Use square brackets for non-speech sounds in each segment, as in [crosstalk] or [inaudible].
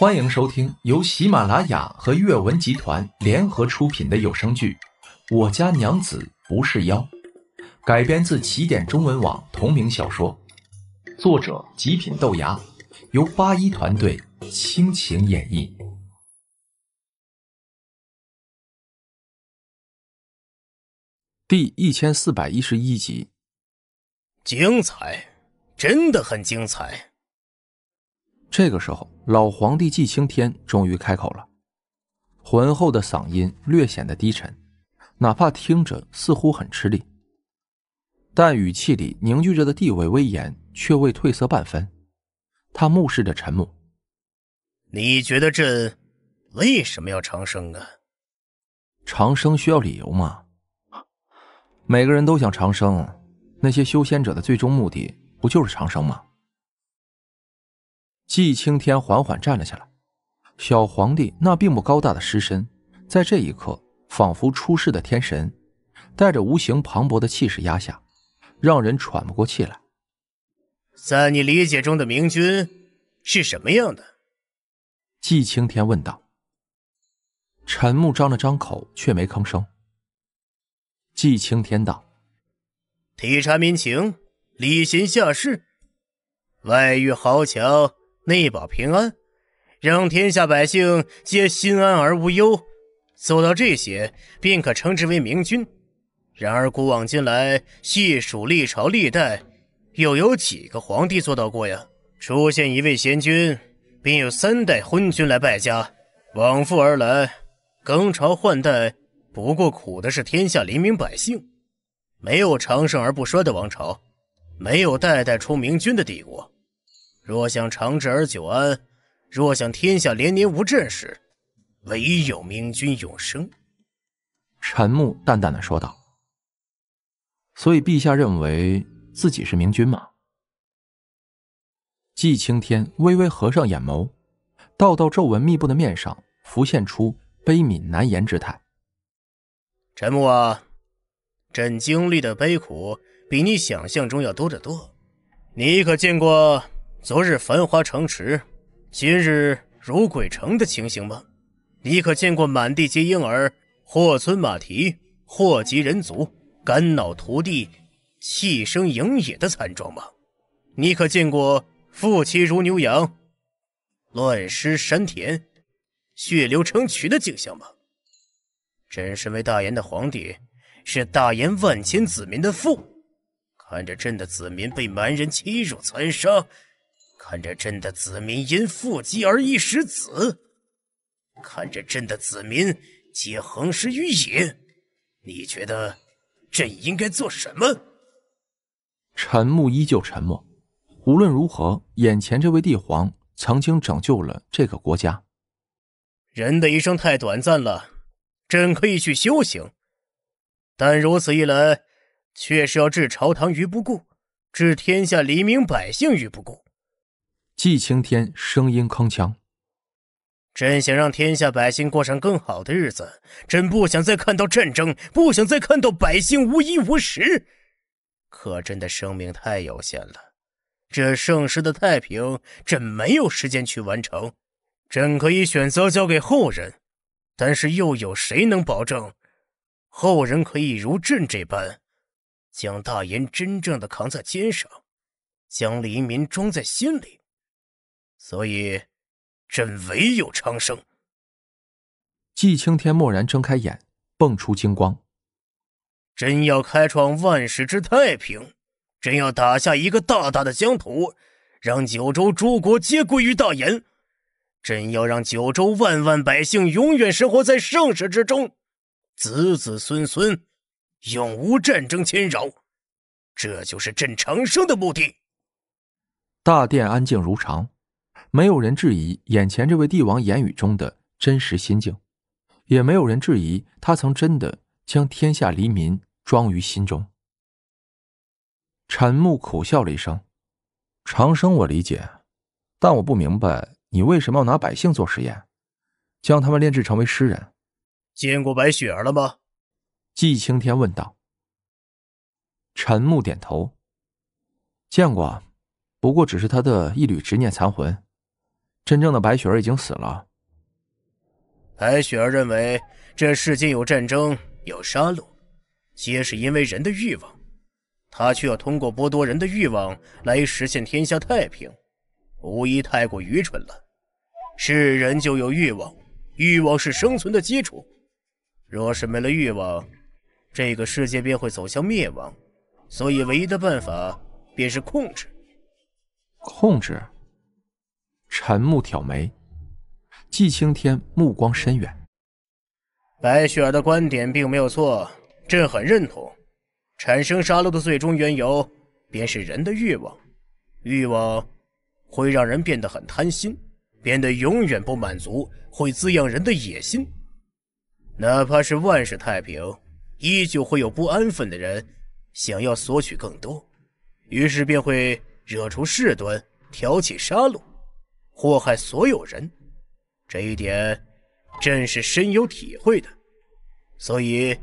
欢迎收听由喜马拉雅和阅文集团联合出品的有声剧《我家娘子不是妖》，改编自起点中文网同名小说，作者极品豆芽，由八一团队倾情演绎。第一千四百一十一集，精彩，真的很精彩。这个时候，老皇帝季青天终于开口了，浑厚的嗓音略显得低沉，哪怕听着似乎很吃力，但语气里凝聚着的地位威严却未褪色半分。他目视着陈牧：“你觉得朕为什么要长生啊？长生需要理由吗？每个人都想长生，那些修仙者的最终目的不就是长生吗？”季青天缓缓站了下来，小皇帝那并不高大的尸身，在这一刻仿佛出世的天神，带着无形磅礴的气势压下，让人喘不过气来。在你理解中的明君，是什么样的？季青天问道。陈木张了张口，却没吭声。季青天道：“体察民情，礼贤下士，外遇豪强。”内保平安，让天下百姓皆心安而无忧，做到这些便可称之为明君。然而古往今来，细数历朝历代，又有几个皇帝做到过呀？出现一位贤君，便有三代昏君来败家，往复而来，更朝换代，不过苦的是天下黎民百姓。没有长盛而不衰的王朝，没有代代出明君的帝国。若想长治而久安，若想天下连年无战事，唯有明君永生。”陈木淡淡的说道。“所以陛下认为自己是明君吗？”季青天微微合上眼眸，道道皱纹密布的面上浮现出悲悯难言之态。“陈木啊，朕经历的悲苦比你想象中要多得多，你可见过？”昨日繁华城池，今日如鬼城的情形吗？你可见过满地皆婴儿，祸村马蹄，祸及人族，肝脑涂地，气生盈野的惨状吗？你可见过负妻如牛羊，乱尸山田，血流成渠的景象吗？朕身为大燕的皇帝，是大燕万千子民的父，看着朕的子民被蛮人欺辱残杀。看着朕的子民因负饥而易食子，看着朕的子民皆横尸于野，你觉得朕应该做什么？陈木依旧沉默。无论如何，眼前这位帝皇曾经拯救了这个国家。人的一生太短暂了，朕可以去修行，但如此一来，却是要置朝堂于不顾，置天下黎民百姓于不顾。季青天声音铿锵。朕想让天下百姓过上更好的日子，朕不想再看到战争，不想再看到百姓无衣无食。可朕的生命太有限了，这盛世的太平，朕没有时间去完成。朕可以选择交给后人，但是又有谁能保证后人可以如朕这般，将大言真正的扛在肩上，将黎民装在心里？所以，朕唯有长生。季青天蓦然睁开眼，蹦出金光。朕要开创万世之太平，朕要打下一个大大的疆土，让九州诸国皆归于大炎。朕要让九州万万百姓永远生活在盛世之中，子子孙孙永无战争侵扰。这就是朕长生的目的。大殿安静如常。没有人质疑眼前这位帝王言语中的真实心境，也没有人质疑他曾真的将天下黎民装于心中。陈木苦笑了一声：“长生我理解，但我不明白你为什么要拿百姓做实验，将他们炼制成为诗人。”见过白雪儿了吗？”季青天问道。陈木点头：“见过，不过只是他的一缕执念残魂。”真正的白雪儿已经死了。白雪儿认为这世间有战争、有杀戮，皆是因为人的欲望。他却要通过剥夺人的欲望来实现天下太平，无疑太过愚蠢了。是人就有欲望，欲望是生存的基础。若是没了欲望，这个世界便会走向灭亡。所以唯一的办法便是控制。控制。陈木挑眉，季青天目光深远。白雪儿的观点并没有错，朕很认同。产生杀戮的最终缘由，便是人的欲望。欲望会让人变得很贪心，变得永远不满足，会滋养人的野心。哪怕是万事太平，依旧会有不安分的人想要索取更多，于是便会惹出事端，挑起杀戮。祸害所有人，这一点，朕是深有体会的。所以，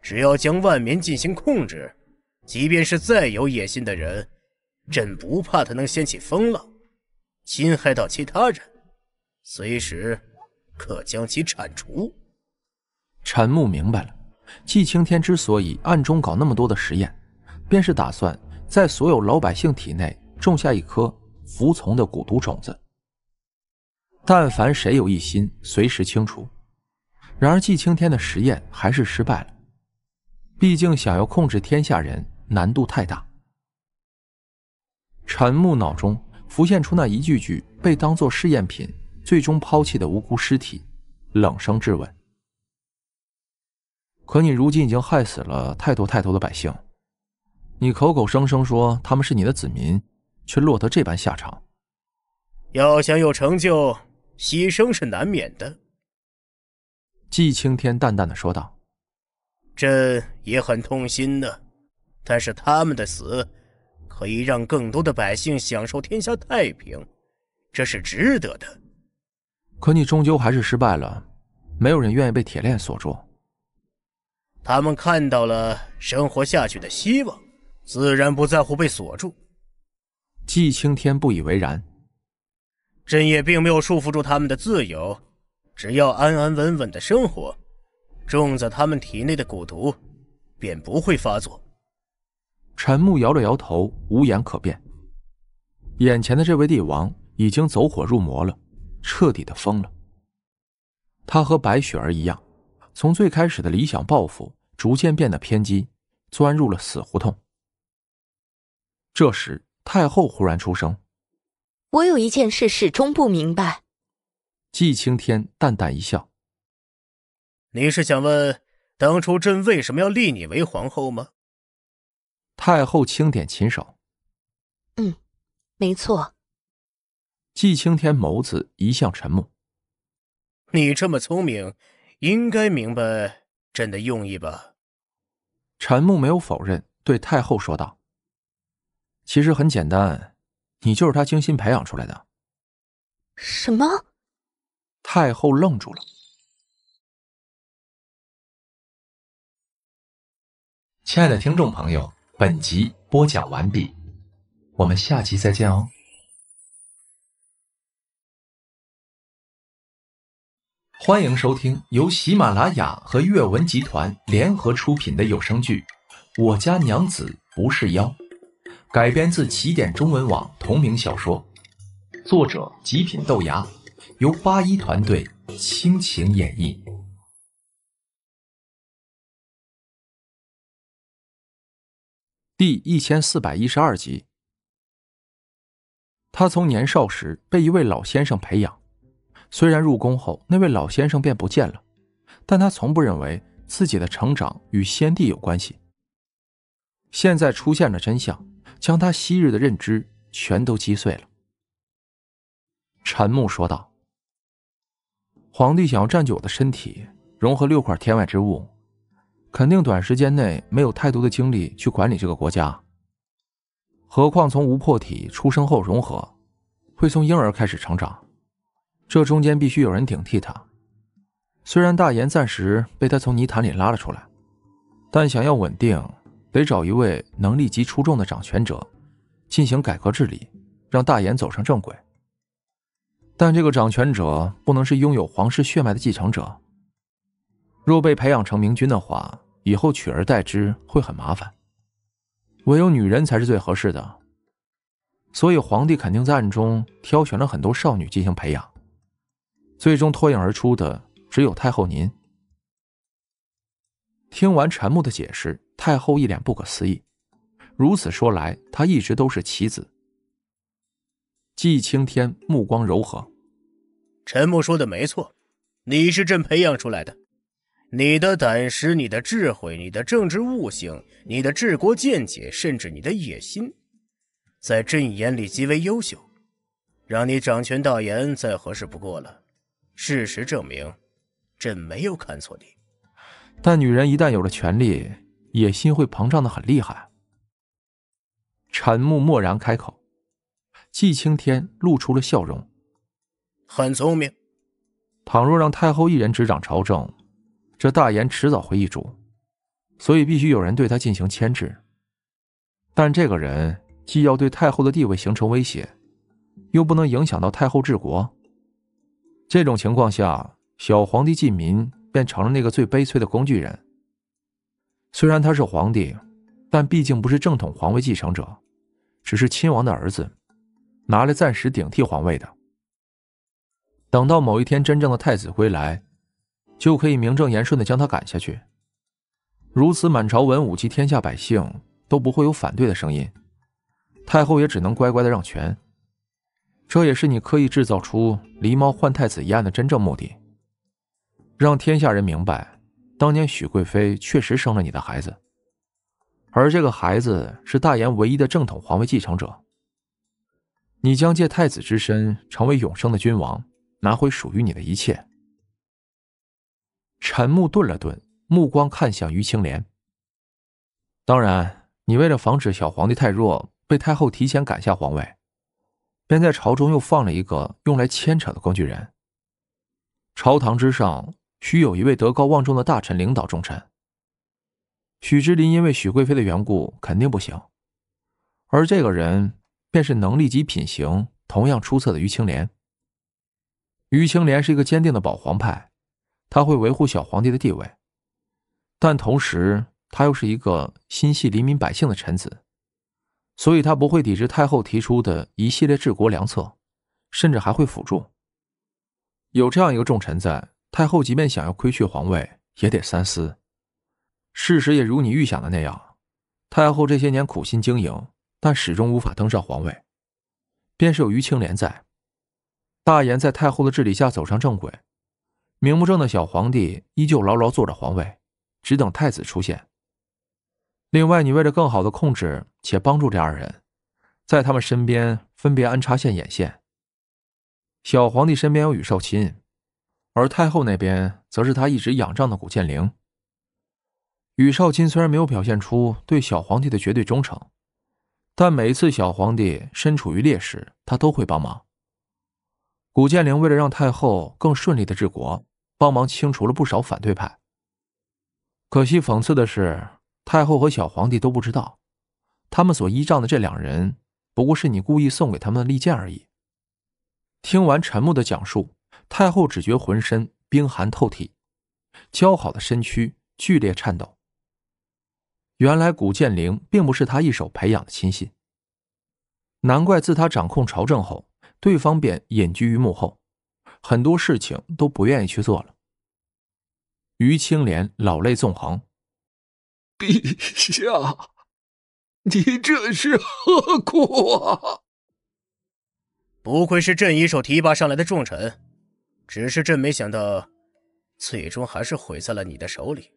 只要将万民进行控制，即便是再有野心的人，朕不怕他能掀起风浪，侵害到其他人，随时可将其铲除。陈木明白了，季青天之所以暗中搞那么多的实验，便是打算在所有老百姓体内种下一颗服从的蛊毒种子。但凡谁有异心，随时清除。然而季青天的实验还是失败了，毕竟想要控制天下人难度太大。陈木脑中浮现出那一具具被当做试验品最终抛弃的无辜尸体，冷声质问：“可你如今已经害死了太多太多的百姓，你口口声声说他们是你的子民，却落得这般下场。要想有成就。”牺牲是难免的，季青天淡淡的说道：“朕也很痛心呢，但是他们的死可以让更多的百姓享受天下太平，这是值得的。可你终究还是失败了，没有人愿意被铁链锁住。他们看到了生活下去的希望，自然不在乎被锁住。”季青天不以为然。朕也并没有束缚住他们的自由，只要安安稳稳的生活，种在他们体内的蛊毒便不会发作。陈木摇了摇头，无言可辩。眼前的这位帝王已经走火入魔了，彻底的疯了。他和白雪儿一样，从最开始的理想抱负，逐渐变得偏激，钻入了死胡同。这时，太后忽然出声。我有一件事始终不明白。季青天淡淡一笑：“你是想问，当初朕为什么要立你为皇后吗？”太后轻点琴手：“嗯，没错。”季青天眸子一向沉默：“你这么聪明，应该明白朕的用意吧？”沉木没有否认，对太后说道：“其实很简单。”你就是他精心培养出来的。什么？太后愣住了。亲爱的听众朋友，本集播讲完毕，我们下集再见哦。欢迎收听由喜马拉雅和阅文集团联合出品的有声剧《我家娘子不是妖》。改编自起点中文网同名小说，作者极品豆芽，由八一团队倾情演绎。第一千四百一十二集，他从年少时被一位老先生培养，虽然入宫后那位老先生便不见了，但他从不认为自己的成长与先帝有关系。现在出现了真相。将他昔日的认知全都击碎了。陈木说道：“皇帝想要占据我的身体，融合六块天外之物，肯定短时间内没有太多的精力去管理这个国家。何况从无破体出生后融合，会从婴儿开始成长，这中间必须有人顶替他。虽然大炎暂时被他从泥潭里拉了出来，但想要稳定。”得找一位能力极出众的掌权者，进行改革治理，让大衍走上正轨。但这个掌权者不能是拥有皇室血脉的继承者。若被培养成明君的话，以后取而代之会很麻烦。唯有女人才是最合适的。所以皇帝肯定在暗中挑选了很多少女进行培养，最终脱颖而出的只有太后您。听完陈木的解释。太后一脸不可思议。如此说来，她一直都是棋子。季青天目光柔和。陈默说的没错，你是朕培养出来的。你的胆识、你的智慧、你的政治悟性、你的治国见解，甚至你的野心，在朕眼里极为优秀，让你掌权大言再合适不过了。事实证明，朕没有看错你。但女人一旦有了权力，野心会膨胀的很厉害。陈木默然开口，季青天露出了笑容。很聪明，倘若让太后一人执掌朝政，这大言迟早会易主，所以必须有人对他进行牵制。但这个人既要对太后的地位形成威胁，又不能影响到太后治国。这种情况下，小皇帝季民便成了那个最悲催的工具人。虽然他是皇帝，但毕竟不是正统皇位继承者，只是亲王的儿子，拿来暂时顶替皇位的。等到某一天真正的太子归来，就可以名正言顺的将他赶下去。如此，满朝文武及天下百姓都不会有反对的声音，太后也只能乖乖的让权。这也是你刻意制造出狸猫换太子一案的真正目的，让天下人明白。当年许贵妃确实生了你的孩子，而这个孩子是大炎唯一的正统皇位继承者。你将借太子之身成为永生的君王，拿回属于你的一切。陈木顿了顿，目光看向于青莲。当然，你为了防止小皇帝太弱被太后提前赶下皇位，便在朝中又放了一个用来牵扯的工具人。朝堂之上。需有一位德高望重的大臣领导重臣。许之林因为许贵妃的缘故，肯定不行。而这个人便是能力及品行同样出色的于青莲。于青莲是一个坚定的保皇派，他会维护小皇帝的地位，但同时他又是一个心系黎民百姓的臣子，所以他不会抵制太后提出的一系列治国良策，甚至还会辅助。有这样一个重臣在。太后即便想要窥觑皇位，也得三思。事实也如你预想的那样，太后这些年苦心经营，但始终无法登上皇位。便是有于清莲在，大炎在太后的治理下走上正轨，名不正的小皇帝依旧牢牢坐着皇位，只等太子出现。另外，你为了更好的控制且帮助这二人，在他们身边分别安插线眼线。小皇帝身边有宇少卿，而太后那边，则是他一直仰仗的古剑灵。宇少卿虽然没有表现出对小皇帝的绝对忠诚，但每一次小皇帝身处于劣势，他都会帮忙。古剑灵为了让太后更顺利的治国，帮忙清除了不少反对派。可惜讽刺的是，太后和小皇帝都不知道，他们所依仗的这两人，不过是你故意送给他们的利剑而已。听完陈木的讲述。太后只觉浑身冰寒透体，姣好的身躯剧烈颤抖。原来古建灵并不是她一手培养的亲信，难怪自他掌控朝政后，对方便隐居于幕后，很多事情都不愿意去做了。于青莲老泪纵横：“陛下，你这是何苦啊？”不愧是朕一手提拔上来的重臣。只是朕没想到，最终还是毁在了你的手里。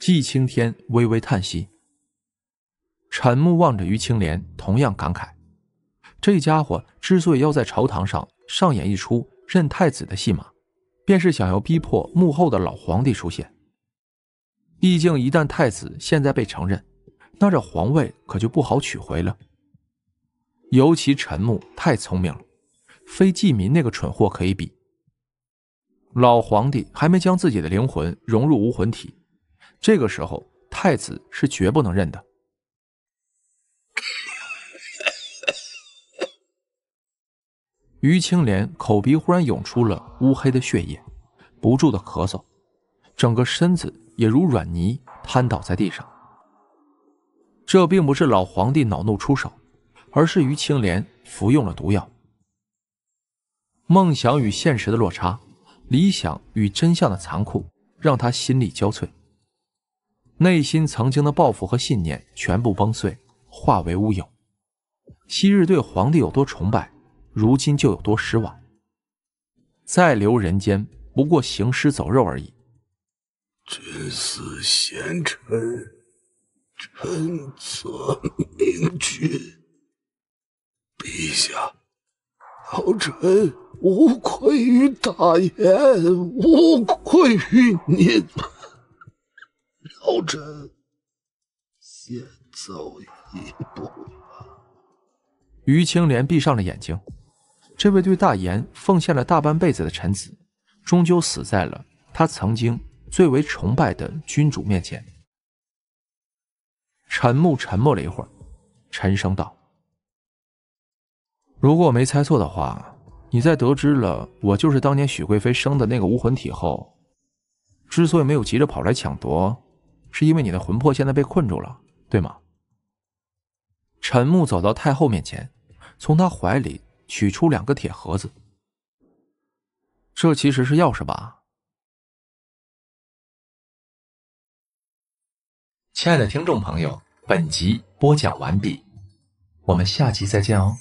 季青天微微叹息，陈木望着于青莲，同样感慨：这家伙之所以要在朝堂上上演一出认太子的戏码，便是想要逼迫幕后的老皇帝出现。毕竟，一旦太子现在被承认，那这皇位可就不好取回了。尤其陈木太聪明了。非纪民那个蠢货可以比。老皇帝还没将自己的灵魂融入无魂体，这个时候太子是绝不能认的。[laughs] 于青莲口鼻忽然涌出了乌黑的血液，不住的咳嗽，整个身子也如软泥瘫倒在地上。这并不是老皇帝恼怒出手，而是于青莲服用了毒药。梦想与现实的落差，理想与真相的残酷，让他心力交瘁。内心曾经的抱负和信念全部崩碎，化为乌有。昔日对皇帝有多崇拜，如今就有多失望。再留人间，不过行尸走肉而已。君死贤臣，臣死明君。陛下，老臣。无愧于大言，无愧于您，老臣先走一步了。于青莲闭上了眼睛，这位对大言奉献了大半辈子的臣子，终究死在了他曾经最为崇拜的君主面前。陈木沉默了一会儿，沉声道：“如果我没猜错的话。”你在得知了我就是当年许贵妃生的那个无魂体后，之所以没有急着跑来抢夺，是因为你的魂魄现在被困住了，对吗？陈木走到太后面前，从他怀里取出两个铁盒子。这其实是钥匙吧？亲爱的听众朋友，本集播讲完毕，我们下集再见哦。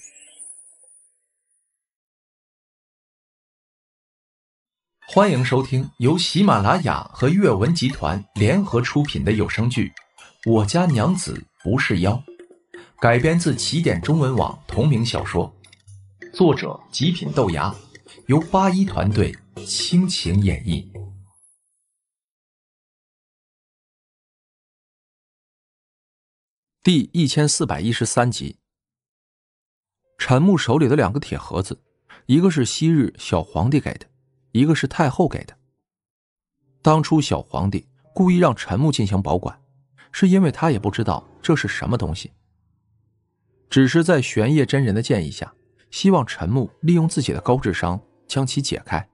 欢迎收听由喜马拉雅和阅文集团联合出品的有声剧《我家娘子不是妖》，改编自起点中文网同名小说，作者极品豆芽，由八一团队倾情演绎。第一千四百一十三集，陈木手里的两个铁盒子，一个是昔日小皇帝给的。一个是太后给的，当初小皇帝故意让陈木进行保管，是因为他也不知道这是什么东西，只是在玄烨真人的建议下，希望陈木利用自己的高智商将其解开。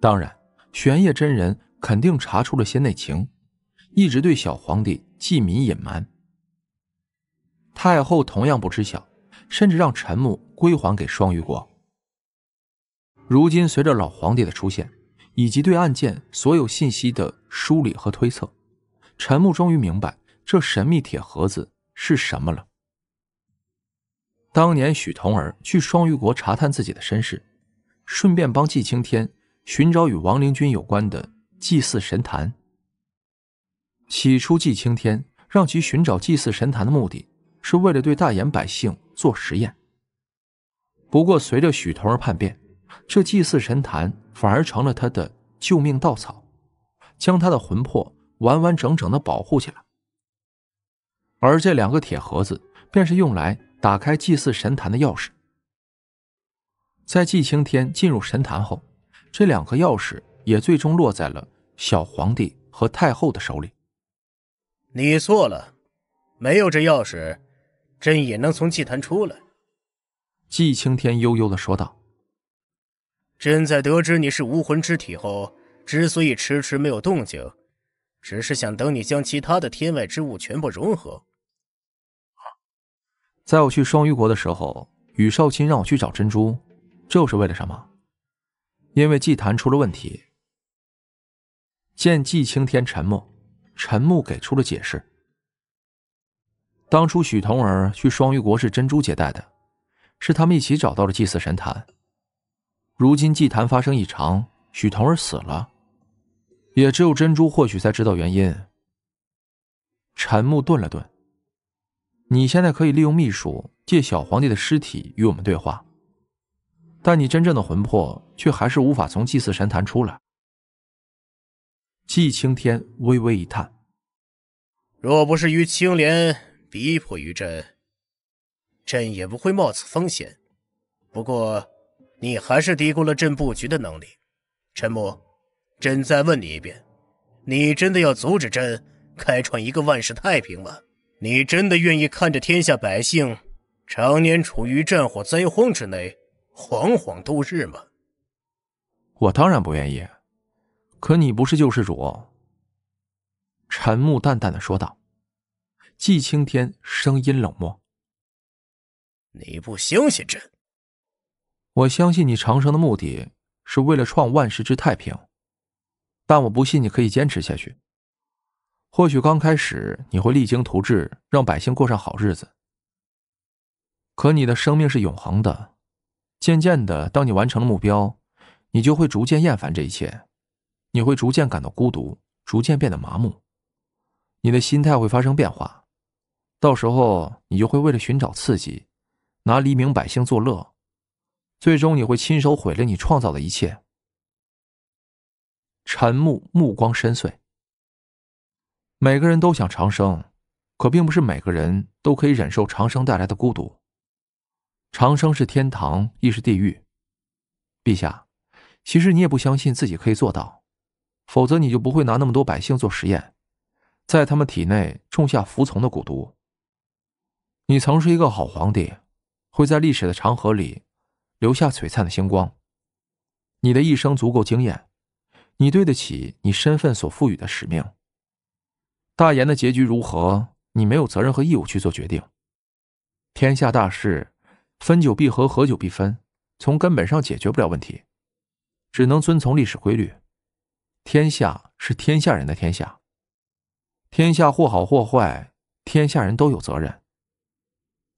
当然，玄烨真人肯定查出了些内情，一直对小皇帝记名隐瞒。太后同样不知晓，甚至让陈木归还给双鱼国。如今，随着老皇帝的出现，以及对案件所有信息的梳理和推测，陈木终于明白这神秘铁盒子是什么了。当年，许童儿去双鱼国查探自己的身世，顺便帮纪青天寻找与亡灵军有关的祭祀神坛。起初，纪青天让其寻找祭祀神坛的目的是为了对大炎百姓做实验。不过，随着许彤儿叛变。这祭祀神坛反而成了他的救命稻草，将他的魂魄完完整整的保护起来。而这两个铁盒子，便是用来打开祭祀神坛的钥匙。在季青天进入神坛后，这两个钥匙也最终落在了小皇帝和太后的手里。你错了，没有这钥匙，朕也能从祭坛出来。”季青天悠悠的说道。朕在得知你是无魂之体后，之所以迟迟没有动静，只是想等你将其他的天外之物全部融合。在我去双鱼国的时候，宇少卿让我去找珍珠，这是为了什么？因为祭坛出了问题。见季青天沉默，陈木给出了解释：当初许童儿去双鱼国是珍珠接待的，是他们一起找到了祭祀神坛。如今祭坛发生异常，许童儿死了，也只有珍珠或许才知道原因。陈木顿了顿，你现在可以利用秘术，借小皇帝的尸体与我们对话，但你真正的魂魄却还是无法从祭祀神坛出来。季青天微微一叹，若不是于青莲逼迫于朕，朕也不会冒此风险。不过。你还是低估了朕布局的能力，陈木，朕再问你一遍，你真的要阻止朕开创一个万世太平吗？你真的愿意看着天下百姓常年处于战火灾荒之内，惶惶度日吗？我当然不愿意，可你不是救世主。”陈木淡淡的说道。季青天声音冷漠：“你不相信朕？”我相信你长生的目的是为了创万世之太平，但我不信你可以坚持下去。或许刚开始你会励精图治，让百姓过上好日子。可你的生命是永恒的，渐渐的，当你完成了目标，你就会逐渐厌烦这一切，你会逐渐感到孤独，逐渐变得麻木，你的心态会发生变化。到时候，你就会为了寻找刺激，拿黎民百姓作乐。最终你会亲手毁了你创造的一切。陈木目光深邃。每个人都想长生，可并不是每个人都可以忍受长生带来的孤独。长生是天堂，亦是地狱。陛下，其实你也不相信自己可以做到，否则你就不会拿那么多百姓做实验，在他们体内种下服从的蛊毒。你曾是一个好皇帝，会在历史的长河里。留下璀璨的星光。你的一生足够惊艳，你对得起你身份所赋予的使命。大言的结局如何，你没有责任和义务去做决定。天下大势，分久必合，合久必分，从根本上解决不了问题，只能遵从历史规律。天下是天下人的天下，天下或好或坏，天下人都有责任。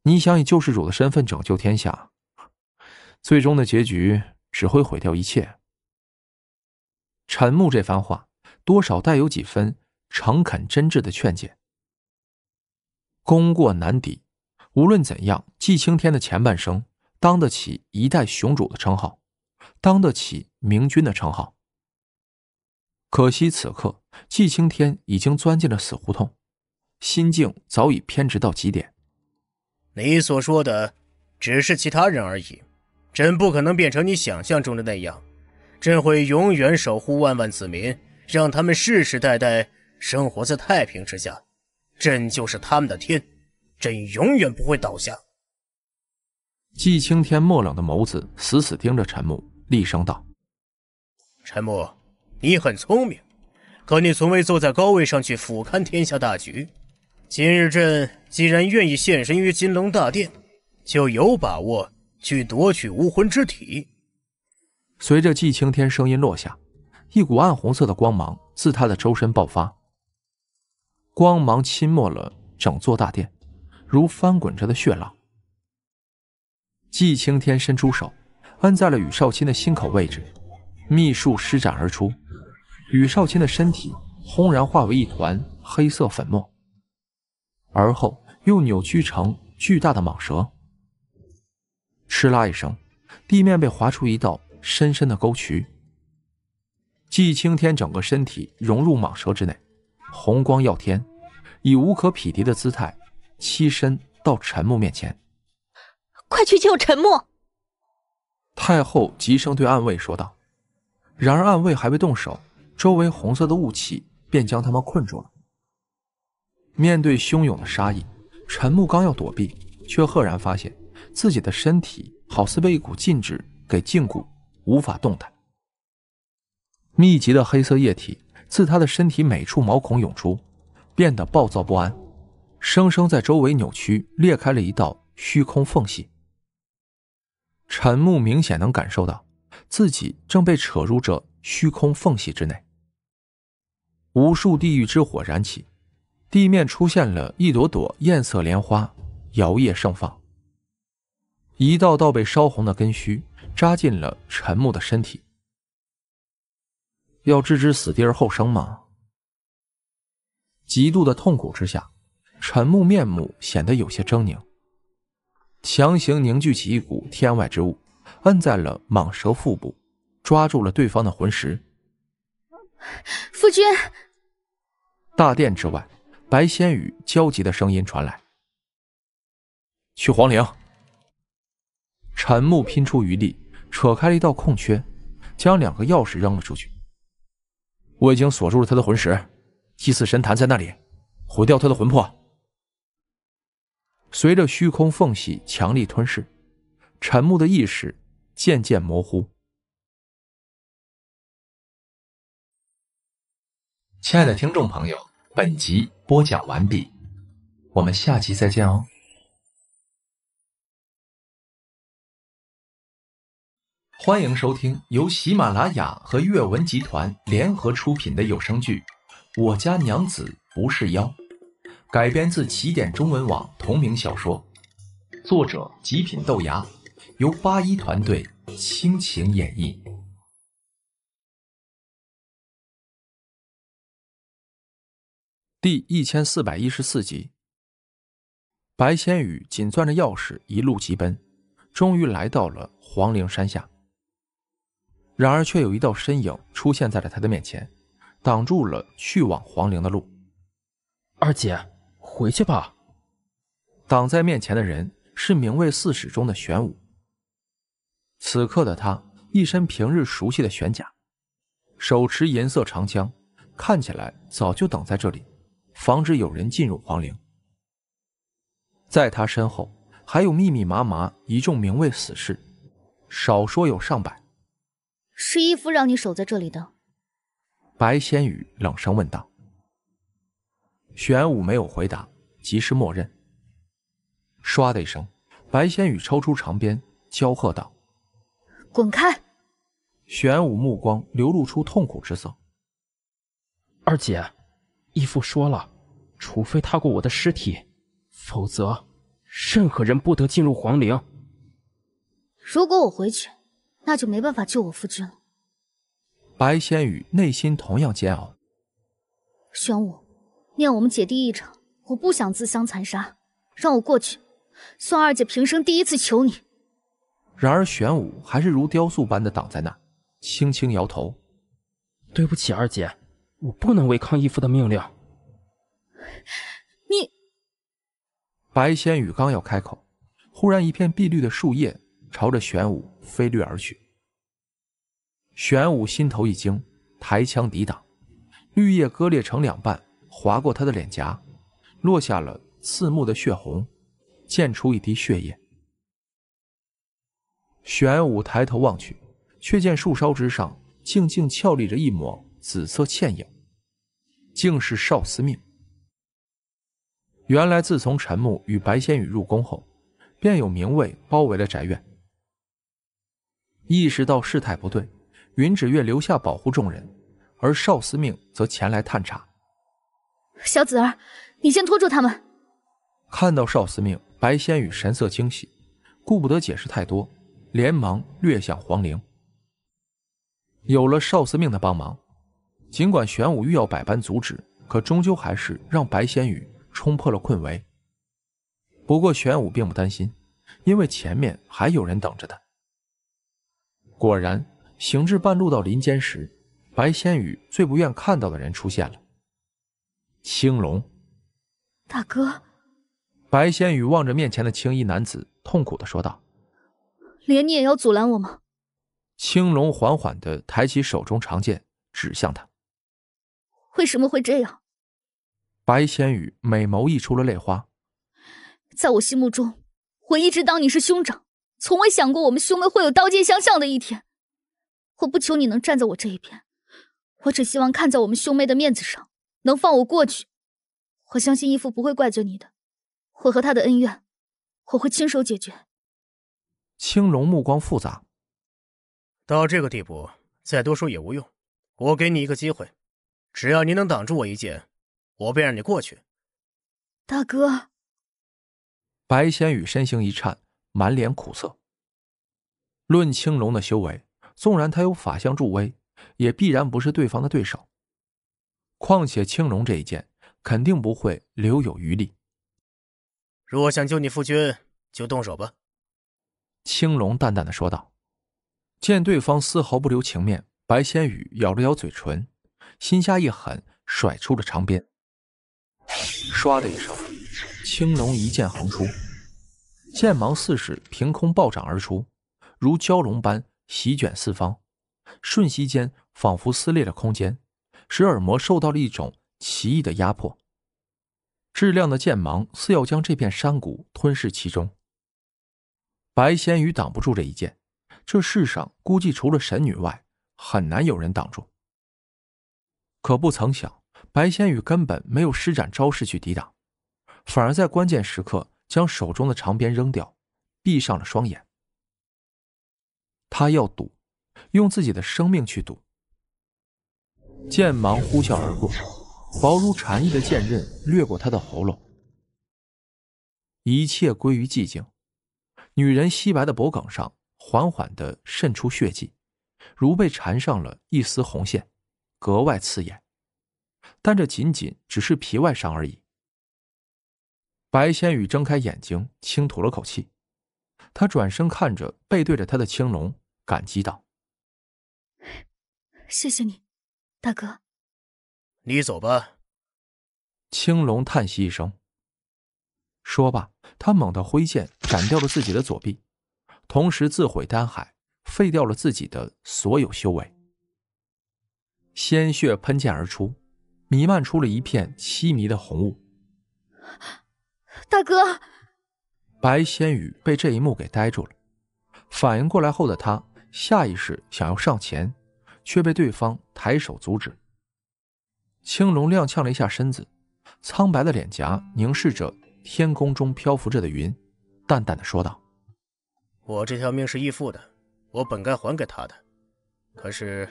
你想以救世主的身份拯救天下？最终的结局只会毁掉一切。陈木这番话多少带有几分诚恳真挚的劝诫。功过难抵，无论怎样，季青天的前半生当得起一代雄主的称号，当得起明君的称号。可惜此刻，季青天已经钻进了死胡同，心境早已偏执到极点。你所说的，只是其他人而已。朕不可能变成你想象中的那样，朕会永远守护万万子民，让他们世世代代生活在太平之下。朕就是他们的天，朕永远不会倒下。季青天漠冷的眸子死死盯着陈默，厉声道：“陈默，你很聪明，可你从未坐在高位上去俯瞰天下大局。今日朕既然愿意现身于金龙大殿，就有把握。”去夺取无魂之体。随着季青天声音落下，一股暗红色的光芒自他的周身爆发，光芒浸没了整座大殿，如翻滚着的血浪。季青天伸出手，摁在了宇少卿的心口位置，秘术施展而出，宇少卿的身体轰然化为一团黑色粉末，而后又扭曲成巨大的蟒蛇。嗤啦一声，地面被划出一道深深的沟渠。季青天整个身体融入蟒蛇之内，红光耀天，以无可匹敌的姿态栖身到陈木面前。快去救陈木！太后急声对暗卫说道。然而暗卫还未动手，周围红色的雾气便将他们困住了。面对汹涌的杀意，陈木刚要躲避，却赫然发现。自己的身体好似被一股禁制给禁锢，无法动弹。密集的黑色液体自他的身体每处毛孔涌出，变得暴躁不安，生生在周围扭曲裂开了一道虚空缝隙。陈木明显能感受到自己正被扯入这虚空缝隙之内。无数地狱之火燃起，地面出现了一朵朵艳色莲花，摇曳盛放。一道道被烧红的根须扎进了陈木的身体。要置之死地而后生吗？极度的痛苦之下，陈木面目显得有些狰狞，强行凝聚起一股天外之物，摁在了蟒蛇腹部，抓住了对方的魂石。夫君，大殿之外，白仙羽焦急的声音传来：“去皇陵。”陈木拼出余力，扯开了一道空缺，将两个钥匙扔了出去。我已经锁住了他的魂石，祭祀神坛在那里，毁掉他的魂魄。随着虚空缝隙强力吞噬，陈木的意识渐渐模糊。亲爱的听众朋友，本集播讲完毕，我们下期再见哦。欢迎收听由喜马拉雅和阅文集团联合出品的有声剧《我家娘子不是妖》，改编自起点中文网同名小说，作者极品豆芽，由八一团队倾情演绎。第一千四百一十四集，白仙羽紧攥着钥匙，一路疾奔，终于来到了黄陵山下。然而，却有一道身影出现在了他的面前，挡住了去往皇陵的路。二姐，回去吧。挡在面前的人是明卫四使中的玄武。此刻的他一身平日熟悉的玄甲，手持银色长枪，看起来早就等在这里，防止有人进入皇陵。在他身后还有密密麻麻一众名位死士，少说有上百。是义父让你守在这里的，白仙羽冷声问道。玄武没有回答，及时默认。唰的一声，白仙羽抽出长鞭，娇喝道：“滚开！”玄武目光流露出痛苦之色。二姐，义父说了，除非踏过我的尸体，否则任何人不得进入皇陵。如果我回去。那就没办法救我夫君了。白仙羽内心同样煎熬。玄武，念我们姐弟一场，我不想自相残杀，让我过去，算二姐平生第一次求你。然而玄武还是如雕塑般的挡在那儿，轻轻摇头。对不起，二姐，我不能违抗义父的命令。你。白仙羽刚要开口，忽然一片碧绿的树叶。朝着玄武飞掠而去，玄武心头一惊，抬枪抵挡，绿叶割裂成两半，划过他的脸颊，落下了刺目的血红，溅出一滴血液。玄武抬头望去，却见树梢之上静静俏立着一抹紫色倩影，竟是少司命。原来自从陈木与白仙羽入宫后，便有名卫包围了宅院。意识到事态不对，云芷月留下保护众人，而少司命则前来探查。小紫儿，你先拖住他们。看到少司命，白仙羽神色惊喜，顾不得解释太多，连忙掠向黄陵。有了少司命的帮忙，尽管玄武欲要百般阻止，可终究还是让白仙羽冲破了困围。不过玄武并不担心，因为前面还有人等着他。果然，行至半路，到林间时，白仙羽最不愿看到的人出现了。青龙，大哥。白仙羽望着面前的青衣男子，痛苦的说道：“连你也要阻拦我吗？”青龙缓缓的抬起手中长剑，指向他。为什么会这样？白仙羽美眸溢出了泪花，在我心目中，我一直当你是兄长。从未想过我们兄妹会有刀剑相向的一天。我不求你能站在我这一边，我只希望看在我们兄妹的面子上，能放我过去。我相信义父不会怪罪你的，我和他的恩怨，我会亲手解决。青龙目光复杂，到这个地步，再多说也无用。我给你一个机会，只要你能挡住我一剑，我便让你过去。大哥。白仙羽身形一颤。满脸苦涩。论青龙的修为，纵然他有法相助威，也必然不是对方的对手。况且青龙这一剑肯定不会留有余力。若想救你夫君，就动手吧。”青龙淡淡的说道。见对方丝毫不留情面，白仙羽咬了咬嘴唇，心下一狠，甩出了长鞭。唰的一声，青龙一剑横出。剑芒四使凭空暴涨而出，如蛟龙般席卷四方。瞬息间，仿佛撕裂了空间，使耳膜受到了一种奇异的压迫。质量的剑芒似要将这片山谷吞噬其中。白仙羽挡不住这一剑，这世上估计除了神女外，很难有人挡住。可不曾想，白仙羽根本没有施展招式去抵挡，反而在关键时刻。将手中的长鞭扔掉，闭上了双眼。他要赌，用自己的生命去赌。剑芒呼啸而过，薄如蝉翼的剑刃掠过他的喉咙。一切归于寂静。女人皙白的脖颈上缓缓地渗出血迹，如被缠上了一丝红线，格外刺眼。但这仅仅只是皮外伤而已。白仙羽睁开眼睛，轻吐了口气。他转身看着背对着他的青龙，感激道：“谢谢你，大哥。”“你走吧。”青龙叹息一声，说罢，他猛地挥剑斩掉了自己的左臂，同时自毁丹海，废掉了自己的所有修为。鲜血喷溅而出，弥漫出了一片凄迷的红雾。[laughs] 大哥，白仙羽被这一幕给呆住了。反应过来后的他下意识想要上前，却被对方抬手阻止。青龙踉跄了一下身子，苍白的脸颊凝视着天空中漂浮着的云，淡淡的说道：“我这条命是义父的，我本该还给他的。可是，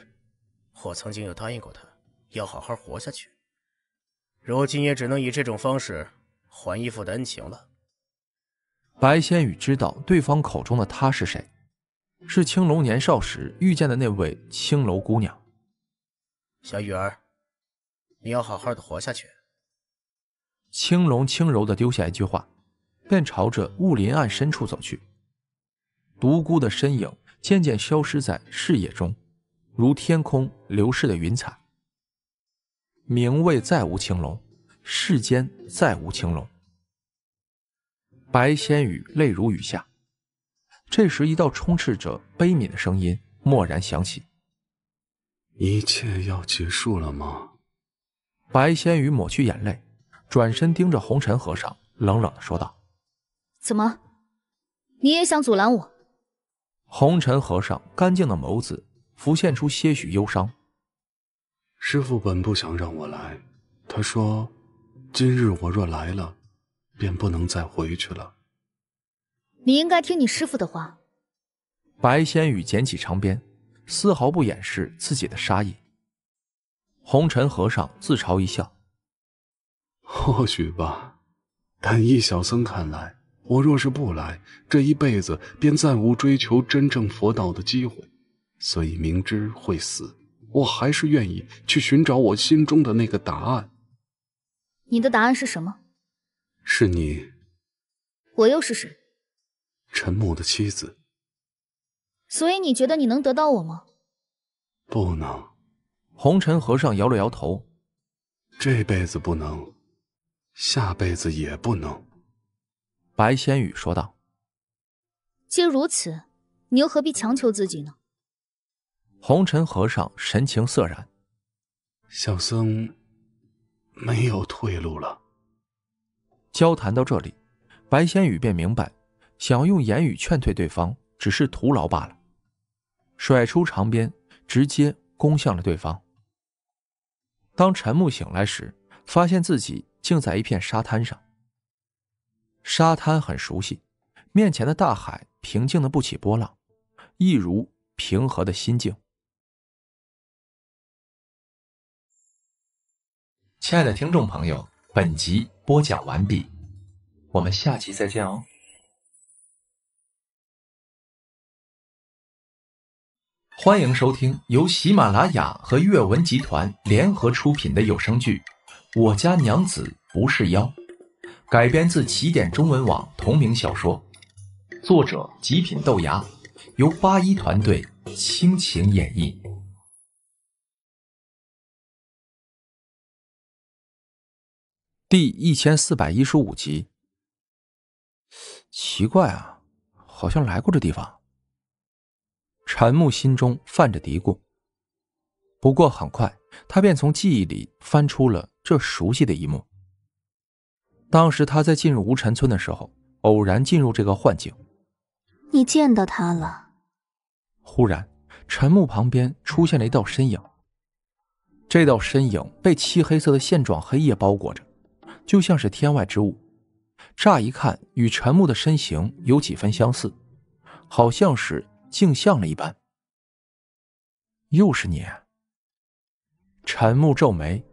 我曾经有答应过他要好好活下去，如今也只能以这种方式。”还义父的恩情了。白仙羽知道对方口中的她是谁，是青龙年少时遇见的那位青楼姑娘。小雨儿，你要好好的活下去。青龙轻柔的丢下一句话，便朝着雾林暗深处走去。独孤的身影渐渐消失在视野中，如天空流逝的云彩。明卫再无青龙。世间再无青龙，白仙羽泪如雨下。这时，一道充斥着悲悯的声音蓦然响起：“一切要结束了吗？”白仙羽抹去眼泪，转身盯着红尘和尚，冷冷的说道：“怎么，你也想阻拦我？”红尘和尚干净的眸子浮现出些许忧伤：“师傅本不想让我来，他说。”今日我若来了，便不能再回去了。你应该听你师父的话。白仙羽捡起长鞭，丝毫不掩饰自己的杀意。红尘和尚自嘲一笑：“或许吧，但依小僧看来，我若是不来，这一辈子便再无追求真正佛道的机会。所以明知会死，我还是愿意去寻找我心中的那个答案。”你的答案是什么？是你。我又是谁？陈母的妻子。所以你觉得你能得到我吗？不能。红尘和尚摇了摇头。这辈子不能，下辈子也不能。白仙羽说道。既如此，你又何必强求自己呢？红尘和尚神情涩然。小僧。没有退路了。交谈到这里，白仙羽便明白，想要用言语劝退对方，只是徒劳罢了。甩出长鞭，直接攻向了对方。当陈木醒来时，发现自己竟在一片沙滩上。沙滩很熟悉，面前的大海平静的不起波浪，一如平和的心境。亲爱的听众朋友，本集播讲完毕，我们下集再见哦！欢迎收听由喜马拉雅和阅文集团联合出品的有声剧《我家娘子不是妖》，改编自起点中文网同名小说，作者极品豆芽，由八一团队倾情演绎。第一千四百一十五集，奇怪啊，好像来过这地方。陈木心中泛着嘀咕。不过很快，他便从记忆里翻出了这熟悉的一幕。当时他在进入无尘村的时候，偶然进入这个幻境。你见到他了？忽然，陈木旁边出现了一道身影。这道身影被漆黑色的线状黑夜包裹着。就像是天外之物，乍一看与陈木的身形有几分相似，好像是镜像了一般。又是你。陈木皱眉，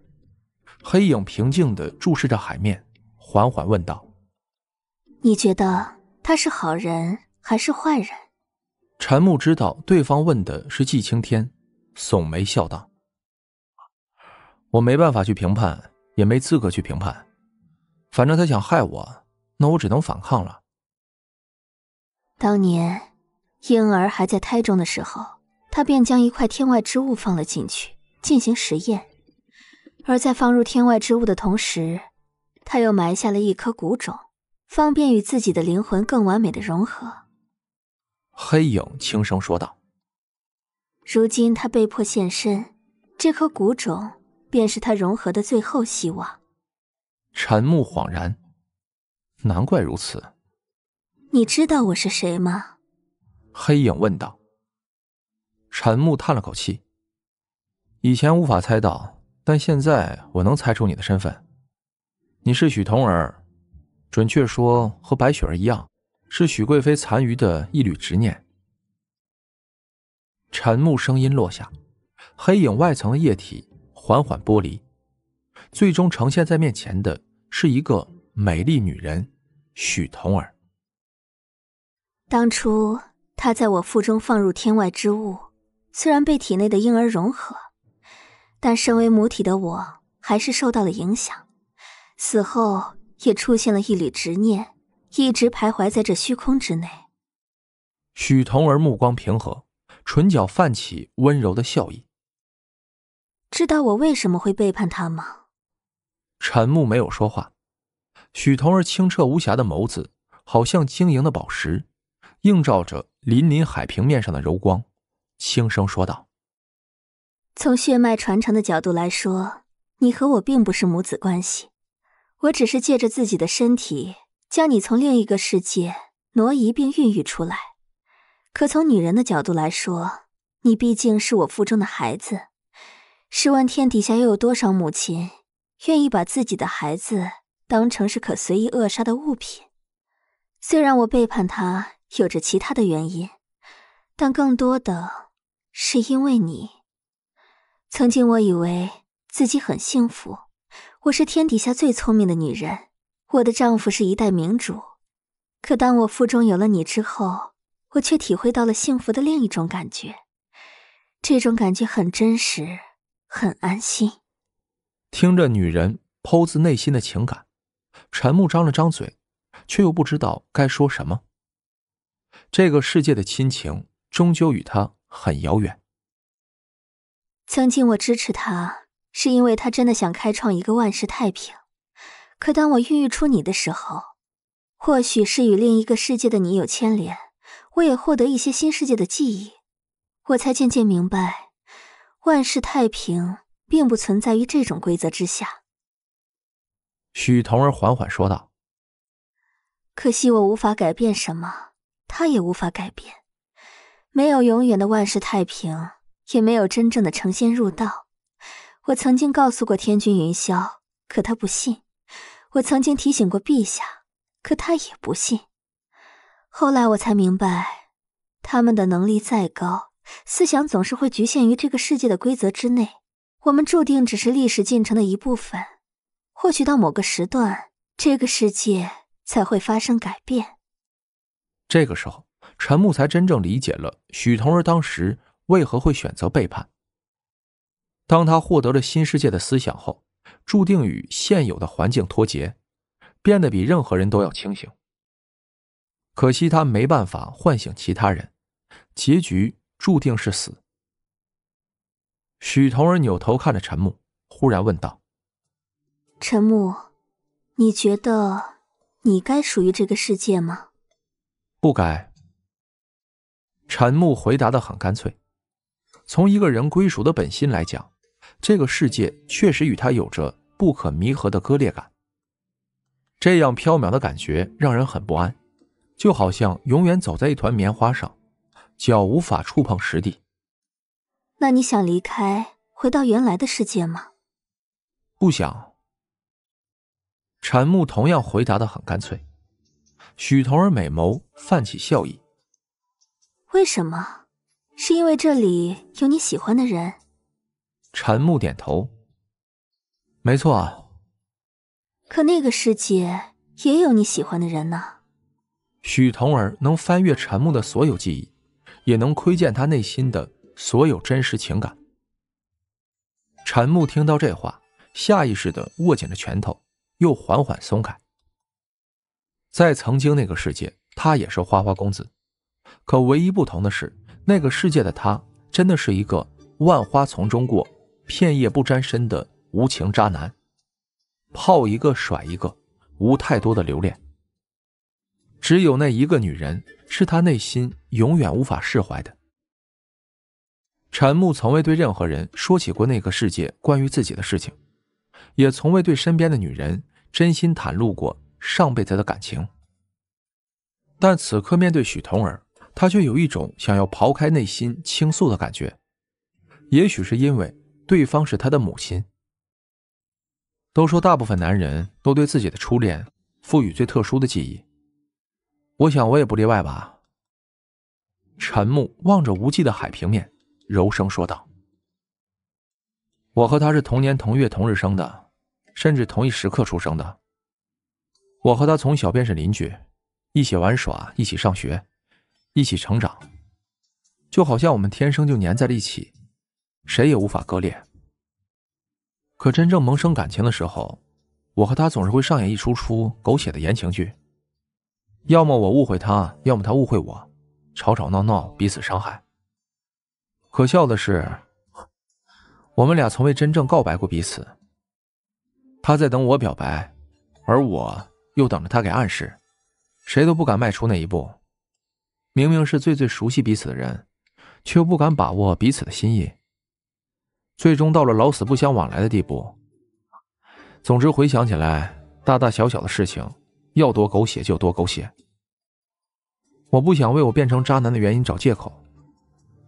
黑影平静地注视着海面，缓缓问道：“你觉得他是好人还是坏人？”陈木知道对方问的是季青天，耸眉笑道：“我没办法去评判，也没资格去评判。”反正他想害我，那我只能反抗了。当年婴儿还在胎中的时候，他便将一块天外之物放了进去进行实验，而在放入天外之物的同时，他又埋下了一颗谷种，方便与自己的灵魂更完美的融合。黑影轻声说道：“如今他被迫现身，这颗谷种便是他融合的最后希望。”陈木恍然，难怪如此。你知道我是谁吗？黑影问道。陈木叹了口气，以前无法猜到，但现在我能猜出你的身份。你是许童儿，准确说和白雪儿一样，是许贵妃残余的一缕执念。陈木声音落下，黑影外层的液体缓缓剥离。最终呈现在面前的是一个美丽女人，许童儿。当初她在我腹中放入天外之物，虽然被体内的婴儿融合，但身为母体的我还是受到了影响，死后也出现了一缕执念，一直徘徊在这虚空之内。许童儿目光平和，唇角泛起温柔的笑意。知道我为什么会背叛他吗？陈木没有说话，许童儿清澈无瑕的眸子，好像晶莹的宝石，映照着粼粼海平面上的柔光，轻声说道：“从血脉传承的角度来说，你和我并不是母子关系，我只是借着自己的身体，将你从另一个世界挪移并孕育出来。可从女人的角度来说，你毕竟是我腹中的孩子。试问天底下又有多少母亲？”愿意把自己的孩子当成是可随意扼杀的物品。虽然我背叛他有着其他的原因，但更多的是因为你。曾经我以为自己很幸福，我是天底下最聪明的女人，我的丈夫是一代明主。可当我腹中有了你之后，我却体会到了幸福的另一种感觉。这种感觉很真实，很安心。听着女人剖自内心的情感，陈木张了张嘴，却又不知道该说什么。这个世界的亲情终究与他很遥远。曾经我支持他，是因为他真的想开创一个万世太平。可当我孕育出你的时候，或许是与另一个世界的你有牵连，我也获得一些新世界的记忆，我才渐渐明白，万世太平。并不存在于这种规则之下。”许童儿缓缓说道。“可惜我无法改变什么，他也无法改变。没有永远的万事太平，也没有真正的成仙入道。我曾经告诉过天君云霄，可他不信；我曾经提醒过陛下，可他也不信。后来我才明白，他们的能力再高，思想总是会局限于这个世界的规则之内。”我们注定只是历史进程的一部分，或许到某个时段，这个世界才会发生改变。这个时候，陈木才真正理解了许同儿当时为何会选择背叛。当他获得了新世界的思想后，注定与现有的环境脱节，变得比任何人都要清醒。可惜他没办法唤醒其他人，结局注定是死。许童儿扭头看着陈木，忽然问道：“陈木，你觉得你该属于这个世界吗？”“不该。”陈木回答的很干脆。从一个人归属的本心来讲，这个世界确实与他有着不可弥合的割裂感。这样飘渺的感觉让人很不安，就好像永远走在一团棉花上，脚无法触碰实地。那你想离开，回到原来的世界吗？不想。缠木同样回答的很干脆。许童儿美眸泛起笑意。为什么？是因为这里有你喜欢的人？禅木点头。没错。啊。可那个世界也有你喜欢的人呢。许童儿能翻阅禅木的所有记忆，也能窥见他内心的。所有真实情感。陈木听到这话，下意识的握紧了拳头，又缓缓松开。在曾经那个世界，他也是花花公子，可唯一不同的是，那个世界的他真的是一个万花丛中过，片叶不沾身的无情渣男，泡一个甩一个，无太多的留恋。只有那一个女人，是他内心永远无法释怀的。陈木从未对任何人说起过那个世界关于自己的事情，也从未对身边的女人真心袒露过上辈子的感情。但此刻面对许童儿，他却有一种想要刨开内心倾诉的感觉。也许是因为对方是他的母亲。都说大部分男人都对自己的初恋赋予最特殊的记忆，我想我也不例外吧。陈木望着无际的海平面。柔声说道：“我和他是同年同月同日生的，甚至同一时刻出生的。我和他从小便是邻居，一起玩耍，一起上学，一起成长，就好像我们天生就粘在了一起，谁也无法割裂。可真正萌生感情的时候，我和他总是会上演一出出狗血的言情剧，要么我误会他，要么他误会我，吵吵闹闹，彼此伤害。”可笑的是，我们俩从未真正告白过彼此。他在等我表白，而我又等着他给暗示，谁都不敢迈出那一步。明明是最最熟悉彼此的人，却又不敢把握彼此的心意，最终到了老死不相往来的地步。总之，回想起来，大大小小的事情，要多狗血就多狗血。我不想为我变成渣男的原因找借口。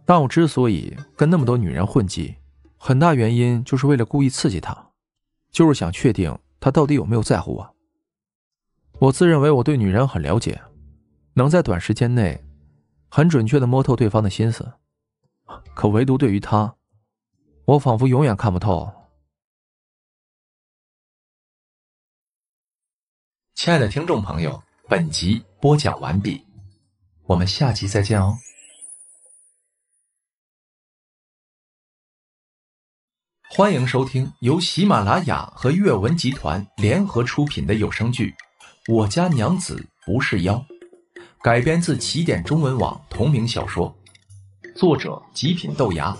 但我之所以跟那么多女人混迹，很大原因就是为了故意刺激她，就是想确定她到底有没有在乎我。我自认为我对女人很了解，能在短时间内很准确的摸透对方的心思，可唯独对于她，我仿佛永远看不透。亲爱的听众朋友，本集播讲完毕，我们下集再见哦。欢迎收听由喜马拉雅和阅文集团联合出品的有声剧《我家娘子不是妖》，改编自起点中文网同名小说，作者极品豆芽，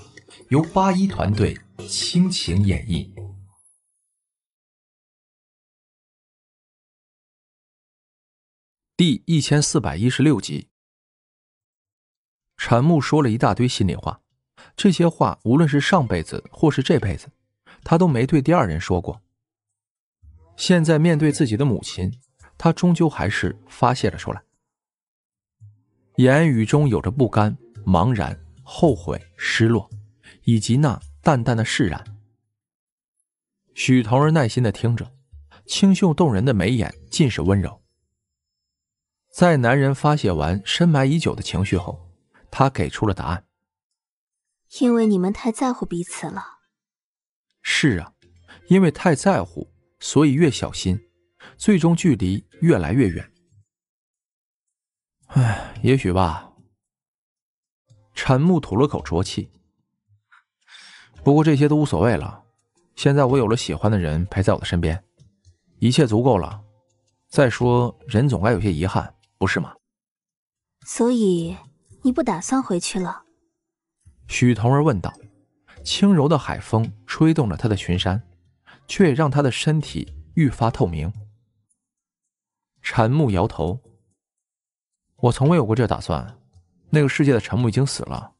由八一团队倾情演绎。第一千四百一十六集，陈木说了一大堆心里话。这些话，无论是上辈子或是这辈子，他都没对第二人说过。现在面对自己的母亲，他终究还是发泄了出来，言语中有着不甘、茫然、后悔、失落，以及那淡淡的释然。许童儿耐心的听着，清秀动人的眉眼尽是温柔。在男人发泄完深埋已久的情绪后，他给出了答案。因为你们太在乎彼此了。是啊，因为太在乎，所以越小心，最终距离越来越远。唉，也许吧。陈木吐了口浊气。不过这些都无所谓了，现在我有了喜欢的人陪在我的身边，一切足够了。再说，人总该有些遗憾，不是吗？所以你不打算回去了？许童儿问道：“轻柔的海风吹动了他的裙衫，却也让他的身体愈发透明。”陈木摇头：“我从未有过这打算。那个世界的陈木已经死了，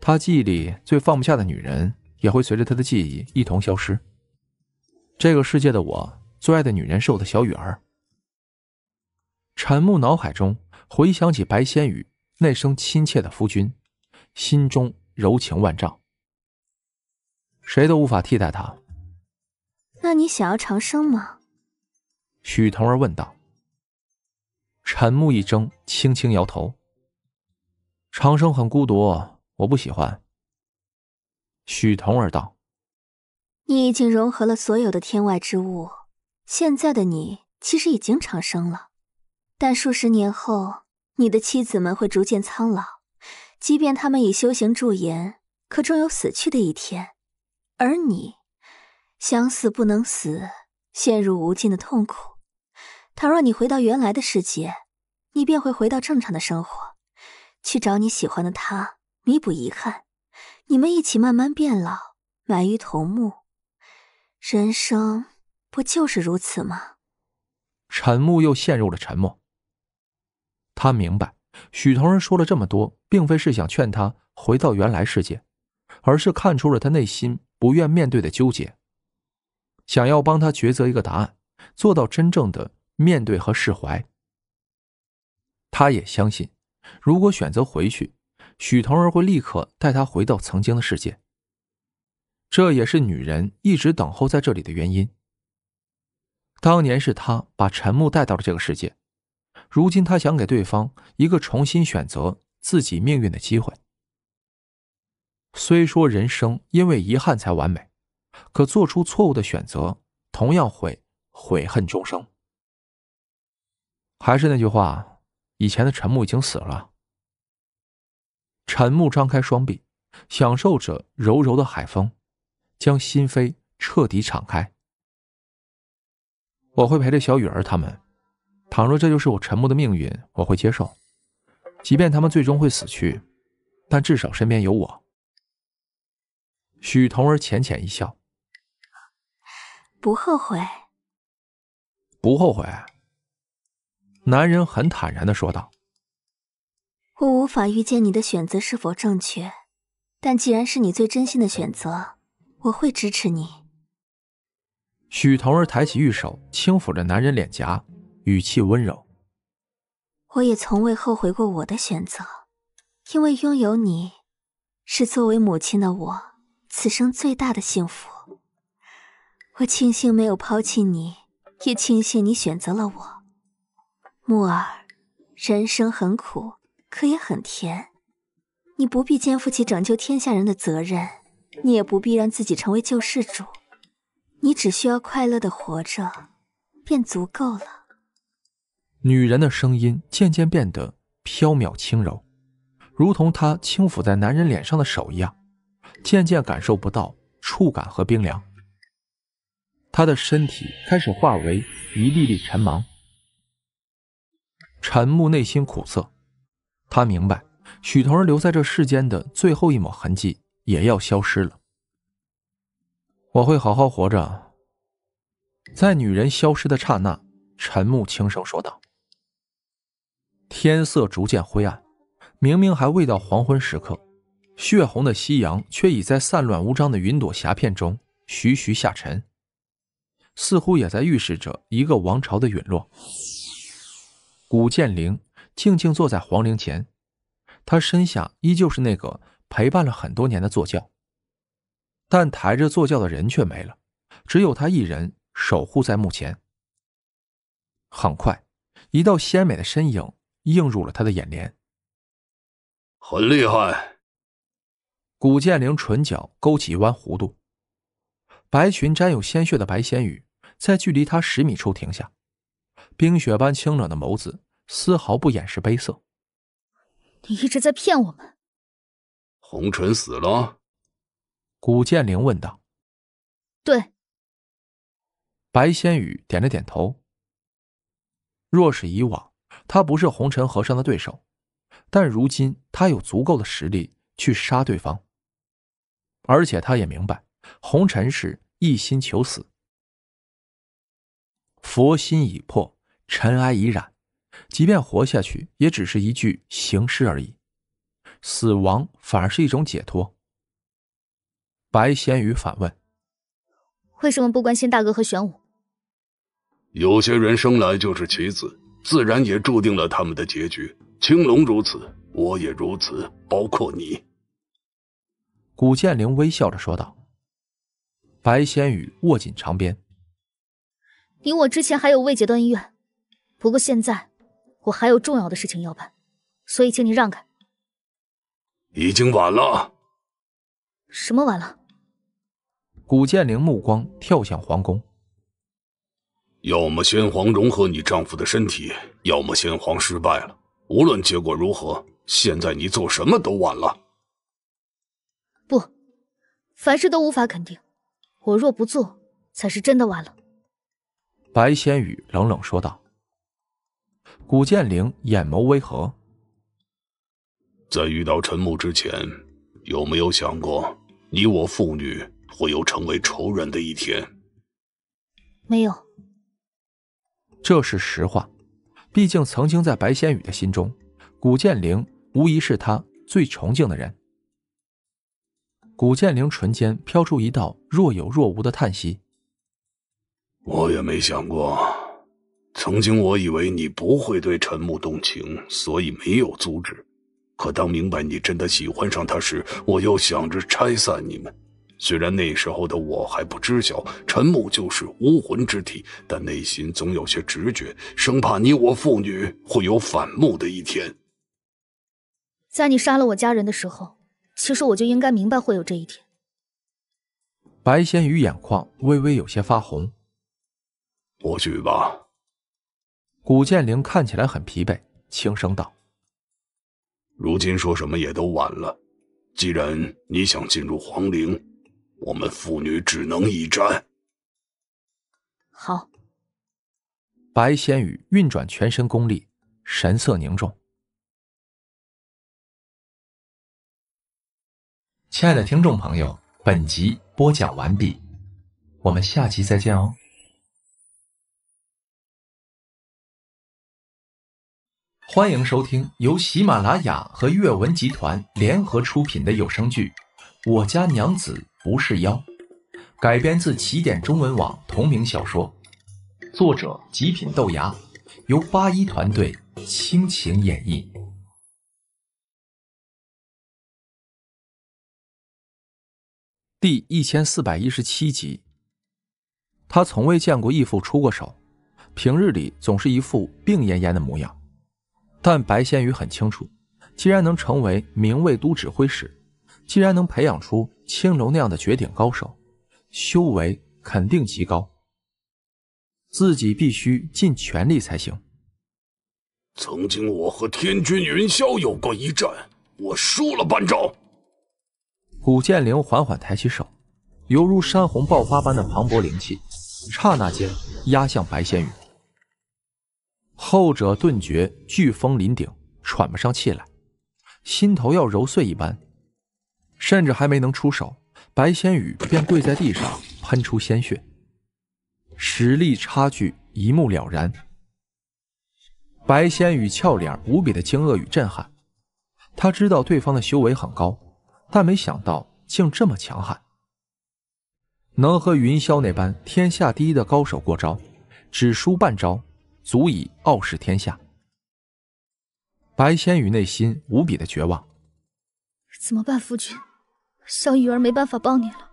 他记忆里最放不下的女人也会随着他的记忆一同消失。这个世界的我最爱的女人是我的小雨儿。”陈木脑海中回想起白仙羽那声亲切的“夫君”。心中柔情万丈，谁都无法替代他。那你想要长生吗？许童儿问道。陈木一怔，轻轻摇头。长生很孤独，我不喜欢。许童儿道：“你已经融合了所有的天外之物，现在的你其实已经长生了，但数十年后，你的妻子们会逐渐苍老。”即便他们以修行驻颜，可终有死去的一天。而你，想死不能死，陷入无尽的痛苦。倘若你回到原来的世界，你便会回到正常的生活，去找你喜欢的他，弥补遗憾。你们一起慢慢变老，埋于桐木。人生不就是如此吗？沉木又陷入了沉默。他明白。许同儿说了这么多，并非是想劝他回到原来世界，而是看出了他内心不愿面对的纠结，想要帮他抉择一个答案，做到真正的面对和释怀。他也相信，如果选择回去，许同儿会立刻带他回到曾经的世界。这也是女人一直等候在这里的原因。当年是他把陈木带到了这个世界。如今他想给对方一个重新选择自己命运的机会。虽说人生因为遗憾才完美，可做出错误的选择同样会悔恨终生。还是那句话，以前的陈木已经死了。陈木张开双臂，享受着柔柔的海风，将心扉彻底敞开。我会陪着小雨儿他们。倘若这就是我沉默的命运，我会接受。即便他们最终会死去，但至少身边有我。许童儿浅浅一笑，不后悔。不后悔。男人很坦然的说道：“我无法预见你的选择是否正确，但既然是你最真心的选择，我会支持你。”许童儿抬起玉手，轻抚着男人脸颊。语气温柔，我也从未后悔过我的选择，因为拥有你是作为母亲的我此生最大的幸福。我庆幸没有抛弃你，也庆幸你选择了我。木儿，人生很苦，可也很甜。你不必肩负起拯救天下人的责任，你也不必让自己成为救世主，你只需要快乐的活着，便足够了。女人的声音渐渐变得飘渺轻柔，如同她轻抚在男人脸上的手一样，渐渐感受不到触感和冰凉。他的身体开始化为一粒粒尘芒。陈木内心苦涩，他明白许彤留在这世间的最后一抹痕迹也要消失了。我会好好活着。在女人消失的刹那，陈木轻声说道。天色逐渐灰暗，明明还未到黄昏时刻，血红的夕阳却已在散乱无章的云朵霞片中徐徐下沉，似乎也在预示着一个王朝的陨落。古剑灵静静坐在皇陵前，他身下依旧是那个陪伴了很多年的坐轿，但抬着坐轿的人却没了，只有他一人守护在墓前。很快，一道鲜美的身影。映入了他的眼帘，很厉害。古剑灵唇角勾起一弯弧度，白裙沾有鲜血的白仙羽在距离他十米处停下，冰雪般清冷的眸子丝毫不掩饰悲色。你一直在骗我们。红尘死了。古剑灵问道。对。白仙羽点了点头。若是以往。他不是红尘和尚的对手，但如今他有足够的实力去杀对方。而且他也明白，红尘是一心求死，佛心已破，尘埃已染，即便活下去，也只是一具行尸而已。死亡反而是一种解脱。白贤宇反问：“为什么不关心大哥和玄武？”有些人生来就是棋子。自然也注定了他们的结局。青龙如此，我也如此，包括你。”古剑灵微笑着说道。白仙羽握紧长鞭。你我之前还有未结的恩怨，不过现在我还有重要的事情要办，所以请你让开。已经晚了。什么晚了？古剑灵目光跳向皇宫。要么先皇融合你丈夫的身体，要么先皇失败了。无论结果如何，现在你做什么都晚了。不，凡事都无法肯定。我若不做，才是真的晚了。白仙羽冷冷说道。古剑灵眼眸微合。在遇到陈木之前，有没有想过你我父女会有成为仇人的一天？没有。这是实话，毕竟曾经在白仙羽的心中，古剑灵无疑是他最崇敬的人。古剑灵唇间飘出一道若有若无的叹息。我也没想过，曾经我以为你不会对陈木动情，所以没有阻止。可当明白你真的喜欢上他时，我又想着拆散你们。虽然那时候的我还不知晓陈木就是无魂之体，但内心总有些直觉，生怕你我父女会有反目的一天。在你杀了我家人的时候，其实我就应该明白会有这一天。白仙鱼眼眶微微有些发红，或许吧。古剑灵看起来很疲惫，轻声道：“如今说什么也都晚了，既然你想进入皇陵。”我们父女只能一战。好，白仙羽运转全身功力，神色凝重。亲爱的听众朋友，本集播讲完毕，我们下集再见哦！欢迎收听由喜马拉雅和阅文集团联合出品的有声剧《我家娘子》。不是妖，改编自起点中文网同名小说，作者极品豆芽，由八一团队倾情演绎。第一千四百一十七集，他从未见过义父出过手，平日里总是一副病恹恹的模样，但白仙宇很清楚，既然能成为明卫都指挥使。既然能培养出青楼那样的绝顶高手，修为肯定极高。自己必须尽全力才行。曾经我和天君云霄有过一战，我输了半招。古剑灵缓缓抬起手，犹如山洪爆发般的磅礴灵气，刹那间压向白仙羽。后者顿觉飓风临顶，喘不上气来，心头要揉碎一般。甚至还没能出手，白仙羽便跪在地上喷出鲜血，实力差距一目了然。白仙羽俏脸无比的惊愕与震撼，他知道对方的修为很高，但没想到竟这么强悍，能和云霄那般天下第一的高手过招，只输半招，足以傲视天下。白仙羽内心无比的绝望。怎么办，夫君？小雨儿没办法帮你了。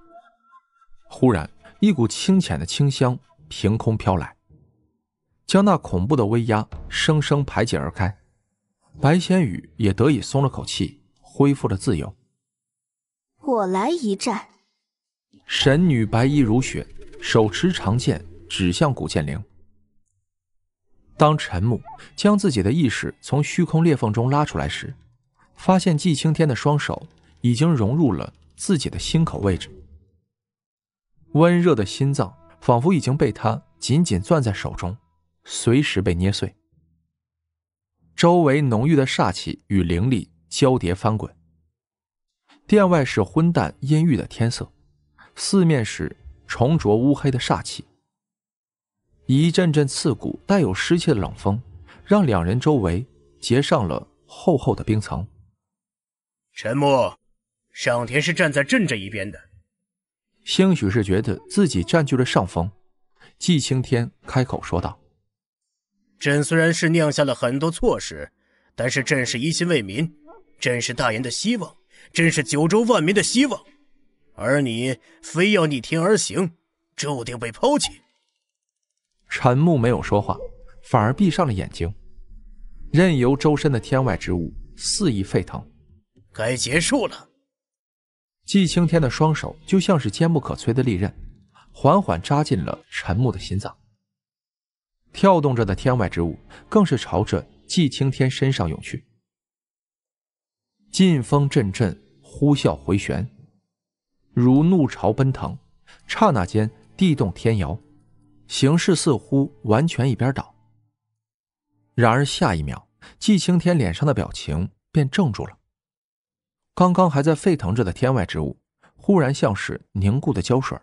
忽然，一股清浅的清香凭空飘来，将那恐怖的威压生生排解而开，白仙羽也得以松了口气，恢复了自由。我来一战。神女白衣如雪，手持长剑指向古剑灵。当陈木将自己的意识从虚空裂缝中拉出来时。发现季青天的双手已经融入了自己的心口位置，温热的心脏仿佛已经被他紧紧攥在手中，随时被捏碎。周围浓郁的煞气与灵力交叠翻滚，殿外是昏淡阴郁的天色，四面是重浊乌黑的煞气。一阵阵刺骨带有湿气的冷风，让两人周围结上了厚厚的冰层。陈默，上天是站在朕这一边的。兴许是觉得自己占据了上风，季青天开口说道：“朕虽然是酿下了很多错事，但是朕是一心为民，朕是大燕的希望，朕是九州万民的希望。而你非要逆天而行，注定被抛弃。”陈木没有说话，反而闭上了眼睛，任由周身的天外之物肆意沸腾。该结束了。季青天的双手就像是坚不可摧的利刃，缓缓扎进了陈木的心脏。跳动着的天外之物更是朝着季青天身上涌去，劲风阵阵，呼啸回旋，如怒潮奔腾。刹那间，地动天摇，形势似乎完全一边倒。然而下一秒，季青天脸上的表情便怔住了。刚刚还在沸腾着的天外之物，忽然像是凝固的胶水，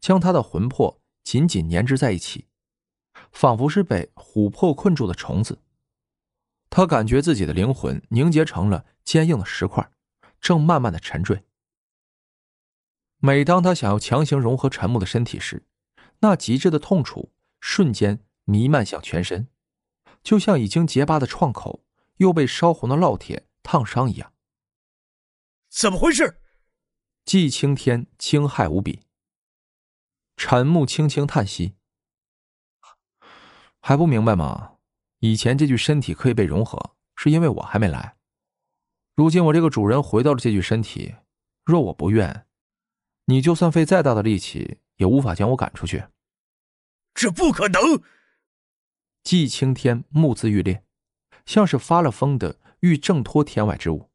将他的魂魄紧紧粘织在一起，仿佛是被琥珀困住的虫子。他感觉自己的灵魂凝结成了坚硬的石块，正慢慢的沉坠。每当他想要强行融合陈木的身体时，那极致的痛楚瞬间弥漫向全身，就像已经结疤的创口又被烧红的烙铁烫伤一样。怎么回事？季青天惊骇无比。陈木轻轻叹息：“还不明白吗？以前这具身体可以被融合，是因为我还没来。如今我这个主人回到了这具身体，若我不愿，你就算费再大的力气，也无法将我赶出去。”这不可能！季青天目眦欲裂，像是发了疯的，欲挣脱天外之物。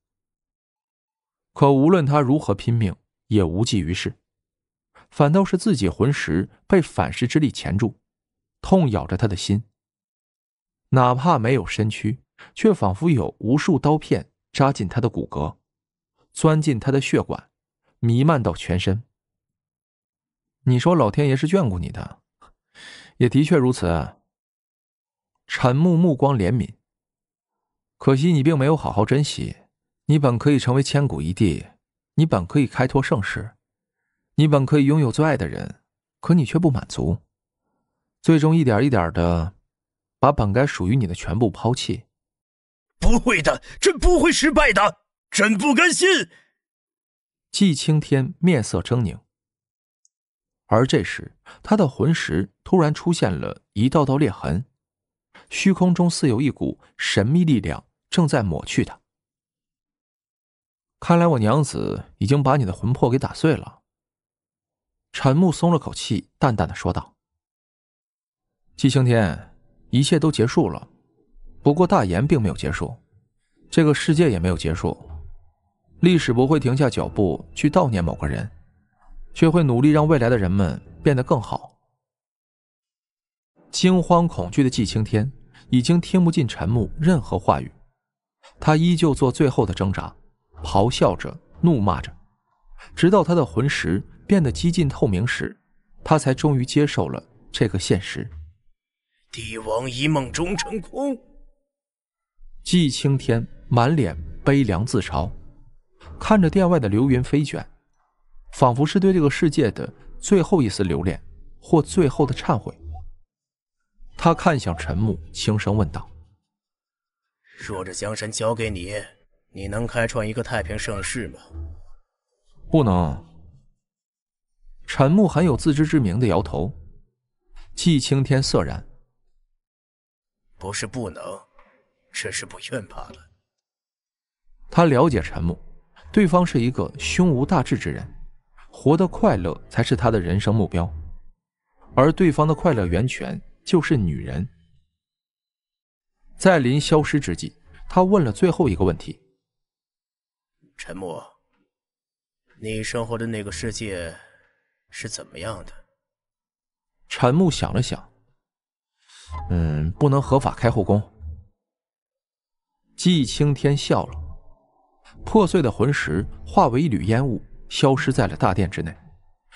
可无论他如何拼命，也无济于事，反倒是自己魂石被反噬之力钳住，痛咬着他的心。哪怕没有身躯，却仿佛有无数刀片扎进他的骨骼，钻进他的血管，弥漫到全身。你说老天爷是眷顾你的，也的确如此。陈木目光怜悯，可惜你并没有好好珍惜。你本可以成为千古一帝，你本可以开拓盛世，你本可以拥有最爱的人，可你却不满足，最终一点一点的把本该属于你的全部抛弃。不会的，朕不会失败的，朕不甘心。季青天面色狰狞，而这时他的魂石突然出现了一道道裂痕，虚空中似有一股神秘力量正在抹去他。看来我娘子已经把你的魂魄给打碎了。陈木松了口气，淡淡的说道：“季青天，一切都结束了。不过大炎并没有结束，这个世界也没有结束。历史不会停下脚步去悼念某个人，却会努力让未来的人们变得更好。”惊慌恐惧的季青天已经听不进陈木任何话语，他依旧做最后的挣扎。咆哮着，怒骂着，直到他的魂石变得几近透明时，他才终于接受了这个现实。帝王一梦终成空。季青天满脸悲凉自嘲，看着殿外的流云飞卷，仿佛是对这个世界的最后一丝留恋，或最后的忏悔。他看向陈木，轻声问道：“若这江山交给你？”你能开创一个太平盛世吗？不能。陈木很有自知之明的摇头。季青天色然，不是不能，只是不愿罢了。他了解陈木，对方是一个胸无大志之人，活得快乐才是他的人生目标，而对方的快乐源泉就是女人。在临消失之际，他问了最后一个问题。陈默，你生活的那个世界是怎么样的？陈木想了想，嗯，不能合法开后宫。季青天笑了，破碎的魂石化为一缕烟雾，消失在了大殿之内，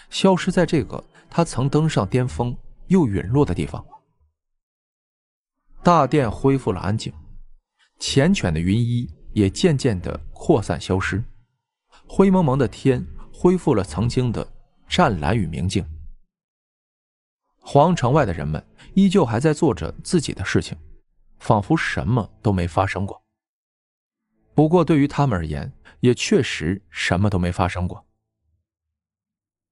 消失在这个他曾登上巅峰又陨落的地方。大殿恢复了安静，缱绻的云衣。也渐渐的扩散消失，灰蒙蒙的天恢复了曾经的湛蓝与明净。皇城外的人们依旧还在做着自己的事情，仿佛什么都没发生过。不过对于他们而言，也确实什么都没发生过。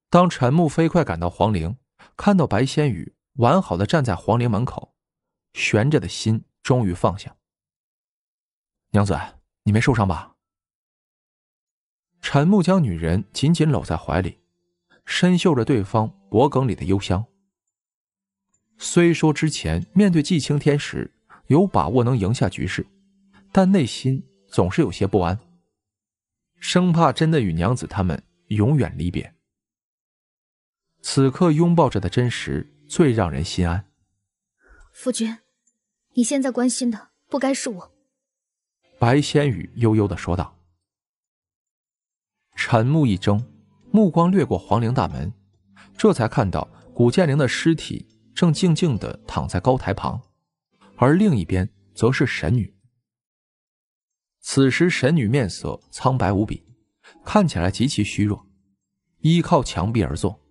当陈木飞快赶到皇陵，看到白仙羽完好的站在皇陵门口，悬着的心终于放下。娘子。你没受伤吧？陈木将女人紧紧搂在怀里，深嗅着对方脖颈里的幽香。虽说之前面对季青天时有把握能赢下局势，但内心总是有些不安，生怕真的与娘子他们永远离别。此刻拥抱着的真实最让人心安。夫君，你现在关心的不该是我。白仙羽悠悠的说道。陈木一怔，目光掠过皇陵大门，这才看到古剑灵的尸体正静静的躺在高台旁，而另一边则是神女。此时神女面色苍白无比，看起来极其虚弱，依靠墙壁而坐。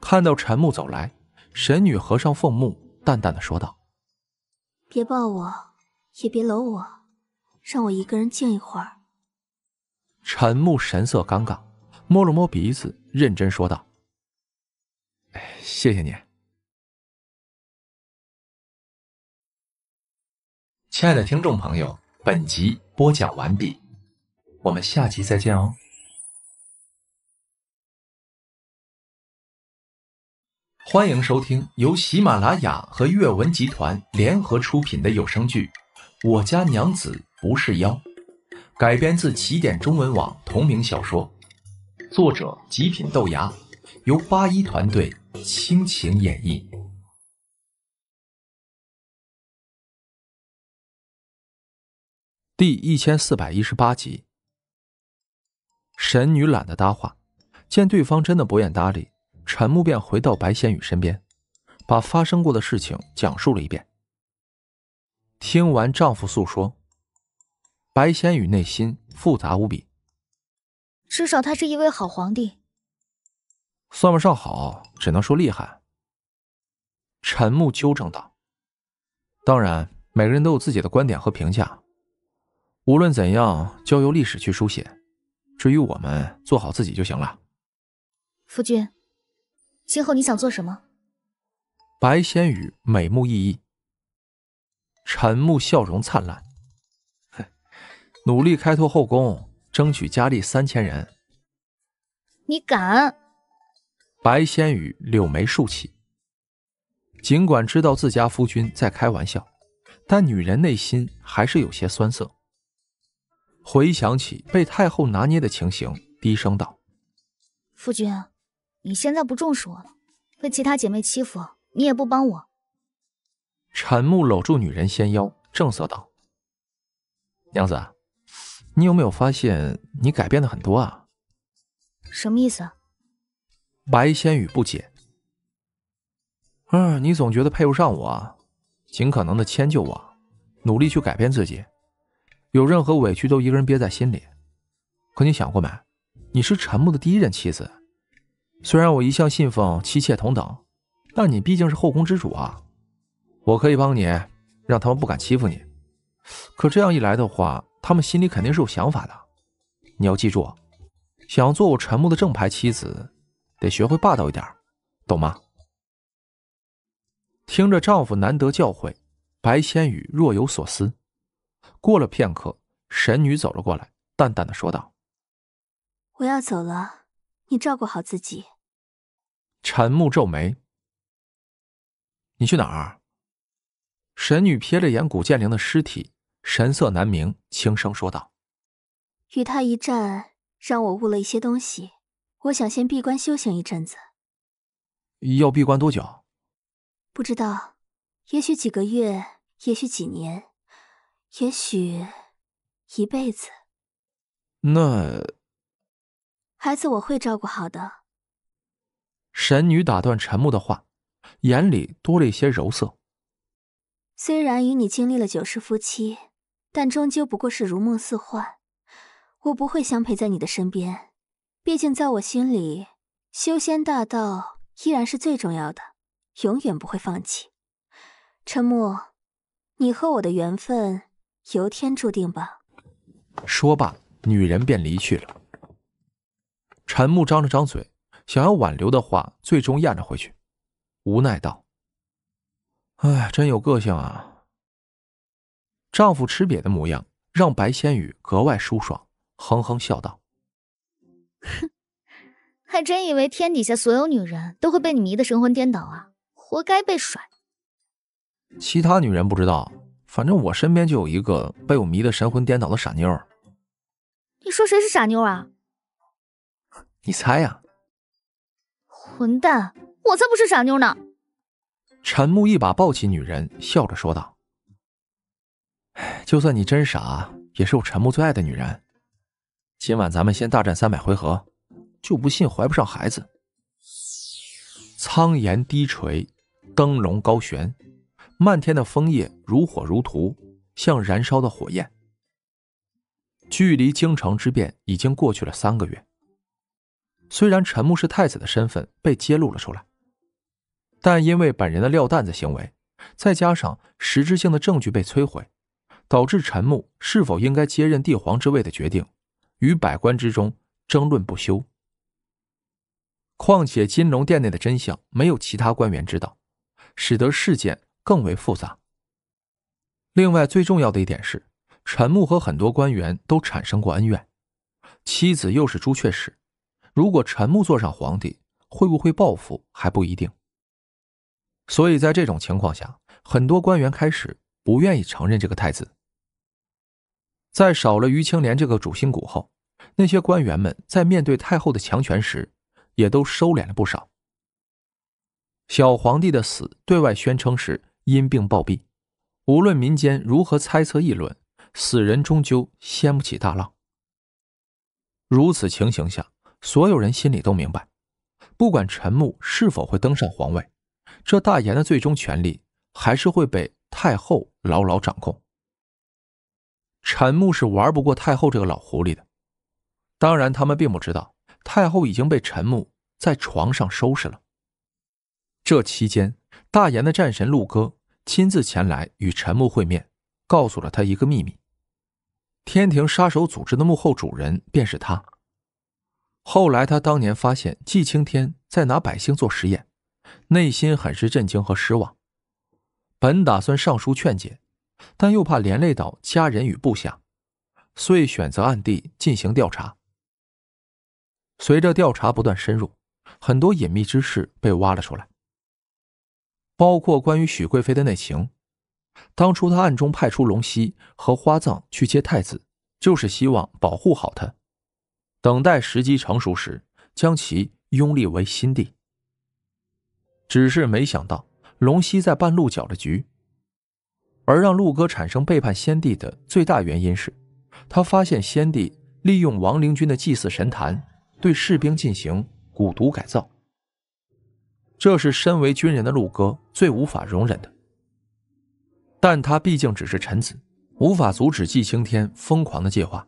看到陈木走来，神女合上凤目，淡淡的说道：“别抱我。”也别搂我，让我一个人静一会儿。陈木神色尴尬，摸了摸鼻子，认真说道：“谢谢你，亲爱的听众朋友，本集播讲完毕，我们下集再见哦。欢迎收听由喜马拉雅和阅文集团联合出品的有声剧。”我家娘子不是妖，改编自起点中文网同名小说，作者极品豆芽，由八一团队倾情演绎。第一千四百一十八集，神女懒得搭话，见对方真的不愿搭理，陈木便回到白仙宇身边，把发生过的事情讲述了一遍。听完丈夫诉说，白先宇内心复杂无比。至少他是一位好皇帝。算不上好，只能说厉害。陈木纠正道：“当然，每个人都有自己的观点和评价。无论怎样，交由历史去书写。至于我们，做好自己就行了。”夫君，今后你想做什么？白先宇美目熠熠。陈木笑容灿烂，哼，努力开拓后宫，争取佳丽三千人。你敢？白仙羽柳眉竖起，尽管知道自家夫君在开玩笑，但女人内心还是有些酸涩。回想起被太后拿捏的情形，低声道：“夫君，你现在不重视我了，被其他姐妹欺负，你也不帮我。”陈木搂住女人纤腰，正色道：“娘子，你有没有发现你改变的很多啊？什么意思？”白仙羽不解。“嗯，你总觉得配不上我，尽可能的迁就我，努力去改变自己，有任何委屈都一个人憋在心里。可你想过没？你是陈木的第一任妻子，虽然我一向信奉妻妾同等，但你毕竟是后宫之主啊。”我可以帮你，让他们不敢欺负你。可这样一来的话，他们心里肯定是有想法的。你要记住，想做我陈木的正牌妻子，得学会霸道一点，懂吗？听着丈夫难得教诲，白仙羽若有所思。过了片刻，神女走了过来，淡淡的说道：“我要走了，你照顾好自己。”陈木皱眉：“你去哪儿？”神女瞥了眼古剑灵的尸体，神色难明，轻声说道：“与他一战，让我悟了一些东西。我想先闭关修行一阵子。”“要闭关多久？”“不知道，也许几个月，也许几年，也许一辈子。”“那……”“孩子我会照顾好的。”神女打断陈木的话，眼里多了一些柔色。虽然与你经历了九世夫妻，但终究不过是如梦似幻。我不会相陪在你的身边，毕竟在我心里，修仙大道依然是最重要的，永远不会放弃。陈木，你和我的缘分由天注定吧。说罢，女人便离去了。陈木张了张嘴，想要挽留的话，最终咽了回去，无奈道。哎，真有个性啊！丈夫吃瘪的模样让白仙羽格外舒爽，哼哼笑道：“哼，还真以为天底下所有女人都会被你迷得神魂颠倒啊？活该被甩。”其他女人不知道，反正我身边就有一个被我迷得神魂颠倒的傻妞。你说谁是傻妞啊？[laughs] 你猜呀！混蛋，我才不是傻妞呢！陈木一把抱起女人，笑着说道：“就算你真傻，也是我陈木最爱的女人。今晚咱们先大战三百回合，就不信怀不上孩子。”苍岩低垂，灯笼高悬，漫天的枫叶如火如荼，像燃烧的火焰。距离京城之变已经过去了三个月，虽然陈木是太子的身份被揭露了出来。但因为本人的撂担子行为，再加上实质性的证据被摧毁，导致陈木是否应该接任帝皇之位的决定，与百官之中争论不休。况且金龙殿内的真相没有其他官员知道，使得事件更为复杂。另外，最重要的一点是，陈木和很多官员都产生过恩怨，妻子又是朱雀使，如果陈木坐上皇帝，会不会报复还不一定。所以在这种情况下，很多官员开始不愿意承认这个太子。在少了于青莲这个主心骨后，那些官员们在面对太后的强权时，也都收敛了不少。小皇帝的死对外宣称是因病暴毙，无论民间如何猜测议论，死人终究掀不起大浪。如此情形下，所有人心里都明白，不管陈穆是否会登上皇位。这大炎的最终权力还是会被太后牢牢掌控。陈木是玩不过太后这个老狐狸的，当然他们并不知道太后已经被陈木在床上收拾了。这期间，大炎的战神陆哥亲自前来与陈木会面，告诉了他一个秘密：天庭杀手组织的幕后主人便是他。后来他当年发现季青天在拿百姓做实验。内心很是震惊和失望，本打算上书劝解，但又怕连累到家人与部下，遂选择暗地进行调查。随着调查不断深入，很多隐秘之事被挖了出来，包括关于许贵妃的内情。当初他暗中派出龙息和花藏去接太子，就是希望保护好他，等待时机成熟时，将其拥立为新帝。只是没想到龙息在半路搅了局，而让陆哥产生背叛先帝的最大原因是，他发现先帝利用亡灵军的祭祀神坛对士兵进行蛊毒改造，这是身为军人的陆哥最无法容忍的。但他毕竟只是臣子，无法阻止季青天疯狂的计划。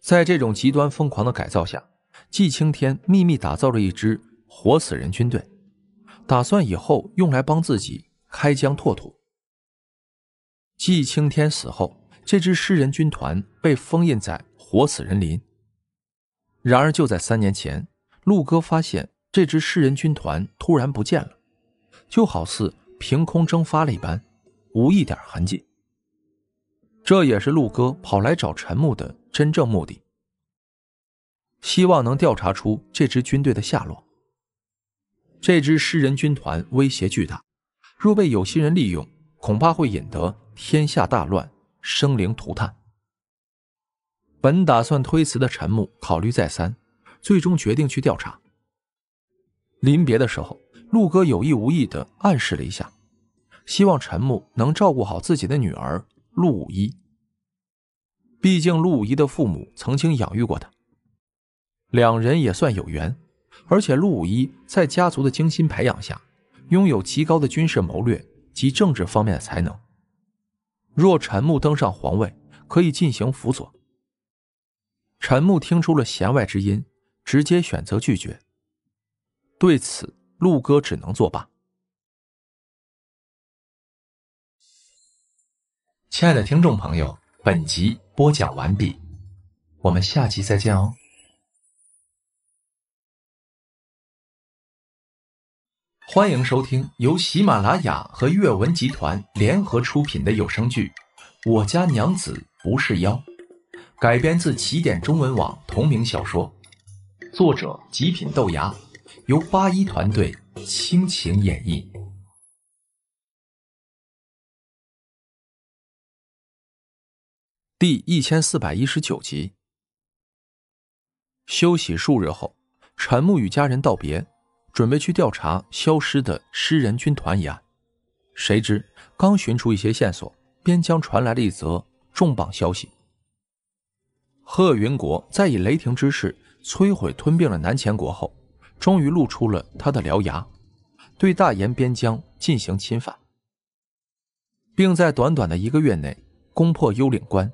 在这种极端疯狂的改造下，季青天秘密打造了一支活死人军队。打算以后用来帮自己开疆拓土。季青天死后，这支诗人军团被封印在活死人林。然而就在三年前，陆哥发现这支诗人军团突然不见了，就好似凭空蒸发了一般，无一点痕迹。这也是陆哥跑来找陈木的真正目的，希望能调查出这支军队的下落。这支诗人军团威胁巨大，若被有心人利用，恐怕会引得天下大乱，生灵涂炭。本打算推辞的陈木考虑再三，最终决定去调查。临别的时候，陆哥有意无意地暗示了一下，希望陈木能照顾好自己的女儿陆五一。毕竟陆五一的父母曾经养育过他，两人也算有缘。而且陆武一在家族的精心培养下，拥有极高的军事谋略及政治方面的才能。若陈木登上皇位，可以进行辅佐。陈木听出了弦外之音，直接选择拒绝。对此，陆哥只能作罢。亲爱的听众朋友，本集播讲完毕，我们下期再见哦。欢迎收听由喜马拉雅和阅文集团联合出品的有声剧《我家娘子不是妖》，改编自起点中文网同名小说，作者极品豆芽，由八一团队倾情演绎。第一千四百一十九集。休息数日后，陈木与家人道别。准备去调查消失的诗人军团一案，谁知刚寻出一些线索，边疆传来了一则重磅消息：贺云国在以雷霆之势摧毁吞并了南黔国后，终于露出了他的獠牙，对大炎边疆进行侵犯，并在短短的一个月内攻破幽岭关，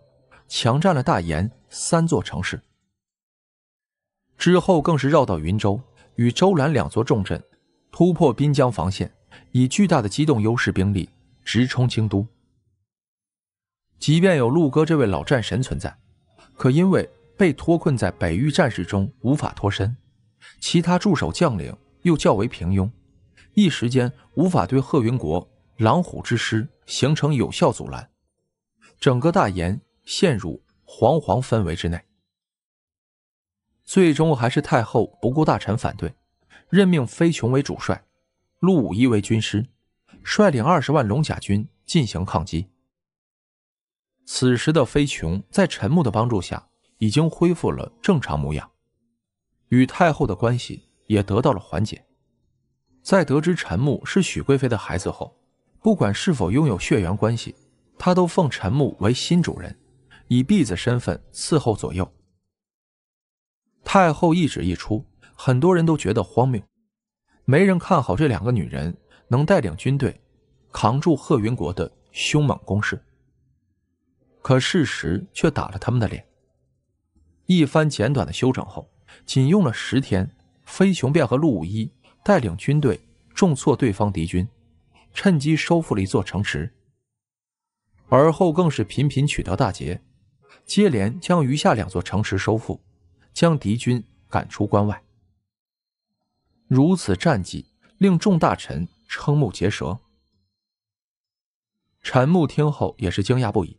强占了大炎三座城市。之后更是绕到云州。与周兰两座重镇突破滨江防线，以巨大的机动优势兵力直冲京都。即便有陆哥这位老战神存在，可因为被脱困在北域战事中无法脱身，其他驻守将领又较为平庸，一时间无法对贺云国狼虎之师形成有效阻拦，整个大延陷入惶惶氛围之内。最终还是太后不顾大臣反对，任命飞琼为主帅，陆武一为军师，率领二十万龙甲军进行抗击。此时的飞琼在陈木的帮助下已经恢复了正常模样，与太后的关系也得到了缓解。在得知陈木是许贵妃的孩子后，不管是否拥有血缘关系，他都奉陈木为新主人，以婢子身份伺候左右。太后一旨一出，很多人都觉得荒谬，没人看好这两个女人能带领军队扛住贺云国的凶猛攻势。可事实却打了他们的脸。一番简短的休整后，仅用了十天，飞熊便和陆武一带领军队重挫对方敌军，趁机收复了一座城池。而后更是频频取得大捷，接连将余下两座城池收复。将敌军赶出关外，如此战绩令众大臣瞠目结舌。陈木听后也是惊讶不已，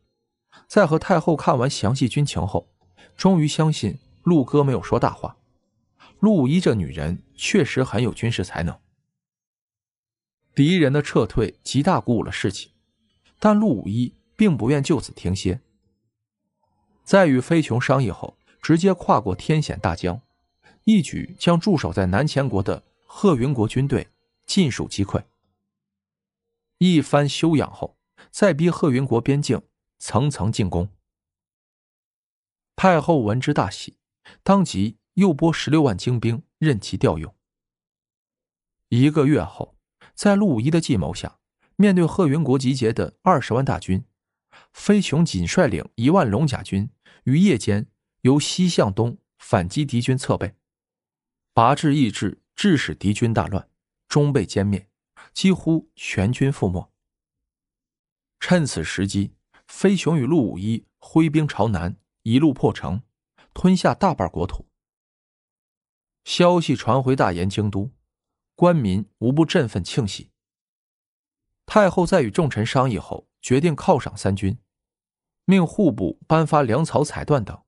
在和太后看完详细军情后，终于相信陆哥没有说大话。陆五一这女人确实很有军事才能。敌人的撤退极大鼓舞了士气，但陆五一并不愿就此停歇，在与飞琼商议后。直接跨过天险大江，一举将驻守在南黔国的贺云国军队尽数击溃。一番休养后，再逼贺云国边境层层进攻。太后闻之大喜，当即又拨十六万精兵任其调用。一个月后，在陆一的计谋下，面对贺云国集结的二十万大军，飞熊仅率领一万龙甲军于夜间。由西向东反击敌军侧背，拔至意志，致使敌军大乱，终被歼灭，几乎全军覆没。趁此时机，飞熊与陆武一挥兵朝南，一路破城，吞下大半国土。消息传回大燕京都，官民无不振奋庆喜。太后在与众臣商议后，决定犒赏三军，命户部颁发粮草、彩缎等。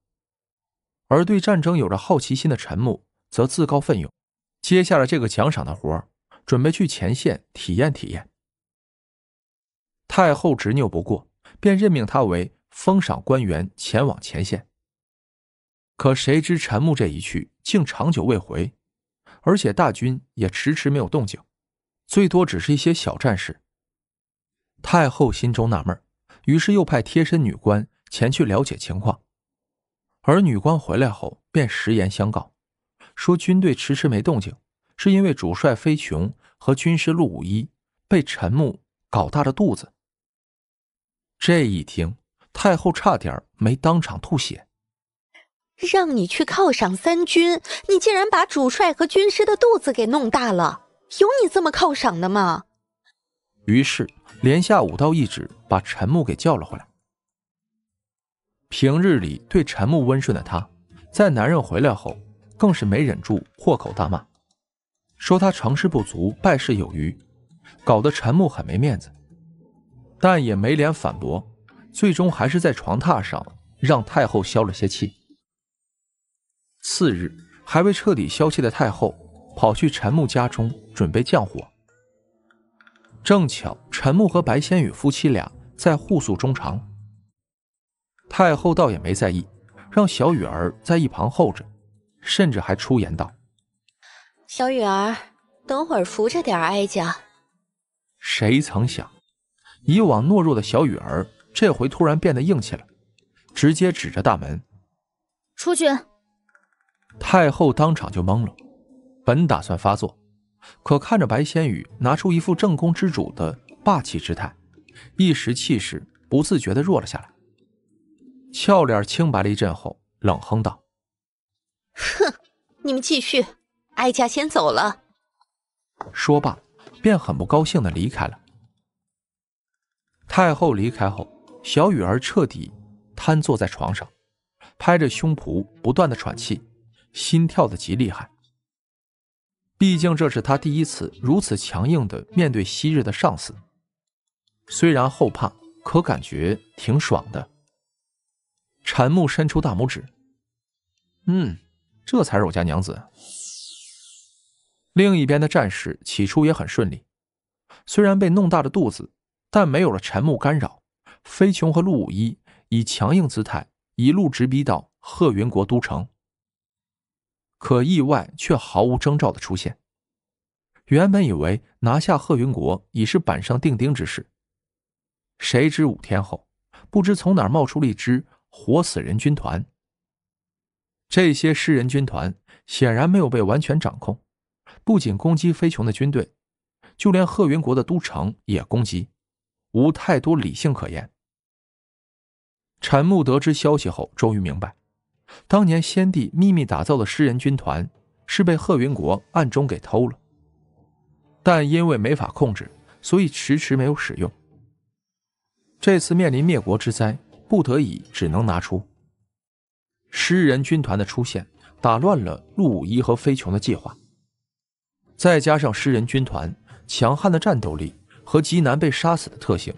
而对战争有着好奇心的陈木，则自告奋勇，接下了这个奖赏的活儿，准备去前线体验体验。太后执拗不过，便任命他为封赏官员，前往前线。可谁知陈木这一去，竟长久未回，而且大军也迟迟没有动静，最多只是一些小战士。太后心中纳闷，于是又派贴身女官前去了解情况。而女官回来后便实言相告，说军队迟迟没动静，是因为主帅飞琼和军师陆五一被陈木搞大了肚子。这一听，太后差点没当场吐血。让你去犒赏三军，你竟然把主帅和军师的肚子给弄大了，有你这么犒赏的吗？于是连下五道懿旨，把陈木给叫了回来。平日里对陈木温顺的她，在男人回来后，更是没忍住破口大骂，说他成事不足败事有余，搞得陈木很没面子，但也没脸反驳，最终还是在床榻上让太后消了些气。次日，还未彻底消气的太后跑去陈木家中准备降火，正巧陈木和白仙羽夫妻俩在互诉衷肠。太后倒也没在意，让小雨儿在一旁候着，甚至还出言道：“小雨儿，等会儿扶着点，哀家。”谁曾想，以往懦弱的小雨儿这回突然变得硬气了，直接指着大门：“出去！”太后当场就懵了，本打算发作，可看着白仙羽拿出一副正宫之主的霸气之态，一时气势不自觉地弱了下来。俏脸清白了一阵后，冷哼道：“哼，你们继续，哀家先走了。”说罢，便很不高兴的离开了。太后离开后，小雨儿彻底瘫坐在床上，拍着胸脯，不断的喘气，心跳的极厉害。毕竟这是她第一次如此强硬的面对昔日的上司，虽然后怕，可感觉挺爽的。陈木伸出大拇指，嗯，这才是我家娘子。另一边的战事起初也很顺利，虽然被弄大了肚子，但没有了陈木干扰，飞琼和陆五一以强硬姿态一路直逼到贺云国都城。可意外却毫无征兆的出现。原本以为拿下贺云国已是板上钉钉之事，谁知五天后，不知从哪冒出了一支。活死人军团。这些尸人军团显然没有被完全掌控，不仅攻击飞熊的军队，就连贺云国的都城也攻击，无太多理性可言。陈木得知消息后，终于明白，当年先帝秘密打造的尸人军团是被贺云国暗中给偷了，但因为没法控制，所以迟迟没有使用。这次面临灭国之灾。不得已，只能拿出。诗人军团的出现，打乱了陆五一和飞琼的计划。再加上诗人军团强悍的战斗力和极难被杀死的特性，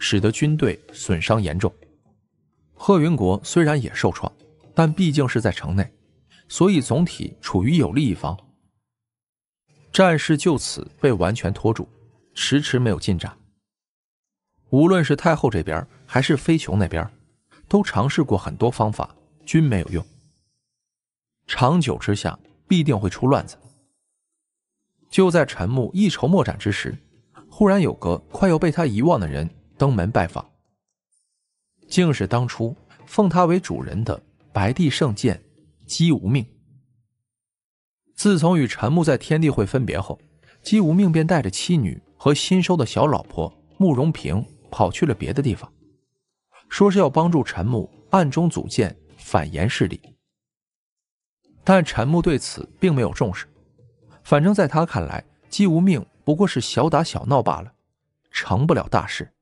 使得军队损伤严重。贺云国虽然也受创，但毕竟是在城内，所以总体处于有利一方。战事就此被完全拖住，迟迟没有进展。无论是太后这边，还是飞琼那边，都尝试过很多方法，均没有用。长久之下，必定会出乱子。就在陈木一筹莫展之时，忽然有个快要被他遗忘的人登门拜访，竟是当初奉他为主人的白帝圣剑姬无命。自从与陈木在天地会分别后，姬无命便带着妻女和新收的小老婆慕容平。跑去了别的地方，说是要帮助陈木暗中组建反炎势力。但陈木对此并没有重视，反正在他看来，姬无命不过是小打小闹罢了，成不了大事。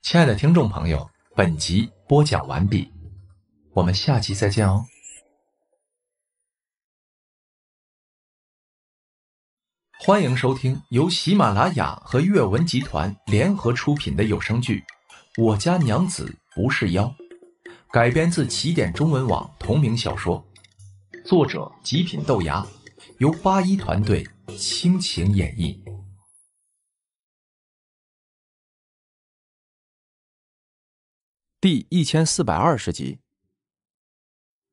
亲爱的听众朋友，本集播讲完毕，我们下期再见哦。欢迎收听由喜马拉雅和阅文集团联合出品的有声剧《我家娘子不是妖》，改编自起点中文网同名小说，作者极品豆芽，由八一团队倾情演绎。第一千四百二十集。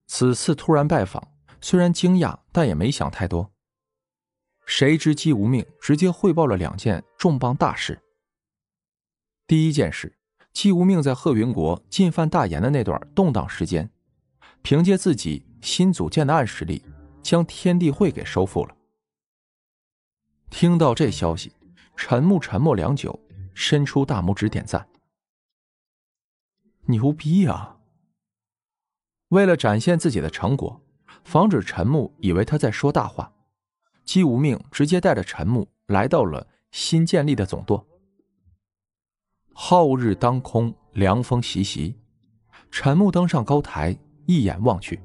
此次突然拜访，虽然惊讶，但也没想太多。谁知姬无命直接汇报了两件重磅大事。第一件事，姬无命在贺云国进犯大炎的那段动荡时间，凭借自己新组建的暗势力，将天地会给收复了。听到这消息，陈木沉默良久，伸出大拇指点赞：“牛逼啊！”为了展现自己的成果，防止陈木以为他在说大话。姬无命直接带着陈木来到了新建立的总舵。皓日当空，凉风习习，陈木登上高台，一眼望去，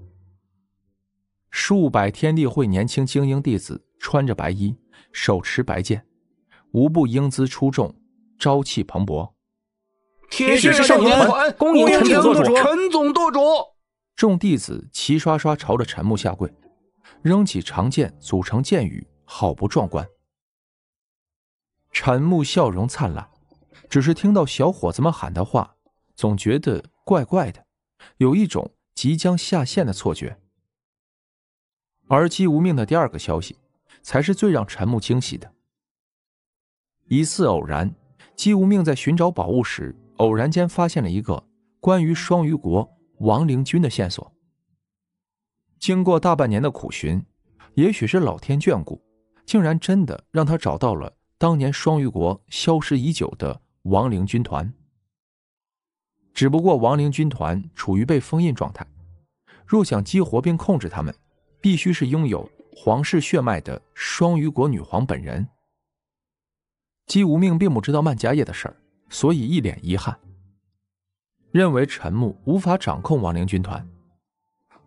数百天地会年轻精英弟子穿着白衣，手持白剑，无不英姿出众，朝气蓬勃。铁血少年团恭迎陈总舵主！陈总舵主！众弟子齐刷刷朝着陈木下跪。扔起长剑，组成剑雨，好不壮观。陈木笑容灿烂，只是听到小伙子们喊的话，总觉得怪怪的，有一种即将下线的错觉。而姬无命的第二个消息，才是最让陈木惊喜的。一次偶然，姬无命在寻找宝物时，偶然间发现了一个关于双鱼国亡灵君的线索。经过大半年的苦寻，也许是老天眷顾，竟然真的让他找到了当年双鱼国消失已久的亡灵军团。只不过亡灵军团处于被封印状态，若想激活并控制他们，必须是拥有皇室血脉的双鱼国女皇本人。姬无命并不知道曼迦叶的事儿，所以一脸遗憾，认为陈木无法掌控亡灵军团。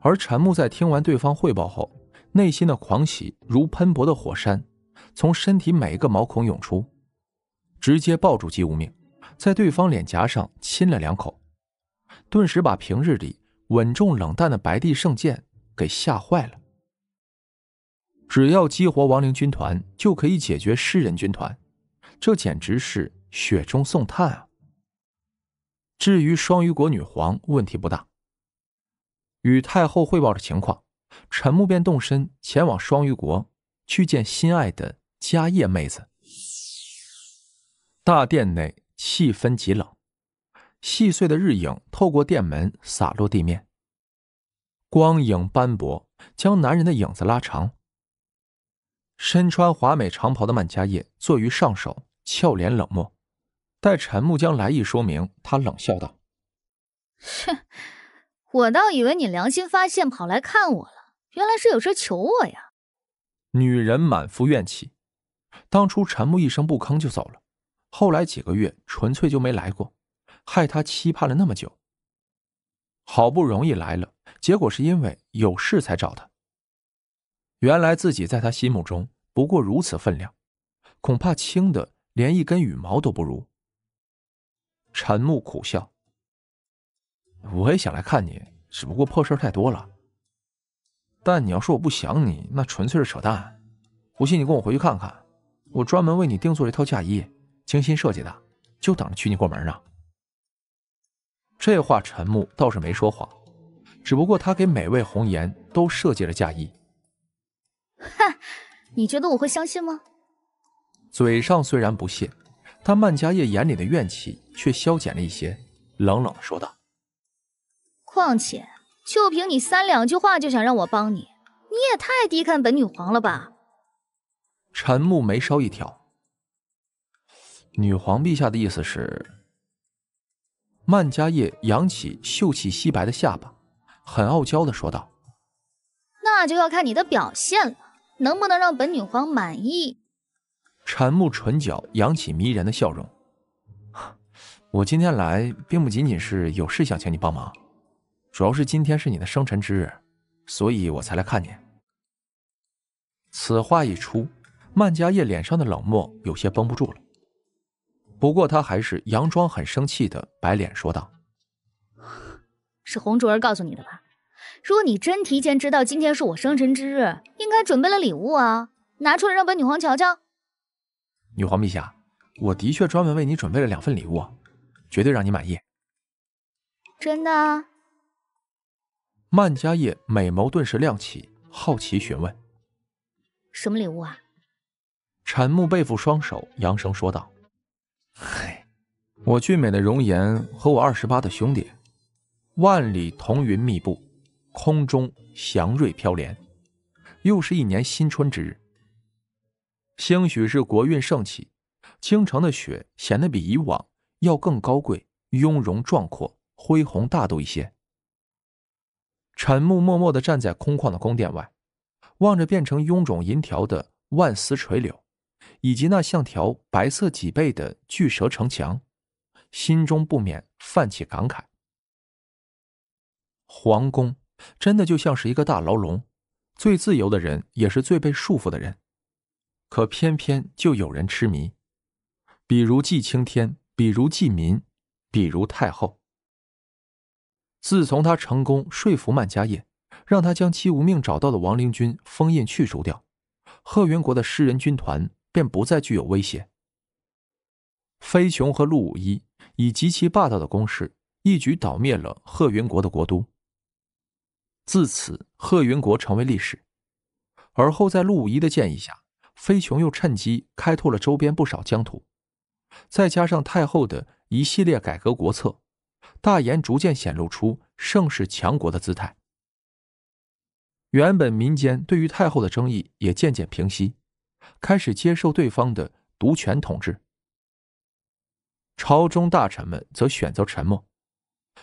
而陈木在听完对方汇报后，内心的狂喜如喷薄的火山，从身体每一个毛孔涌出，直接抱住姬无命，在对方脸颊上亲了两口，顿时把平日里稳重冷淡的白帝圣剑给吓坏了。只要激活亡灵军团，就可以解决诗人军团，这简直是雪中送炭啊！至于双鱼国女皇，问题不大。与太后汇报了情况，陈木便动身前往双鱼国，去见心爱的家业妹子。大殿内气氛极冷，细碎的日影透过殿门洒落地面，光影斑驳，将男人的影子拉长。身穿华美长袍的曼家业坐于上首，俏脸冷漠。待陈木将来意说明，他冷笑道：“哼。”我倒以为你良心发现跑来看我了，原来是有事求我呀！女人满腹怨气，当初陈木一声不吭就走了，后来几个月纯粹就没来过，害她期盼了那么久。好不容易来了，结果是因为有事才找他。原来自己在他心目中不过如此分量，恐怕轻的连一根羽毛都不如。陈木苦笑。我也想来看你，只不过破事儿太多了。但你要说我不想你，那纯粹是扯淡。不信你跟我回去看看，我专门为你定做了一套嫁衣，精心设计的，就等着娶你过门呢。这话陈木倒是没说谎，只不过他给每位红颜都设计了嫁衣。哼，你觉得我会相信吗？嘴上虽然不屑，但曼嘉叶眼里的怨气却消减了一些，冷冷的说道。况且，就凭你三两句话就想让我帮你，你也太低看本女皇了吧！陈木眉梢一挑，女皇陛下的意思是？曼家业扬起秀气皙白的下巴，很傲娇的说道：“那就要看你的表现了，能不能让本女皇满意？”陈木唇角扬起迷人的笑容，[laughs] 我今天来并不仅仅是有事想请你帮忙。主要是今天是你的生辰之日，所以我才来看你。此话一出，曼家业脸上的冷漠有些绷不住了。不过他还是佯装很生气的摆脸说道：“是红主儿告诉你的吧？如果你真提前知道今天是我生辰之日，应该准备了礼物啊，拿出来让本女皇瞧瞧。”女皇陛下，我的确专门为你准备了两份礼物，绝对让你满意。真的？曼家业美眸顿时亮起，好奇询问：“什么礼物啊？”产木背负双手，扬声说道：“嘿，我俊美的容颜和我二十八的兄弟。万里彤云密布，空中祥瑞飘连，又是一年新春之日。兴许是国运盛起，京城的雪显得比以往要更高贵、雍容壮阔、恢宏大度一些。”陈木默默地站在空旷的宫殿外，望着变成臃肿银条的万丝垂柳，以及那像条白色脊背的巨蛇城墙，心中不免泛起感慨：皇宫真的就像是一个大牢笼，最自由的人也是最被束缚的人。可偏偏就有人痴迷，比如纪青天，比如纪民，比如太后。自从他成功说服曼家业，让他将姬无命找到的亡灵军封印去除掉，贺云国的诗人军团便不再具有威胁。飞琼和陆武一以极其霸道的攻势，一举捣灭了贺云国的国都。自此，贺云国成为历史。而后，在陆五一的建议下，飞琼又趁机开拓了周边不少疆土，再加上太后的一系列改革国策。大燕逐渐显露出盛世强国的姿态，原本民间对于太后的争议也渐渐平息，开始接受对方的独权统治。朝中大臣们则选择沉默。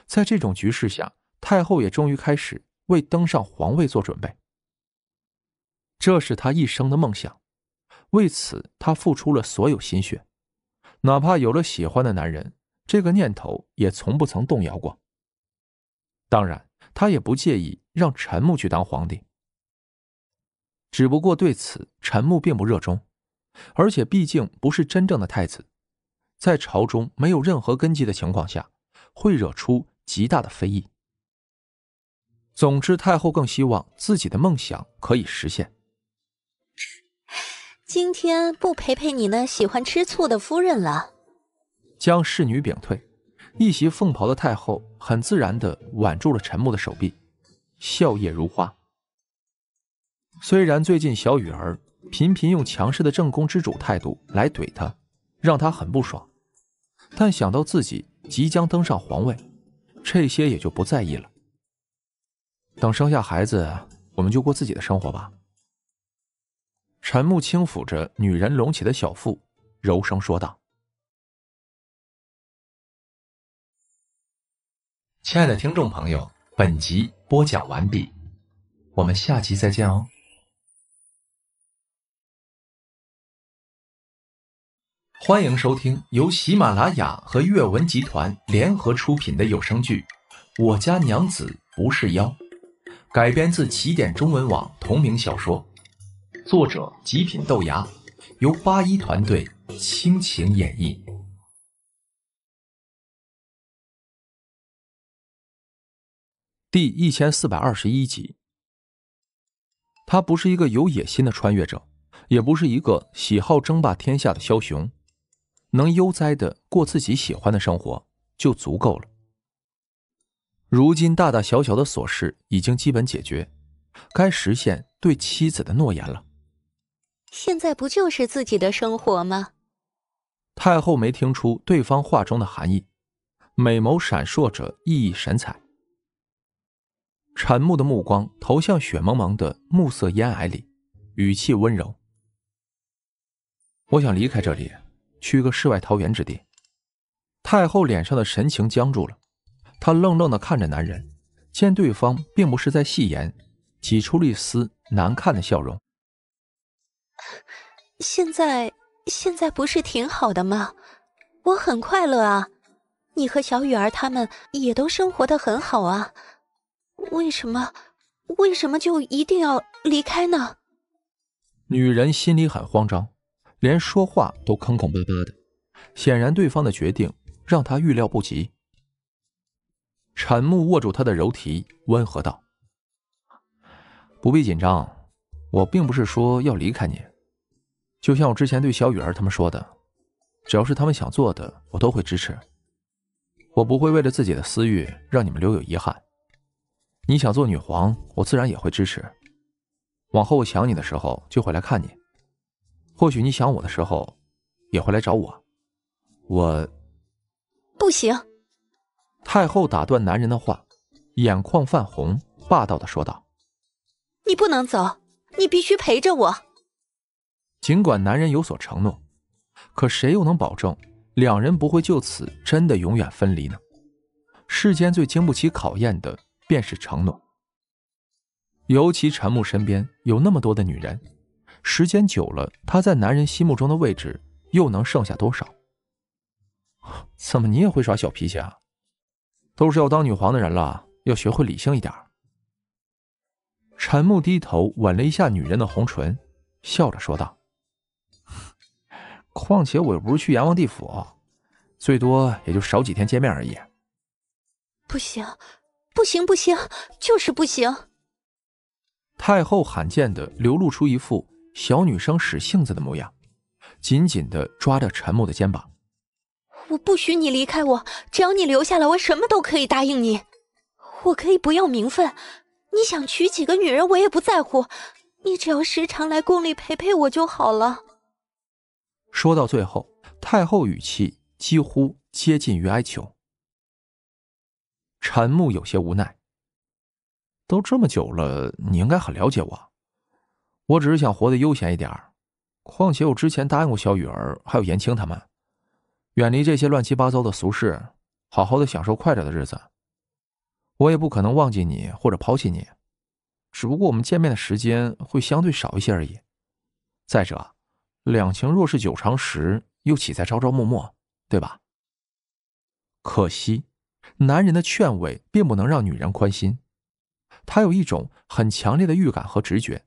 在这种局势下，太后也终于开始为登上皇位做准备。这是她一生的梦想，为此她付出了所有心血，哪怕有了喜欢的男人。这个念头也从不曾动摇过。当然，他也不介意让陈木去当皇帝，只不过对此陈木并不热衷，而且毕竟不是真正的太子，在朝中没有任何根基的情况下，会惹出极大的非议。总之，太后更希望自己的梦想可以实现。今天不陪陪你那喜欢吃醋的夫人了。将侍女贬退，一袭凤袍的太后很自然地挽住了陈木的手臂，笑靥如花。虽然最近小雨儿频频用强势的正宫之主态度来怼他，让他很不爽，但想到自己即将登上皇位，这些也就不在意了。等生下孩子，我们就过自己的生活吧。陈木轻抚着女人隆起的小腹，柔声说道。亲爱的听众朋友，本集播讲完毕，我们下集再见哦！欢迎收听由喜马拉雅和阅文集团联合出品的有声剧《我家娘子不是妖》，改编自起点中文网同名小说，作者极品豆芽，由八一团队倾情演绎。第一千四百二十一集，他不是一个有野心的穿越者，也不是一个喜好争霸天下的枭雄，能悠哉的过自己喜欢的生活就足够了。如今大大小小的琐事已经基本解决，该实现对妻子的诺言了。现在不就是自己的生活吗？太后没听出对方话中的含义，美眸闪烁着熠熠神采。沉默的目光投向雪茫茫的暮色烟霭里，语气温柔：“我想离开这里，去个世外桃源之地。”太后脸上的神情僵住了，她愣愣的看着男人，见对方并不是在戏言，挤出了一丝难看的笑容：“现在现在不是挺好的吗？我很快乐啊，你和小雨儿他们也都生活的很好啊。”为什么？为什么就一定要离开呢？女人心里很慌张，连说话都坑坑巴巴的。显然，对方的决定让她预料不及。陈木握住她的柔荑，温和道：“不必紧张，我并不是说要离开你。就像我之前对小雨儿他们说的，只要是他们想做的，我都会支持。我不会为了自己的私欲让你们留有遗憾。”你想做女皇，我自然也会支持。往后我想你的时候，就会来看你；或许你想我的时候，也会来找我。我，不行！太后打断男人的话，眼眶泛红，霸道地说道：“你不能走，你必须陪着我。”尽管男人有所承诺，可谁又能保证两人不会就此真的永远分离呢？世间最经不起考验的。便是承诺。尤其陈木身边有那么多的女人，时间久了，她在男人心目中的位置又能剩下多少？怎么你也会耍小脾气啊？都是要当女皇的人了，要学会理性一点。陈木低头吻了一下女人的红唇，笑着说道：“况且我又不是去阎王地府，最多也就少几天见面而已。”不行。不行，不行，就是不行！太后罕见的流露出一副小女生使性子的模样，紧紧的抓着陈木的肩膀：“我不许你离开我，只要你留下来，我什么都可以答应你。我可以不要名分，你想娶几个女人我也不在乎，你只要时常来宫里陪陪我就好了。”说到最后，太后语气几乎接近于哀求。陈木有些无奈。都这么久了，你应该很了解我。我只是想活得悠闲一点，况且我之前答应过小雨儿，还有言青他们，远离这些乱七八糟的俗事，好好的享受快乐的日子。我也不可能忘记你或者抛弃你，只不过我们见面的时间会相对少一些而已。再者，两情若是久长时，又岂在朝朝暮暮？对吧？可惜。男人的劝慰并不能让女人宽心，她有一种很强烈的预感和直觉，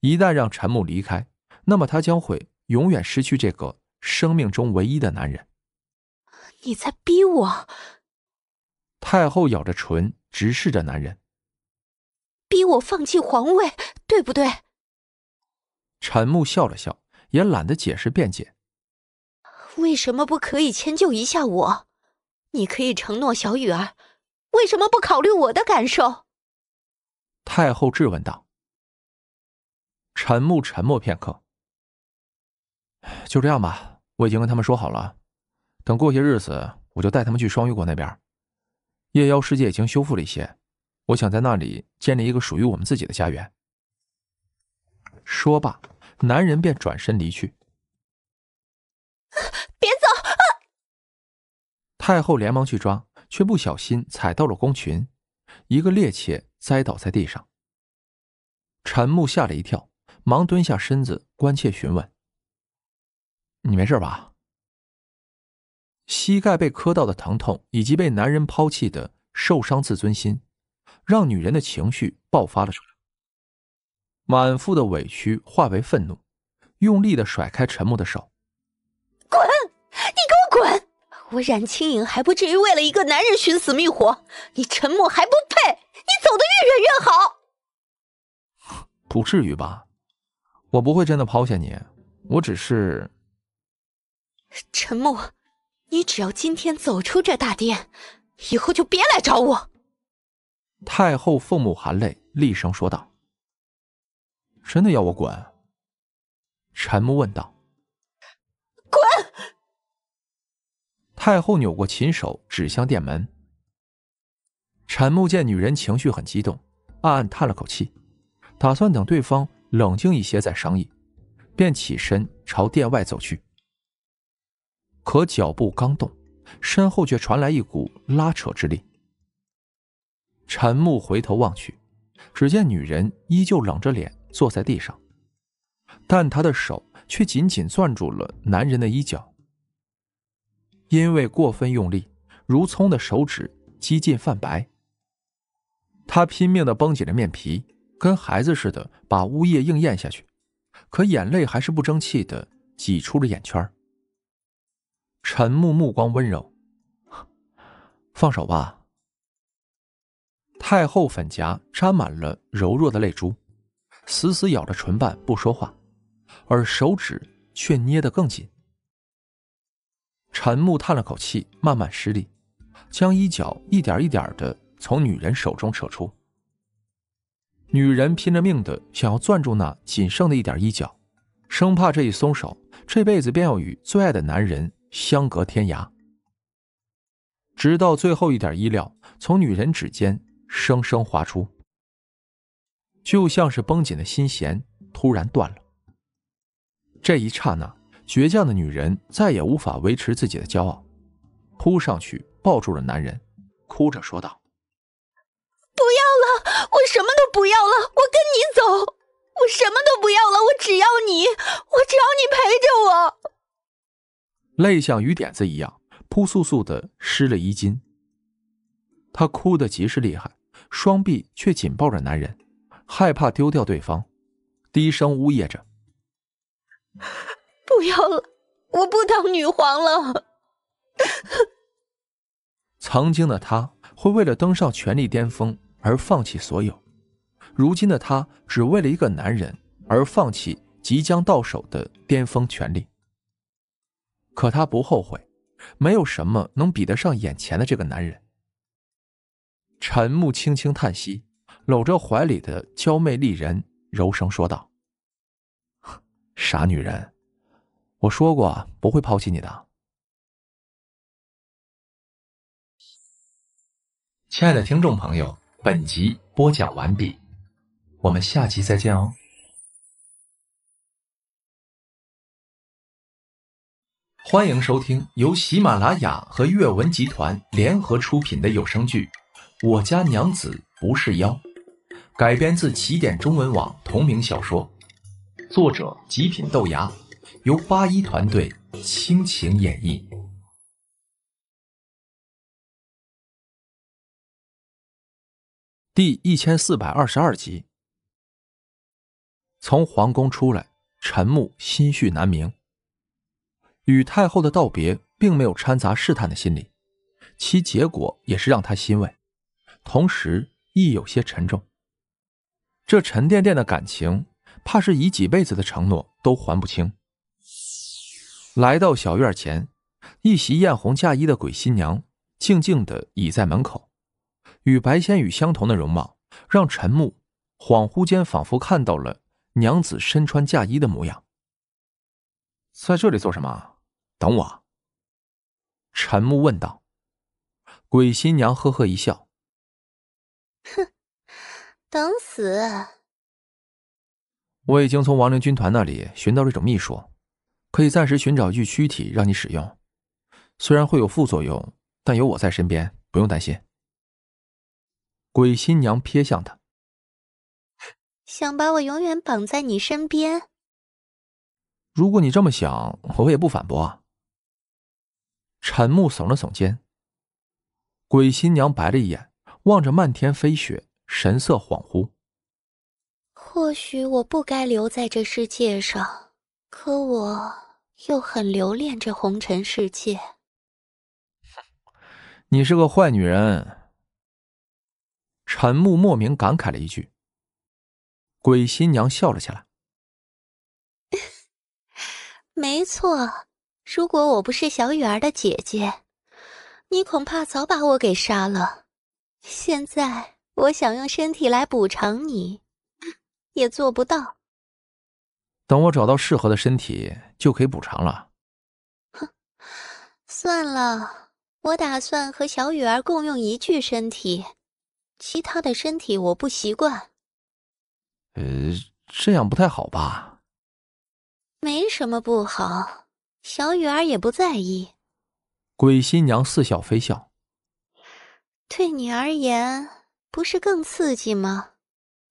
一旦让陈木离开，那么她将会永远失去这个生命中唯一的男人。你在逼我！太后咬着唇，直视着男人，逼我放弃皇位，对不对？陈木笑了笑，也懒得解释辩解。为什么不可以迁就一下我？你可以承诺小雨儿，为什么不考虑我的感受？太后质问道。沉默，沉默片刻。就这样吧，我已经跟他们说好了，等过些日子，我就带他们去双鱼国那边。夜妖世界已经修复了一些，我想在那里建立一个属于我们自己的家园。说罢，男人便转身离去。太后连忙去抓，却不小心踩到了宫裙，一个趔趄栽倒在地上。陈木吓了一跳，忙蹲下身子关切询问：“你没事吧？”膝盖被磕到的疼痛，以及被男人抛弃的受伤自尊心，让女人的情绪爆发了出来，满腹的委屈化为愤怒，用力的甩开陈木的手：“滚，你给我滚！”我冉清影还不至于为了一个男人寻死觅活，你陈默还不配！你走得越远越好，不至于吧？我不会真的抛下你，我只是……陈默，你只要今天走出这大殿，以后就别来找我。太后凤目含泪，厉声说道：“真的要我滚？”陈默问道。太后扭过琴手，指向殿门。陈木见女人情绪很激动，暗暗叹了口气，打算等对方冷静一些再商议，便起身朝殿外走去。可脚步刚动，身后却传来一股拉扯之力。陈木回头望去，只见女人依旧冷着脸坐在地上，但她的手却紧紧攥住了男人的衣角。因为过分用力，如葱的手指几近泛白。他拼命地绷紧着面皮，跟孩子似的把呜咽硬咽下去，可眼泪还是不争气地挤出了眼圈。陈木目光温柔：“放手吧。”太后粉颊沾满了柔弱的泪珠，死死咬着唇瓣不说话，而手指却捏得更紧。陈木叹了口气，慢慢施力，将衣角一点一点的从女人手中扯出。女人拼着命的想要攥住那仅剩的一点衣角，生怕这一松手，这辈子便要与最爱的男人相隔天涯。直到最后一点衣料从女人指尖生生滑出，就像是绷紧的心弦突然断了。这一刹那。倔强的女人再也无法维持自己的骄傲，扑上去抱住了男人，哭着说道：“不要了，我什么都不要了，我跟你走。我什么都不要了，我只要你，我只要你陪着我。”泪像雨点子一样扑簌簌的湿了衣襟。她哭得极是厉害，双臂却紧抱着男人，害怕丢掉对方，低声呜咽着。[laughs] 不要了，我不当女皇了。[laughs] 曾经的她会为了登上权力巅峰而放弃所有，如今的她只为了一个男人而放弃即将到手的巅峰权力。可她不后悔，没有什么能比得上眼前的这个男人。陈木轻轻叹息，搂着怀里的娇媚丽人，柔声说道：“ [laughs] 傻女人。”我说过不会抛弃你的，亲爱的听众朋友，本集播讲完毕，我们下集再见哦！欢迎收听由喜马拉雅和阅文集团联合出品的有声剧《我家娘子不是妖》，改编自起点中文网同名小说，作者极品豆芽。由八一团队倾情演绎。第一千四百二十二集，从皇宫出来，陈木心绪难明。与太后的道别，并没有掺杂试探的心理，其结果也是让他欣慰，同时亦有些沉重。这沉甸甸的感情，怕是以几辈子的承诺都还不清。来到小院前，一袭艳红嫁衣的鬼新娘静静地倚在门口，与白千羽相同的容貌，让陈木恍惚间仿佛看到了娘子身穿嫁衣的模样。在这里做什么？等我。陈木问道。鬼新娘呵呵一笑，哼，等死。我已经从亡灵军团那里寻到了一种秘术。可以暂时寻找一具躯体让你使用，虽然会有副作用，但有我在身边，不用担心。鬼新娘瞥向他，想把我永远绑在你身边。如果你这么想，我也不反驳。陈木耸了耸肩。鬼新娘白了一眼，望着漫天飞雪，神色恍惚。或许我不该留在这世界上，可我……又很留恋这红尘世界。[laughs] 你是个坏女人，陈木莫名感慨了一句。鬼新娘笑了起来。[laughs] 没错，如果我不是小雨儿的姐姐，你恐怕早把我给杀了。现在我想用身体来补偿你，[laughs] 也做不到。等我找到适合的身体，就可以补偿了。哼，算了，我打算和小雨儿共用一具身体，其他的身体我不习惯。呃，这样不太好吧？没什么不好，小雨儿也不在意。鬼新娘似笑非笑，对你而言不是更刺激吗？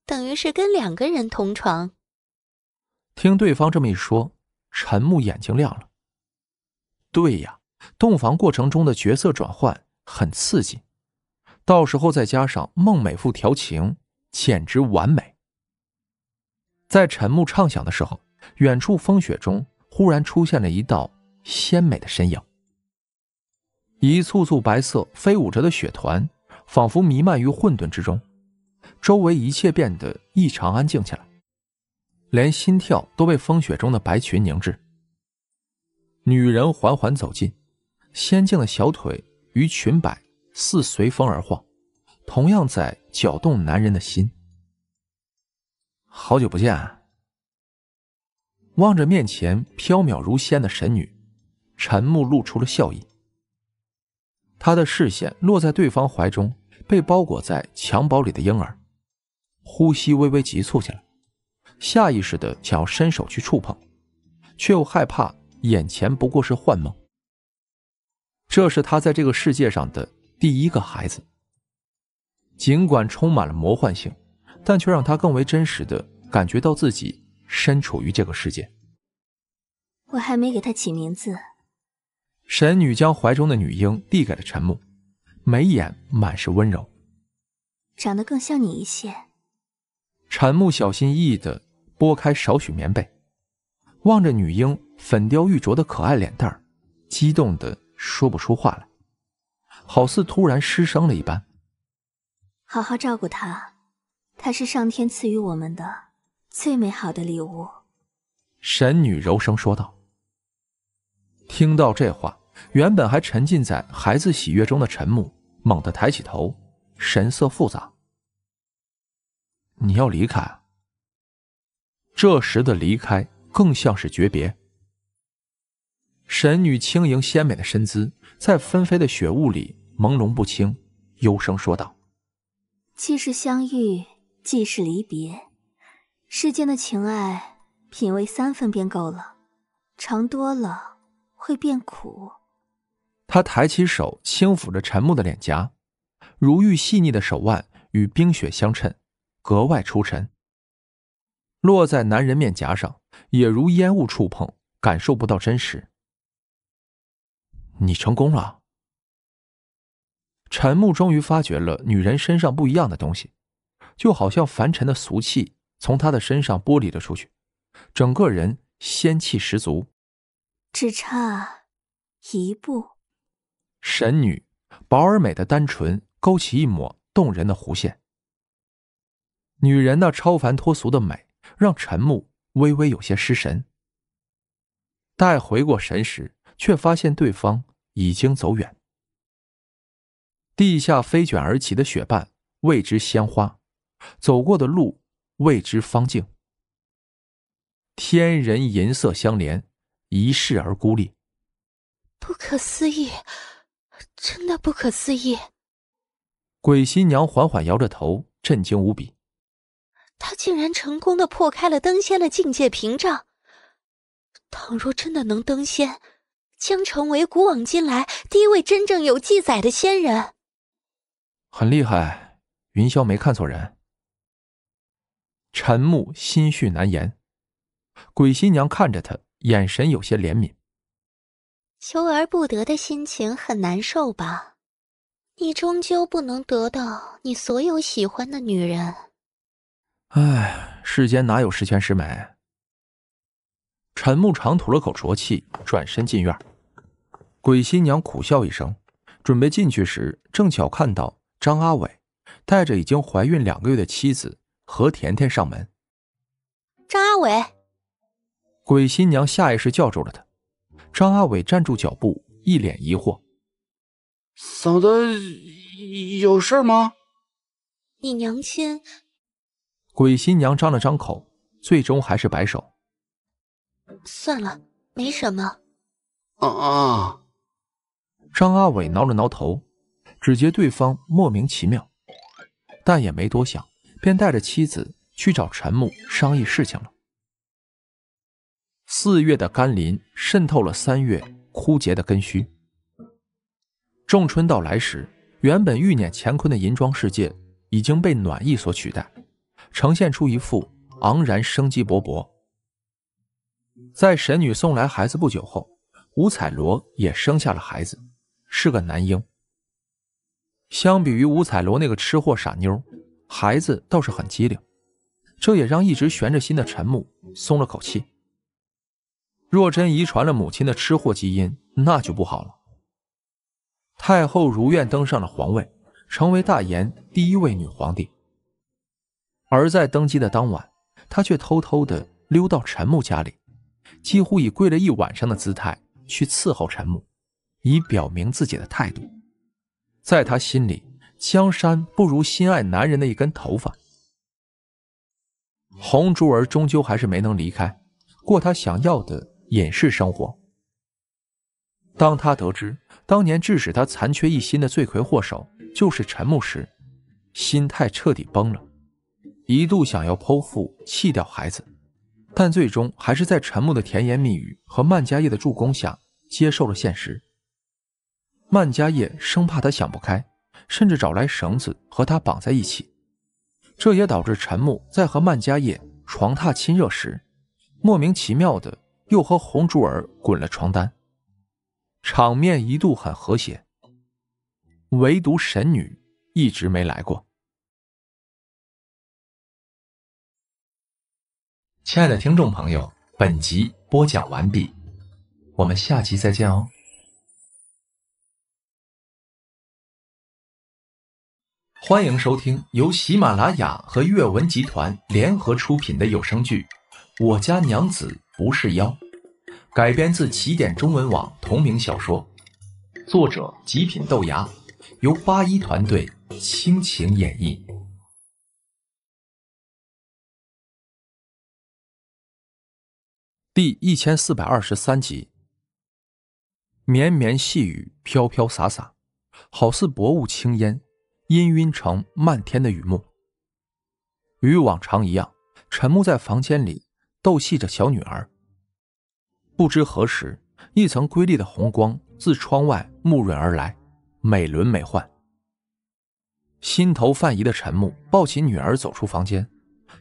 等于是跟两个人同床。听对方这么一说，陈木眼睛亮了。对呀，洞房过程中的角色转换很刺激，到时候再加上孟美妇调情，简直完美。在陈木畅想的时候，远处风雪中忽然出现了一道鲜美的身影，一簇簇白色飞舞着的雪团，仿佛弥漫于混沌之中，周围一切变得异常安静起来。连心跳都被风雪中的白裙凝滞。女人缓缓走近，纤境的小腿与裙摆似随风而晃，同样在搅动男人的心。好久不见。啊，望着面前飘渺如仙的神女，陈木露出了笑意。他的视线落在对方怀中被包裹在襁褓里的婴儿，呼吸微微急促起来。下意识的想要伸手去触碰，却又害怕眼前不过是幻梦。这是他在这个世界上的第一个孩子，尽管充满了魔幻性，但却让他更为真实的感觉到自己身处于这个世界。我还没给他起名字。神女将怀中的女婴递给了陈木，眉眼满是温柔，长得更像你一些。陈木小心翼翼的拨开少许棉被，望着女婴粉雕玉琢的可爱脸蛋儿，激动的说不出话来，好似突然失声了一般。好好照顾她，她是上天赐予我们的最美好的礼物。神女柔声说道。听到这话，原本还沉浸在孩子喜悦中的陈母猛地抬起头，神色复杂。你要离开？这时的离开更像是诀别。神女轻盈鲜美的身姿在纷飞的雪雾里朦胧不清，幽声说道：“既是相遇，既是离别，世间的情爱，品味三分便够了，尝多了会变苦。”她抬起手轻抚着沉默的脸颊，如玉细腻的手腕与冰雪相衬，格外出尘。落在男人面颊上，也如烟雾触碰，感受不到真实。你成功了。陈木终于发觉了女人身上不一样的东西，就好像凡尘的俗气从她的身上剥离了出去，整个人仙气十足。只差一步。神女薄而美的单纯勾起一抹动人的弧线。女人那超凡脱俗的美。让陈木微微有些失神。待回过神时，却发现对方已经走远。地下飞卷而起的雪瓣，为之鲜花；走过的路，为之方径。天人银色相连，一世而孤立。不可思议，真的不可思议！鬼新娘缓缓摇着头，震惊无比。他竟然成功的破开了登仙的境界屏障。倘若真的能登仙，将成为古往今来第一位真正有记载的仙人。很厉害，云霄没看错人。陈木心绪难言，鬼新娘看着他，眼神有些怜悯。求而不得的心情很难受吧？你终究不能得到你所有喜欢的女人。唉，世间哪有十全十美？陈木长吐了口浊气，转身进院。鬼新娘苦笑一声，准备进去时，正巧看到张阿伟带着已经怀孕两个月的妻子何甜甜上门。张阿伟，鬼新娘下意识叫住了他。张阿伟站住脚步，一脸疑惑：“嫂子，有事吗？”你娘亲。鬼新娘张了张口，最终还是摆手：“算了，没什么。”啊！张阿伟挠了挠头，只觉对方莫名其妙，但也没多想，便带着妻子去找陈木商议事情了。四月的甘霖渗透了三月枯竭的根须，仲春到来时，原本欲念乾坤的银装世界已经被暖意所取代。呈现出一副昂然生机勃勃。在神女送来孩子不久后，五彩罗也生下了孩子，是个男婴。相比于五彩罗那个吃货傻妞，孩子倒是很机灵，这也让一直悬着心的陈木松了口气。若真遗传了母亲的吃货基因，那就不好了。太后如愿登上了皇位，成为大炎第一位女皇帝。而在登基的当晚，他却偷偷的溜到陈木家里，几乎以跪了一晚上的姿态去伺候陈木，以表明自己的态度。在他心里，江山不如心爱男人的一根头发。红珠儿终究还是没能离开，过他想要的隐世生活。当他得知当年致使他残缺一心的罪魁祸首就是陈木时，心态彻底崩了。一度想要剖腹弃掉孩子，但最终还是在陈木的甜言蜜语和曼家叶的助攻下接受了现实。曼家叶生怕他想不开，甚至找来绳子和他绑在一起。这也导致陈木在和曼家叶床榻亲热时，莫名其妙的又和红珠儿滚了床单，场面一度很和谐。唯独神女一直没来过。亲爱的听众朋友，本集播讲完毕，我们下集再见哦！欢迎收听由喜马拉雅和阅文集团联合出品的有声剧《我家娘子不是妖》，改编自起点中文网同名小说，作者极品豆芽，由八一团队倾情演绎。第一千四百二十三集，绵绵细雨飘飘洒洒，好似薄雾轻烟，氤氲成漫天的雨幕。与往常一样，陈木在房间里逗戏着小女儿。不知何时，一层瑰丽的红光自窗外沐润而来，美轮美奂。心头泛疑的陈木抱起女儿走出房间，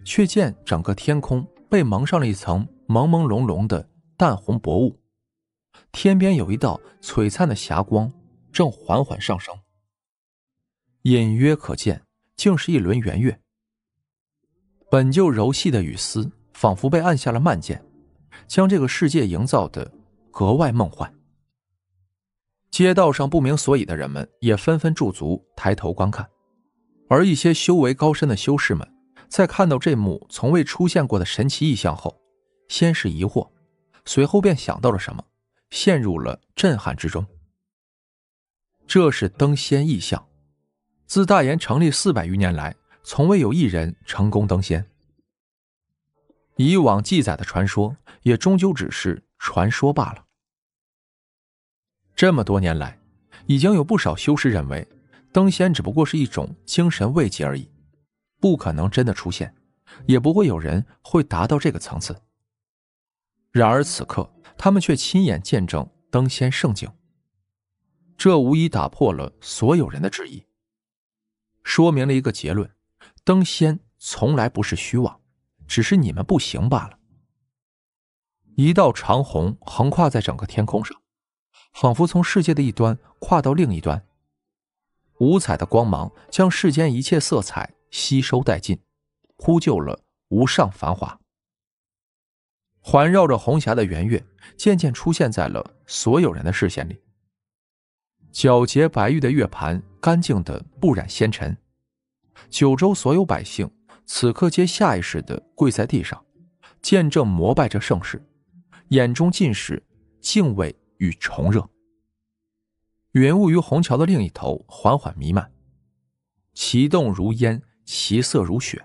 却见整个天空。被蒙上了一层朦朦胧胧的淡红薄雾，天边有一道璀璨的霞光，正缓缓上升，隐约可见，竟是一轮圆月。本就柔细的雨丝，仿佛被按下了慢键，将这个世界营造的格外梦幻。街道上不明所以的人们也纷纷驻足抬头观看，而一些修为高深的修士们。在看到这幕从未出现过的神奇异象后，先是疑惑，随后便想到了什么，陷入了震撼之中。这是登仙异象，自大炎成立四百余年来，从未有一人成功登仙。以往记载的传说，也终究只是传说罢了。这么多年来，已经有不少修士认为，登仙只不过是一种精神慰藉而已。不可能真的出现，也不会有人会达到这个层次。然而此刻，他们却亲眼见证登仙圣境，这无疑打破了所有人的质疑，说明了一个结论：登仙从来不是虚妄，只是你们不行罢了。一道长虹横跨在整个天空上，仿佛从世界的一端跨到另一端，五彩的光芒将世间一切色彩。吸收殆尽，呼救了无上繁华。环绕着红霞的圆月渐渐出现在了所有人的视线里。皎洁白玉的月盘，干净的不染纤尘。九州所有百姓此刻皆下意识的跪在地上，见证膜拜着盛世，眼中尽是敬畏与崇热。云雾于虹桥的另一头缓缓弥漫，其动如烟。其色如雪，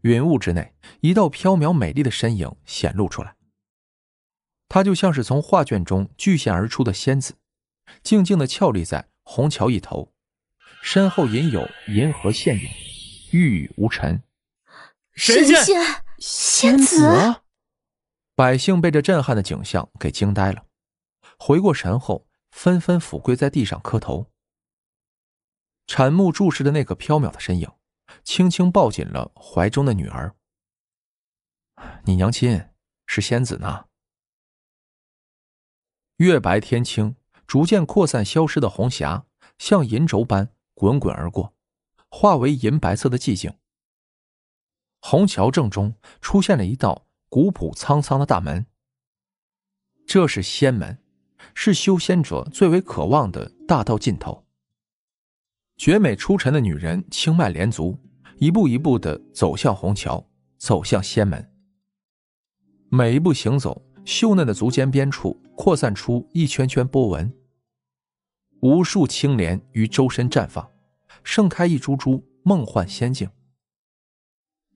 云雾之内，一道飘渺美丽的身影显露出来。她就像是从画卷中巨现而出的仙子，静静的俏立在虹桥一头，身后隐有银河现影，玉宇无尘。神仙仙子，百姓被这震撼的景象给惊呆了，回过神后，纷纷俯跪在地上磕头。产木注视着那个飘渺的身影，轻轻抱紧了怀中的女儿。你娘亲是仙子呢。月白天青，逐渐扩散消失的红霞，像银轴般滚滚而过，化为银白色的寂静。红桥正中出现了一道古朴沧桑的大门。这是仙门，是修仙者最为渴望的大道尽头。绝美出尘的女人清迈连足，一步一步地走向虹桥，走向仙门。每一步行走，秀嫩的足尖边处扩散出一圈圈波纹，无数青莲于周身绽放，盛开一株株梦幻仙境。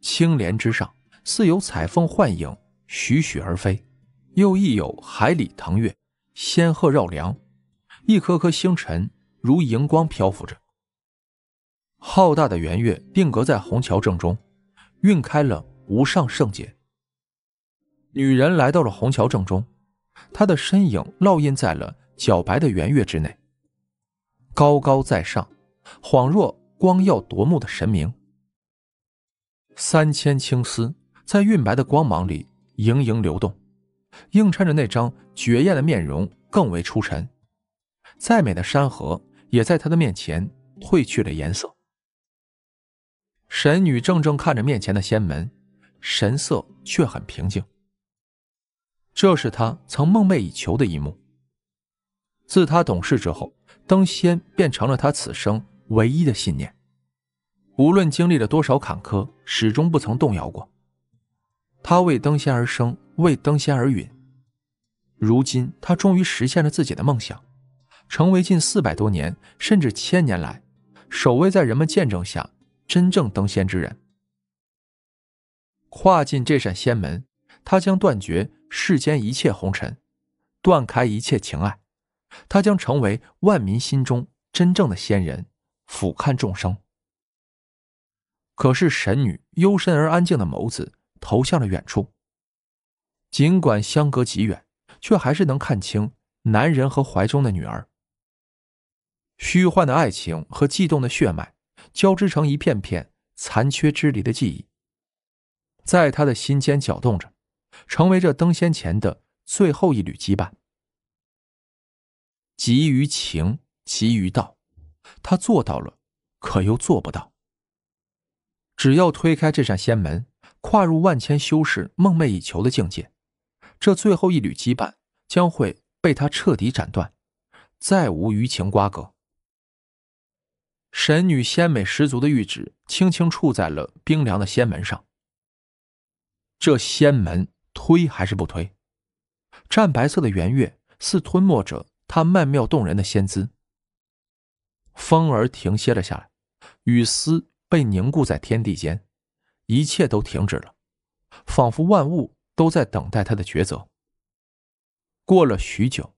青莲之上，似有彩凤幻影徐徐而飞，又亦有海里腾月、仙鹤绕梁，一颗颗星辰如荧光漂浮着。浩大的圆月定格在虹桥正中，晕开了无上圣洁。女人来到了虹桥正中，她的身影烙印在了皎白的圆月之内，高高在上，恍若光耀夺目的神明。三千青丝在晕白的光芒里盈盈流动，映衬着那张绝艳的面容更为出尘。再美的山河，也在她的面前褪去了颜色。神女怔怔看着面前的仙门，神色却很平静。这是她曾梦寐以求的一幕。自她懂事之后，登仙便成了她此生唯一的信念，无论经历了多少坎坷，始终不曾动摇过。她为登仙而生，为登仙而陨。如今，她终于实现了自己的梦想，成为近四百多年甚至千年来，首位在人们见证下。真正登仙之人，跨进这扇仙门，他将断绝世间一切红尘，断开一切情爱，他将成为万民心中真正的仙人，俯瞰众生。可是，神女幽深而安静的眸子投向了远处，尽管相隔极远，却还是能看清男人和怀中的女儿。虚幻的爱情和悸动的血脉。交织成一片片残缺支离的记忆，在他的心间搅动着，成为这登仙前的最后一缕羁绊。急于情，急于道，他做到了，可又做不到。只要推开这扇仙门，跨入万千修士梦寐以求的境界，这最后一缕羁绊将会被他彻底斩断，再无余情瓜葛。神女鲜美十足的玉指轻轻触在了冰凉的仙门上，这仙门推还是不推？湛白色的圆月似吞没着她曼妙动人的仙姿。风儿停歇了下来，雨丝被凝固在天地间，一切都停止了，仿佛万物都在等待她的抉择。过了许久，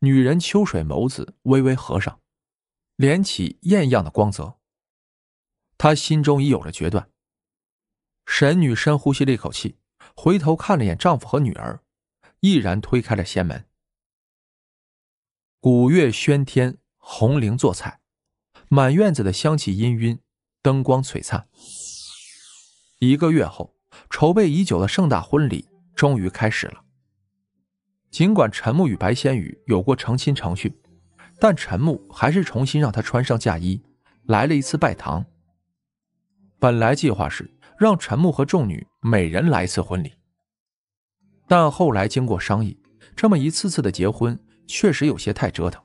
女人秋水眸子微微合上。连起艳样的光泽。他心中已有了决断。沈女深呼吸了一口气，回头看了眼丈夫和女儿，毅然推开了仙门。鼓乐喧天，红绫做彩，满院子的香气氤氲，灯光璀璨。一个月后，筹备已久的盛大婚礼终于开始了。尽管陈木与白仙羽有过成亲程序。但陈木还是重新让她穿上嫁衣，来了一次拜堂。本来计划是让陈木和众女每人来一次婚礼，但后来经过商议，这么一次次的结婚确实有些太折腾，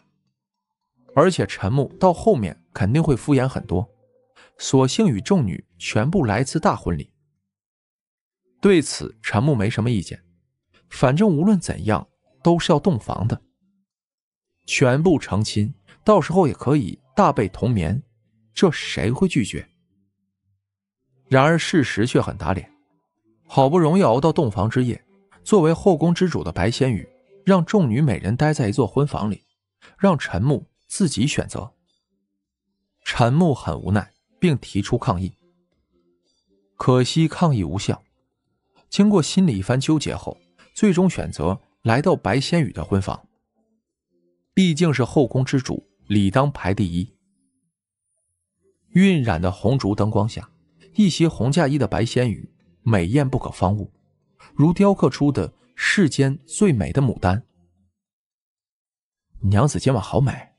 而且陈木到后面肯定会敷衍很多，索性与众女全部来一次大婚礼。对此，陈木没什么意见，反正无论怎样都是要洞房的。全部成亲，到时候也可以大被同眠，这谁会拒绝？然而事实却很打脸。好不容易熬到洞房之夜，作为后宫之主的白仙羽让众女每人待在一座婚房里，让陈木自己选择。陈木很无奈，并提出抗议，可惜抗议无效。经过心里一番纠结后，最终选择来到白仙羽的婚房。毕竟是后宫之主，理当排第一。晕染的红烛灯光下，一袭红嫁衣的白仙羽美艳不可方物，如雕刻出的世间最美的牡丹。娘子今晚好美。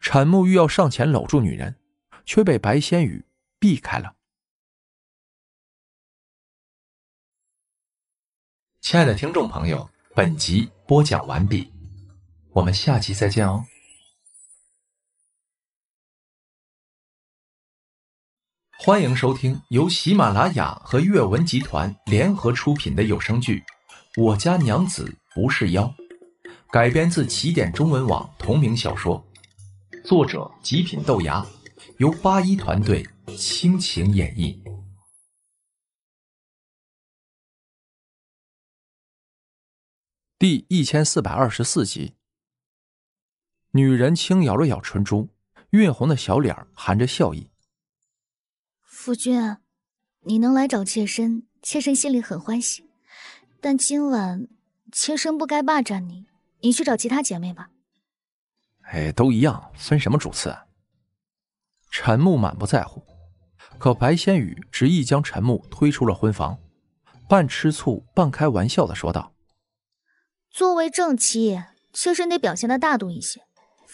陈木欲要上前搂住女人，却被白仙羽避开了。亲爱的听众朋友，本集播讲完毕。我们下期再见哦！欢迎收听由喜马拉雅和阅文集团联合出品的有声剧《我家娘子不是妖》，改编自起点中文网同名小说，作者极品豆芽，由八一团队倾情演绎。第一千四百二十四集。女人轻咬了咬唇珠，晕红的小脸含着笑意。夫君，你能来找妾身，妾身心里很欢喜。但今晚，妾身不该霸占你，你去找其他姐妹吧。哎，都一样，分什么主次？陈木满不在乎，可白仙羽执意将陈木推出了婚房，半吃醋半开玩笑的说道：“作为正妻，妾身得表现的大度一些。”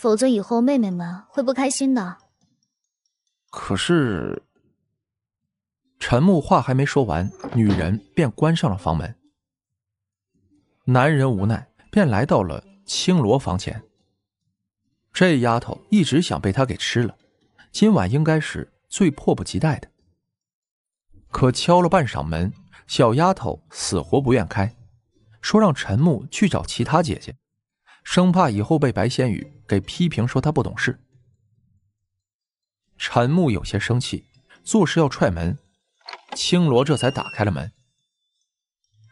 否则以后妹妹们会不开心的。可是陈木话还没说完，女人便关上了房门。男人无奈，便来到了青罗房前。这丫头一直想被他给吃了，今晚应该是最迫不及待的。可敲了半晌门，小丫头死活不愿开，说让陈木去找其他姐姐，生怕以后被白仙羽。被批评说他不懂事，陈木有些生气，作势要踹门，青罗这才打开了门。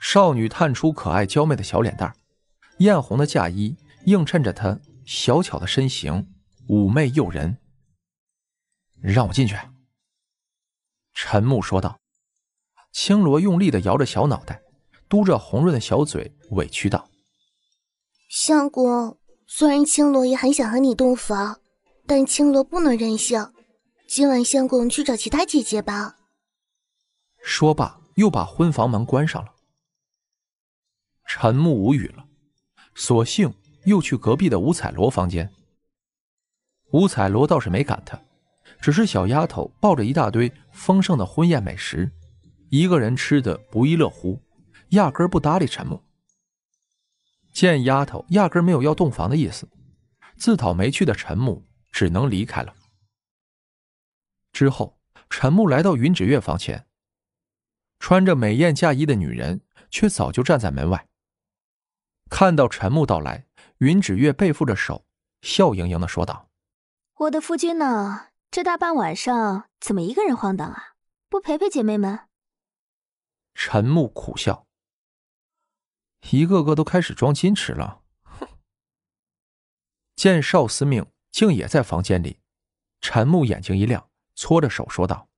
少女探出可爱娇媚的小脸蛋，艳红的嫁衣映衬着她小巧的身形，妩媚诱人。让我进去，陈木说道。青罗用力地摇着小脑袋，嘟着红润的小嘴，委屈道：“相公。”虽然青罗也很想和你洞房，但青罗不能任性。今晚相公去找其他姐姐吧。说罢，又把婚房门关上了。陈木无语了，索性又去隔壁的五彩罗房间。五彩罗倒是没赶他，只是小丫头抱着一大堆丰盛的婚宴美食，一个人吃的不亦乐乎，压根儿不搭理陈木。见丫头压根没有要洞房的意思，自讨没趣的陈木只能离开了。之后，陈木来到云芷月房前，穿着美艳嫁衣的女人却早就站在门外。看到陈木到来，云芷月背负着手，笑盈盈的说道：“我的夫君呢？这大半晚上怎么一个人晃荡啊？不陪陪姐妹们？”陈木苦笑。一个个都开始装矜持了，哼！见少司命竟也在房间里，陈木眼睛一亮，搓着手说道：“